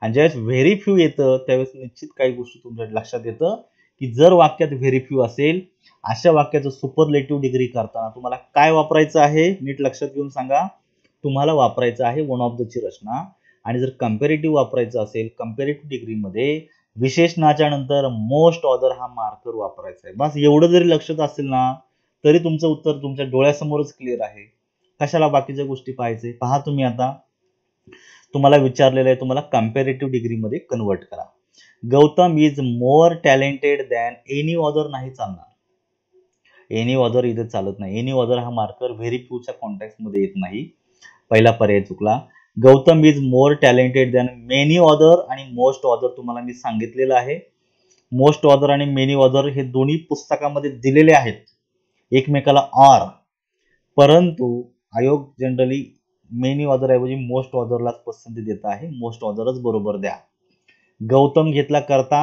आणि ज्यावेळेस व्हेरी फ्यू येतं त्यावेळेस निश्चित काही गोष्टी तुमच्या लक्षात येतं की जर वाक्यात व्हेरी फ्यू असेल अशा वाक्याचं सुपरलेटिव्ह डिग्री करताना तुम्हाला काय वापरायचं आहे नीट लक्षात घेऊन सांगा तुम्हाला वापरायचं आहे वन ऑफ दची रचना आणि जर कम्पेरेटिव्ह वापरायचं असेल कम्पेरेटिव्ह डिग्रीमध्ये विशेषणाच्या नंतर मोस्ट ऑदर हा मार्कर वापरायचा आहे बस एवढं जरी लक्षात असेल ना तरी तुमचं उत्तर तुमच्या डोळ्यासमोरच क्लिअर आहे कशाला बाकीच्या गोष्टी पाहायचे पहा तुम्ही आता तुम्हाला विचारलेलं आहे तुम्हाला डिग्री डिग्रीमध्ये कन्वर्ट करा Gautam is more talented than any other नाही चालणार एनी ऑदर इथे चालत नाही एनी ऑदर हा मार्कर व्हेरी फ्यूच्या कॉन्टॅक्टमध्ये येत नाही पहिला पर्याय चुकला Gautam is more talented than many other आणि मोस्ट ऑदर तुम्हाला मी सांगितलेलं आहे मोस्ट ऑदर आणि मेनी ऑदर हे दोन्ही पुस्तकामध्ये दिलेले आहेत एकमेकाला आर परंतु आयोग जनरली मेनी ऑदर ऐवजी मोस्ट ऑदरलाच पसंती देत आहे मोस्ट ऑदरच बरोबर द्या गौतम घेतला करता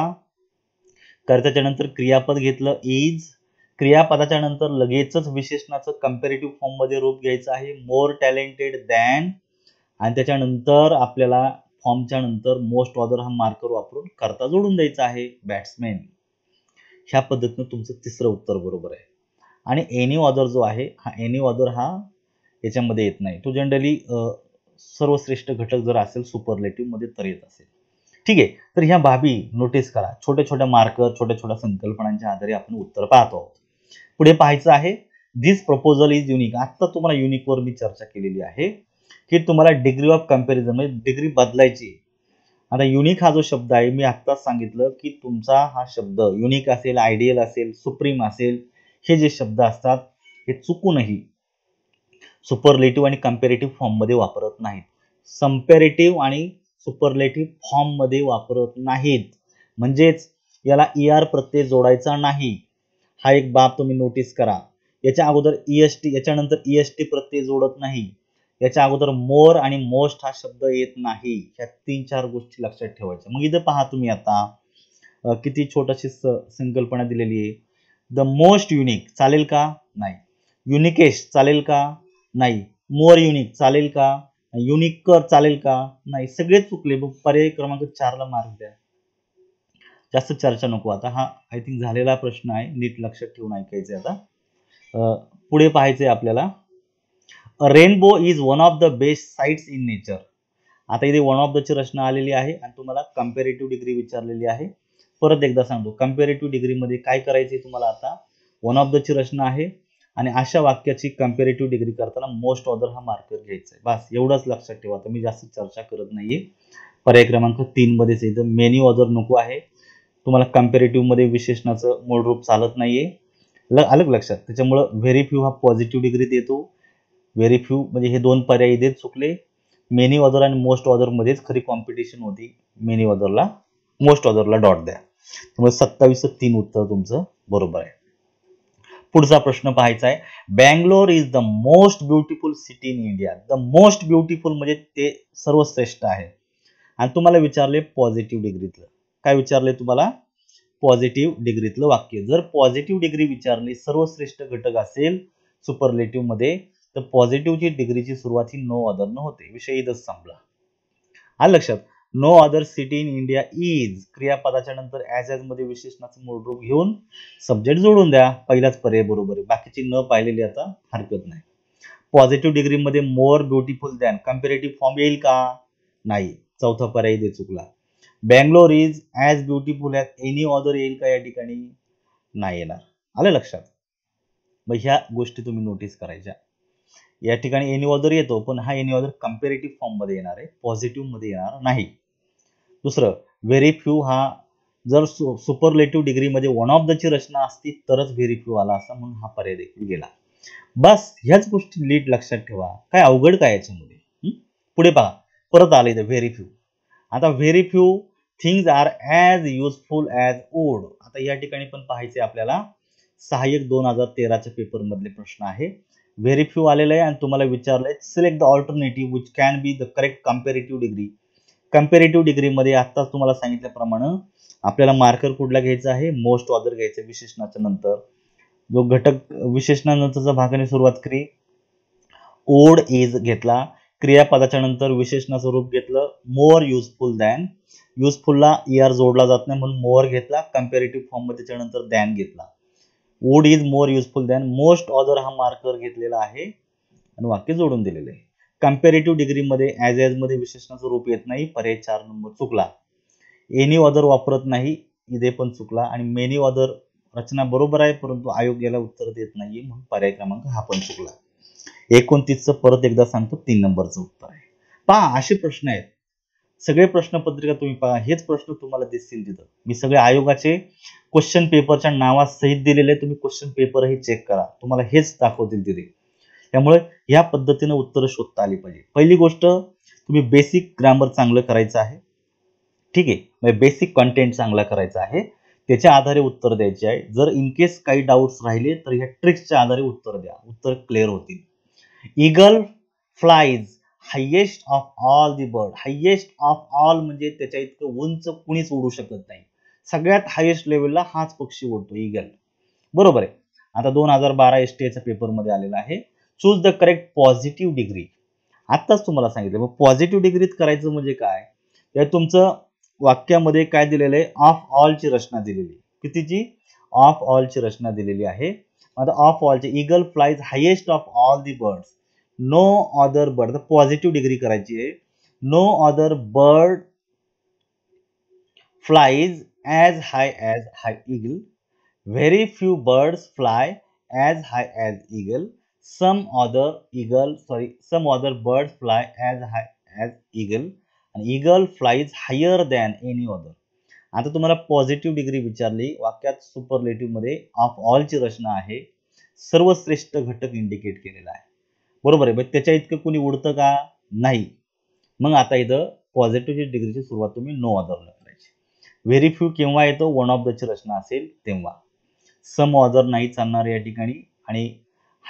कर्त्याच्या नंतर क्रियापद घेतलं इज क्रियापदाच्या नंतर लगेचच विशेषणाचं फॉर्म फॉर्ममध्ये रूप घ्यायचं आहे मोर टॅलेंटेड दॅन आणि त्याच्यानंतर आपल्याला फॉर्मच्या नंतर मोस्ट ऑर्डर हा मार्कर वापरून करता जोडून द्यायचा आहे बॅट्समॅन ह्या पद्धतीनं तुमचं तिसरं उत्तर बरोबर आहे आणि एनी ऑदर जो आहे हा एनी ऑदर हा याच्यामध्ये येत नाही तो जनरली सर्वश्रेष्ठ घटक जर असेल सुपरलेटिव्ह मध्ये तर येत असेल ठीक आहे तर ह्या बाबी नोटीस करा छोट्या छोट्या मार्कर छोट्या छोट्या संकल्पनांच्या आधारे आपण उत्तर पाहतो आहोत पुढे पाहायचं आहे दिस प्रपोजल इज युनिक आत्ता तुम्हाला युनिकवर मी चर्चा केलेली आहे की तुम्हाला डिग्री ऑफ कंपेरिजन म्हणजे डिग्री बदलायची आता युनिक हा जो शब्द आहे मी आत्ताच सांगितलं की तुमचा हा शब्द युनिक असेल आयडियल असेल सुप्रीम असेल हे जे शब्द असतात हे चुकूनही सुपरलेटिव्ह आणि फॉर्म फॉर्ममध्ये वापरत नाहीत सम्पॅरेटिव्ह आणि सुपरलेटिव्ह फॉर्ममध्ये वापरत नाहीत म्हणजेच याला ई e आर प्रत्यय जोडायचा नाही हा एक बाब तुम्ही नोटीस करा याच्या अगोदर ई एस टी याच्यानंतर ई एस टी प्रत्यय जोडत नाही याच्या अगोदर मोर आणि मोस्ट हा शब्द येत नाही ह्या तीन चार गोष्टी लक्षात ठेवायच्या मग इथं पहा तुम्ही आता किती छोटीशी संकल्पना दिलेली आहे द मोस्ट युनिक चालेल का नाही युनिकेश चालेल का नाही मोर युनिक चालेल का युनिक कर चालेल का नाही सगळे चुकले मग पर्याय क्रमांक चारला मार्क द्या जास्त चर्चा नको आता हा आय थिंक झालेला प्रश्न आहे नीट लक्षात ठेवून ऐकायचं आता पुढे पाहायचंय आपल्याला rainbow is one of the best sights in nature आता इथे वन ऑफ द ची रचना आलेली आहे आणि तुम्हाला कम्पेरेटिव्ह डिग्री विचारलेली आहे परत एकदा सांगतो कम्पेरेटिव्ह डिग्रीमध्ये काय करायचे तुम्हाला आता वन ऑफ दची रचना आहे आणि अशा वाक्याची कम्पेरेटिव्ह डिग्री करताना मोस्ट ऑदर हा मार्कर घ्यायचा आहे बस एवढंच लक्षात ठेवा आता मी जास्त चर्चा करत नाहीये पर्याय क्रमांक तीनमध्येच इथं मेनी ऑदर नको आहे तुम्हाला मध्ये विशेषणाचं मूळ रूप चालत नाहीये अलग लक्षात त्याच्यामुळं व्हेरी फ्यू हा पॉझिटिव्ह डिग्री देतो व्हेरी फ्यू म्हणजे हे दोन पर्याय इथेच चुकले मेनी ऑदर आणि मोस्ट ऑदरमध्येच खरी कॉम्पिटिशन होती मेनी ऑदरला मोस्ट ऑदरला डॉट द्या त्यामुळे सत्तावीसचं तीन उत्तर तुमचं बरोबर आहे पुढचा प्रश्न पाहायचा आहे Bangalore is the most beautiful city in India the most beautiful म्हणजे ते सर्वश्रेष्ठ आहे आणि तुम्हाला विचारले पॉझिटिव्ह डिग्रीतलं काय विचारले तुम्हाला पॉझिटिव्ह डिग्रीतलं वाक्य जर पॉझिटिव्ह डिग्री विचारली सर्वश्रेष्ठ घटक असेल सुपरलेटिव्ह मध्ये तर पॉझिटिव्हची डिग्रीची सुरुवात ही नो अदर न होते विषय इथंच संपला हा लक्षात no other city in India is क्रियापदाच्या नंतर ॲज ॲज मध्ये विशेषणाचं मूळ रूप घेऊन सब्जेक्ट जोडून द्या पहिलाच पर्याय बरोबर आहे बाकीची न पाहिलेली आता हरकत नाही पॉझिटिव्ह डिग्रीमध्ये more beautiful than comparative form येईल का नाही चौथा पर्याय दे चुकला Bangalore is as beautiful as any other येईल का या ठिकाणी नाही येणार आलं लक्षात मग ह्या गोष्टी तुम्ही नोटीस करायच्या या ठिकाणी एनी ऑदर येतो पण हा एनी ऑदर फॉर्म मध्ये येणार आहे मध्ये येणार नाही दुसरं व्हेरी फ्यू हा जर सु सुपरलेटिव्ह डिग्रीमध्ये वन ऑफ दची रचना असती तरच व्हेरी फ्यू आला असा म्हणून हा पर्याय देखील गेला बस ह्याच गोष्टी लीट लक्षात ठेवा काय अवघड काय याच्यामध्ये पुढे पहा परत आले इथे व्हेरी फ्यू आता very few things are as useful as wood आता या ठिकाणी पण पाहायचे आपल्याला सहाय्यक दोन हजार तेराच्या मधले प्रश्न आहे व्हेरी फ्यू आलेलं आहे आणि तुम्हाला विचारलंय आहे select the alternative which can be the correct comparative degree comparative डिग्रीमध्ये आत्ताच तुम्हाला सांगितल्याप्रमाणे आपल्याला मार्कर कुठला घ्यायचा आहे मोस्ट ऑदर घ्यायचं आहे विशेषणाच्या नंतर जो घटक विशेषणानंतरचा भागाने सुरुवात करी ओड इज घेतला क्रियापदाच्या नंतर विशेषणाचं रूप घेतलं मोर युजफुल दॅन युजफुलला ई आर जोडला जात नाही म्हणून मोअर घेतला कम्पेरेटिव्ह फॉर्ममध्ये त्याच्यानंतर दॅन घेतला wood is more useful than most other हा मार्कर घेतलेला आहे आणि वाक्य जोडून दिलेले आहे कम्पेरेटिव्ह डिग्रीमध्ये ॲज मध्ये विशेषणाचं रूप येत नाही पर्याय चार नंबर चुकला एनी ऑदर वापरत नाही इथे पण चुकला आणि मेनी ऑदर रचना बरोबर आहे परंतु आयोग याला उत्तर देत नाही म्हणून पर्याय क्रमांक हा पण चुकला एकोणतीसचं परत एकदा सांगतो तीन नंबरचं उत्तर आहे पहा असे प्रश्न आहेत सगळे प्रश्नपत्रिका तुम्ही पहा हेच प्रश्न तुम्हाला दिसतील तिथं मी सगळे आयोगाचे क्वेश्चन पेपरच्या सहित दिलेले तुम्ही क्वेश्चन पेपरही चेक करा तुम्हाला हेच दाखवतील तिथे त्यामुळे या पद्धतीनं उत्तरं शोधता आली पाहिजे पहिली गोष्ट तुम्ही बेसिक ग्रामर चांगलं करायचं आहे ठीक आहे म्हणजे बेसिक कंटेंट चांगला करायचा आहे त्याच्या आधारे उत्तर द्यायचे आहे जर इन केस काही डाऊट्स राहिले तर ह्या ट्रिक्सच्या आधारे उत्तर द्या उत्तर क्लिअर होतील eagle flies highest of all the bird highest of all म्हणजे त्याच्या इतकं उंच कुणीच उडू शकत नाही सगळ्यात हायेस्ट लेवलला हाच पक्षी उडतो इगल बरोबर आहे आता दोन हजार बारा एस टी पेपर पेपरमध्ये आलेला आहे choose the correct positive degree आत्ताच तुम्हाला सांगितलं मग पॉझिटिव्ह डिग्रीत करायचं म्हणजे काय या तुमचं वाक्यामध्ये काय दिलेलं आहे ऑफ ऑलची रचना दिलेली कितीची ऑफ ऑलची रचना दिलेली आहे आता ऑफ ची eagle flies highest of all the birds no other bird तर पॉझिटिव्ह डिग्री करायची आहे no other bird flies as high as high eagle very few birds fly as high as eagle some other eagle sorry some other bird fly as high as eagle आणि eagle flies higher than any other आता तुम्हाला positive degree विचारली वाक्यात सुपरलेटिव्हमध्ये of ऑलची रचना आहे सर्वश्रेष्ठ घटक indicate केलेला आहे बरोबर आहे त्याच्या इतकं कुणी उडतं का नाही मग आता इथं पॉझिटिव्हची डिग्रीची सुरुवात तुम्ही नो ऑदरला करायची व्हेरी फ्यू केव्हा येतो वन ऑफ दची रचना असेल तेव्हा सम ऑदर नाही चालणार या ठिकाणी आणि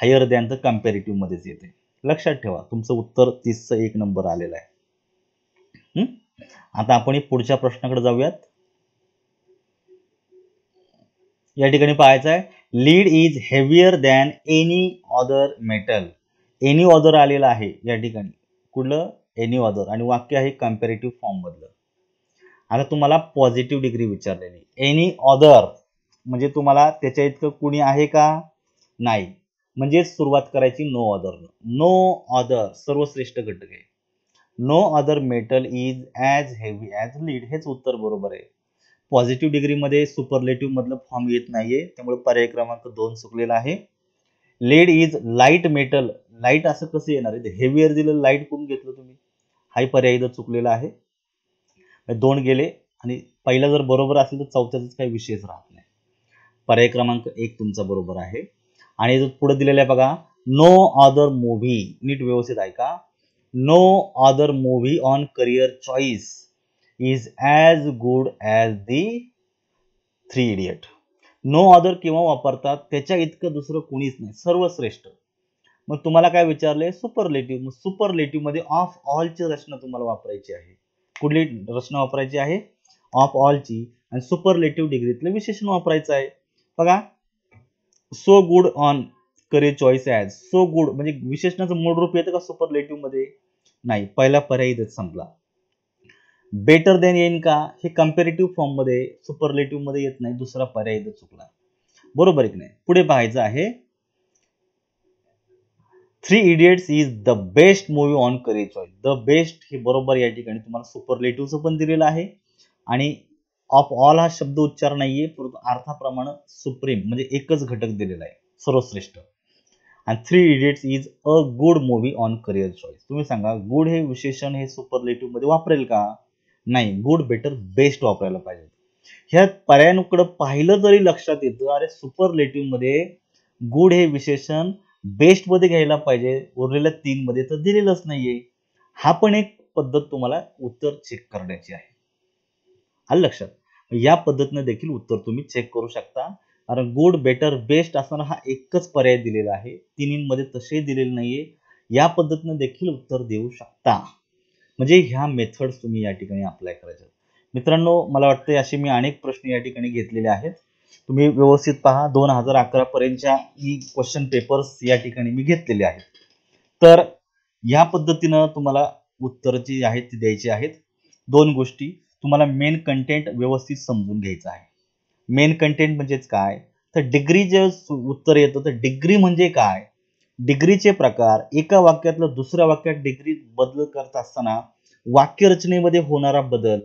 हायर दॅन दॅनचं मध्येच येते लक्षात ठेवा तुमचं उत्तर तीसचं एक नंबर आलेला आहे आता आपण पुढच्या प्रश्नाकडे जाऊयात या ठिकाणी पाहायचं आहे lead is heavier than any other metal any other आलेलं आहे या ठिकाणी कुठलं एनी ऑदर आणि वाक्य आहे कम्पॅरेटिव्ह फॉर्ममधलं आता तुम्हाला पॉझिटिव्ह डिग्री विचारलेली एनी ऑदर म्हणजे तुम्हाला त्याच्या इतकं कुणी आहे का नाही म्हणजे सुरुवात करायची नो ऑदर नो ऑदर सर्वश्रेष्ठ घटक आहे no other metal is as heavy as lead हेच उत्तर बरोबर आहे पॉझिटिव्ह डिग्रीमध्ये सुपरलेटिव्ह मधलं फॉर्म येत नाहीये त्यामुळे पर्याय क्रमांक दोन चुकलेला आहे lead is light metal light असं कसं येणार आहे हेवियर दिलेलं लाईट कोण घेतलं तुम्ही हाही पर्याय इथं चुकलेला आहे दोन गेले आणि पहिला जर बरोबर असेल तर चौथ्याचाच काही विशेष राहत नाही पर्याय क्रमांक एक तुमचा बरोबर आहे आणि पुढे दिलेलं आहे बघा नो अदर मूव्ही नीट व्यवस्थित ऐका no other movie on career choice is as good as the three idiot no other केव्हा वापरतात त्याच्या इतकं दुसरं कोणीच नाही सर्वश्रेष्ठ मग तुम्हाला काय विचारले सुपरलेटिव्ह मग सुपरलेटिव्हमध्ये ऑफ ऑलची रचना तुम्हाला वापरायची आहे कुठली रचना वापरायची आहे ऑफ ऑलची आणि सुपरलेटिव्ह डिग्रीतलं विशेषण वापरायचं आहे बघा so good on career choice as so good म्हणजे विशेषणाचं मूळ रूप येतं का सुपरलेटिव्ह मध्ये नाही पहिला पर्याय इथेच संपला बेटर देन येईन का हे कम्पेरेटिव्ह फॉर्ममध्ये मध्ये येत नाही दुसरा पर्याय इथं चुकला बरोबर की नाही पुढे पाहायचं आहे three idiots is the best movie on career choice the best हे बरोबर या ठिकाणी तुम्हाला सुपरलेटिव्हचं पण दिलेलं आहे आणि ऑफ ऑल हा शब्द उच्चार नाही आहे परंतु अर्थाप्रमाणे सुप्रीम म्हणजे एकच घटक दिलेला आहे सर्वश्रेष्ठ आणि three idiots is a good movie on career choice तुम्ही सांगा गुड हे विशेषण हे सुपरलेटिव्हमध्ये वापरेल का नाही गुड बेटर बेस्ट वापरायला पाहिजे ह्या पर्यायांकडं पाहिलं तरी लक्षात येतं अरे मध्ये गुड हे विशेषण बेस्टमध्ये घ्यायला पाहिजे उरलेल्या तीनमध्ये तर दिलेलंच नाहीये हा पण एक पद्धत तुम्हाला उत्तर चेक करण्याची आहे हा लक्षात या पद्धतीने देखील उत्तर तुम्ही चेक करू शकता कारण गुड बेटर बेस्ट असणारा हा एकच पर्याय दिलेला आहे तिन्हीमध्ये तसे दिलेले नाहीये या पद्धतीने देखील उत्तर देऊ शकता म्हणजे ह्या मेथड्स तुम्ही या ठिकाणी अप्लाय करायच्या मित्रांनो मला वाटतं असे मी अनेक प्रश्न या ठिकाणी घेतलेले आहेत तुम्ही व्यवस्थित पहा दोन हजार पर्यंतच्या ही क्वेश्चन पेपर्स या ठिकाणी मी घेतलेले आहेत तर ह्या पद्धतीनं तुम्हाला उत्तर जी आहेत ती द्यायची आहेत दोन गोष्टी तुम्हाला मेन कंटेंट व्यवस्थित समजून घ्यायचं आहे मेन कंटेंट म्हणजेच काय तर डिग्री जे उत्तर येतं तर डिग्री म्हणजे काय डिग्रीचे प्रकार एका वाक्यातलं दुसऱ्या वाक्यात डिग्री बदल करत असताना वाक्यरचनेमध्ये होणारा बदल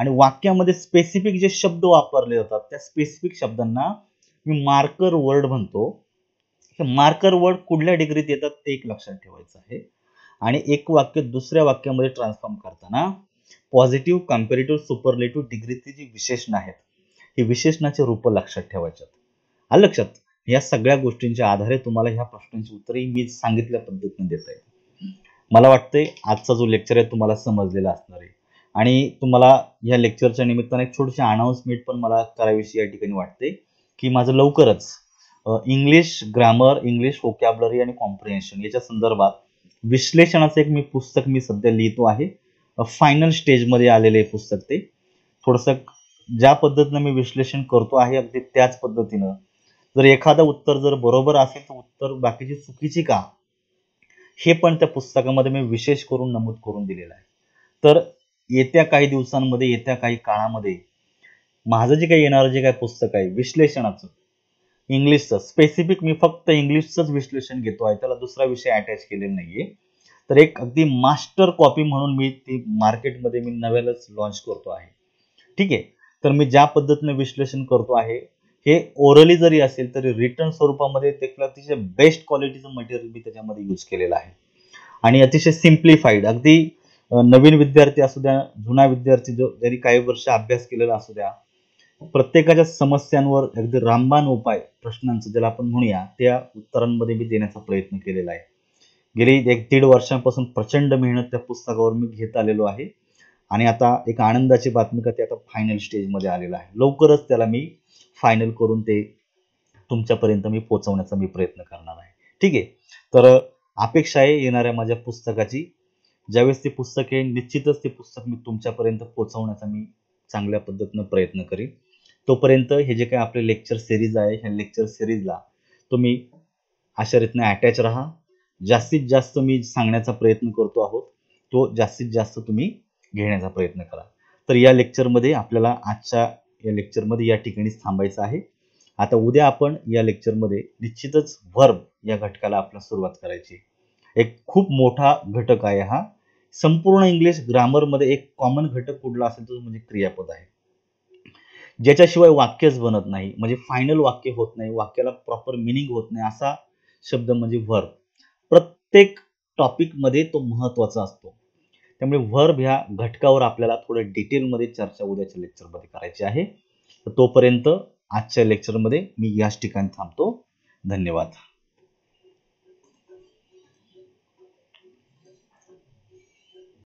आणि वाक्यामध्ये स्पेसिफिक जे शब्द वापरले जातात त्या स्पेसिफिक शब्दांना मी मार्कर वर्ड म्हणतो हे मार्कर वर्ड कुठल्या डिग्रीत येतात ते एक लक्षात ठेवायचं आहे आणि एक वाक्य दुसऱ्या वाक्यामध्ये ट्रान्सफॉर्म करताना पॉझिटिव्ह कम्पेरेटिव्ह सुपरलेटिव्ह डिग्रीची जी विशेषण आहेत ही विशेषणाचे रूप लक्षात ठेवायच्यात आलं लक्षात या सगळ्या गोष्टींच्या आधारे तुम्हाला ह्या प्रश्नांची उत्तरही मी सांगितल्या पद्धतीने देत आहे मला वाटतंय आजचा जो लेक्चर आहे तुम्हाला समजलेला असणार आहे आणि तुम्हाला या लेक्चरच्या निमित्ताने एक छोटीशी अनाऊन्समेंट पण मला करावीशी या ठिकाणी वाटते की माझं लवकरच इंग्लिश ग्रॅमर इंग्लिश वोकॅबलरी आणि कॉम्प्रिहेन्शन याच्या संदर्भात विश्लेषणाचं एक मी पुस्तक मी सध्या लिहितो आहे फायनल स्टेजमध्ये आलेलं आहे पुस्तक ते थोडंसं ज्या पद्धतीनं मी विश्लेषण करतो आहे अगदी त्याच पद्धतीनं जर एखादं उत्तर जर बरोबर असेल तर उत्तर बाकीची चुकीची का हे पण त्या पुस्तकामध्ये मी विशेष करून नमूद करून दिलेलं आहे तर येत्या काही दिवसांमध्ये येत्या काही काळामध्ये माझं जे काही येणारं जे काही पुस्तक आहे विश्लेषणाचं इंग्लिशचं स्पेसिफिक मी फक्त इंग्लिशचंच विश्लेषण घेतो आहे त्याला दुसरा विषय अटॅच केलेला नाही आहे तर एक अगदी मास्टर कॉपी म्हणून मी ती मार्केटमध्ये मी नव्यालाच लॉन्च करतो आहे ठीक आहे तर मी ज्या पद्धतीने विश्लेषण करतो आहे हे ओरली जरी असेल तरी रिटर्न स्वरूपामध्ये त्याला अतिशय बेस्ट क्वालिटीचं मटेरियल मी त्याच्यामध्ये यूज केलेलं आहे आणि अतिशय सिम्प्लिफाईड अगदी नवीन विद्यार्थी असू द्या जुना विद्यार्थी जो जरी काही वर्ष अभ्यास केलेला असू द्या प्रत्येकाच्या समस्यांवर अगदी रामबाण उपाय प्रश्नांचं ज्याला आपण म्हणूया त्या उत्तरांमध्ये मी देण्याचा प्रयत्न केलेला आहे गेली एक दीड वर्षांपासून प्रचंड मेहनत त्या पुस्तकावर मी घेत आलेलो आहे आणि आता एक आनंदाची बातमी का ते आता फायनल स्टेजमध्ये आलेलं आहे लवकरच त्याला मी फायनल करून ते तुमच्यापर्यंत मी पोहोचवण्याचा मी प्रयत्न करणार आहे ठीक आहे तर अपेक्षा आहे येणाऱ्या माझ्या पुस्तकाची ज्यावेळेस ते पुस्तक येईल निश्चितच ते पुस्तक मी तुमच्यापर्यंत पोचवण्याचा मी चांगल्या पद्धतीनं प्रयत्न करेन तोपर्यंत हे जे काही आपले लेक्चर सिरीज आहे ह्या लेक्चर सिरीजला तुम्ही अशा रीतीने अटॅच राहा जास्तीत जास्त मी सांगण्याचा प्रयत्न करतो आहोत तो जास्तीत जास्त तुम्ही घेण्याचा प्रयत्न करा तर या लेक्चरमध्ये आपल्याला आजच्या या लेक्चरमध्ये या ठिकाणीच थांबायचं आहे आता उद्या आपण या लेक्चरमध्ये निश्चितच वर्ब या घटकाला आपल्याला सुरुवात करायची एक खूप मोठा घटक आहे हा संपूर्ण इंग्लिश ग्रामरमध्ये एक कॉमन घटक कुठला असेल तो म्हणजे क्रियापद आहे ज्याच्याशिवाय वाक्यच बनत नाही म्हणजे फायनल वाक्य होत नाही वाक्याला प्रॉपर मिनिंग होत नाही असा शब्द म्हणजे व्हर्ब प्रत्येक टॉपिकमध्ये तो महत्त्वाचा असतो त्यामुळे व्हर्ब ह्या घटकावर आपल्याला थोडं डिटेलमध्ये चर्चा उद्याच्या लेक्चरमध्ये करायची आहे तोपर्यंत आजच्या लेक्चरमध्ये मी याच ठिकाणी थांबतो धन्यवाद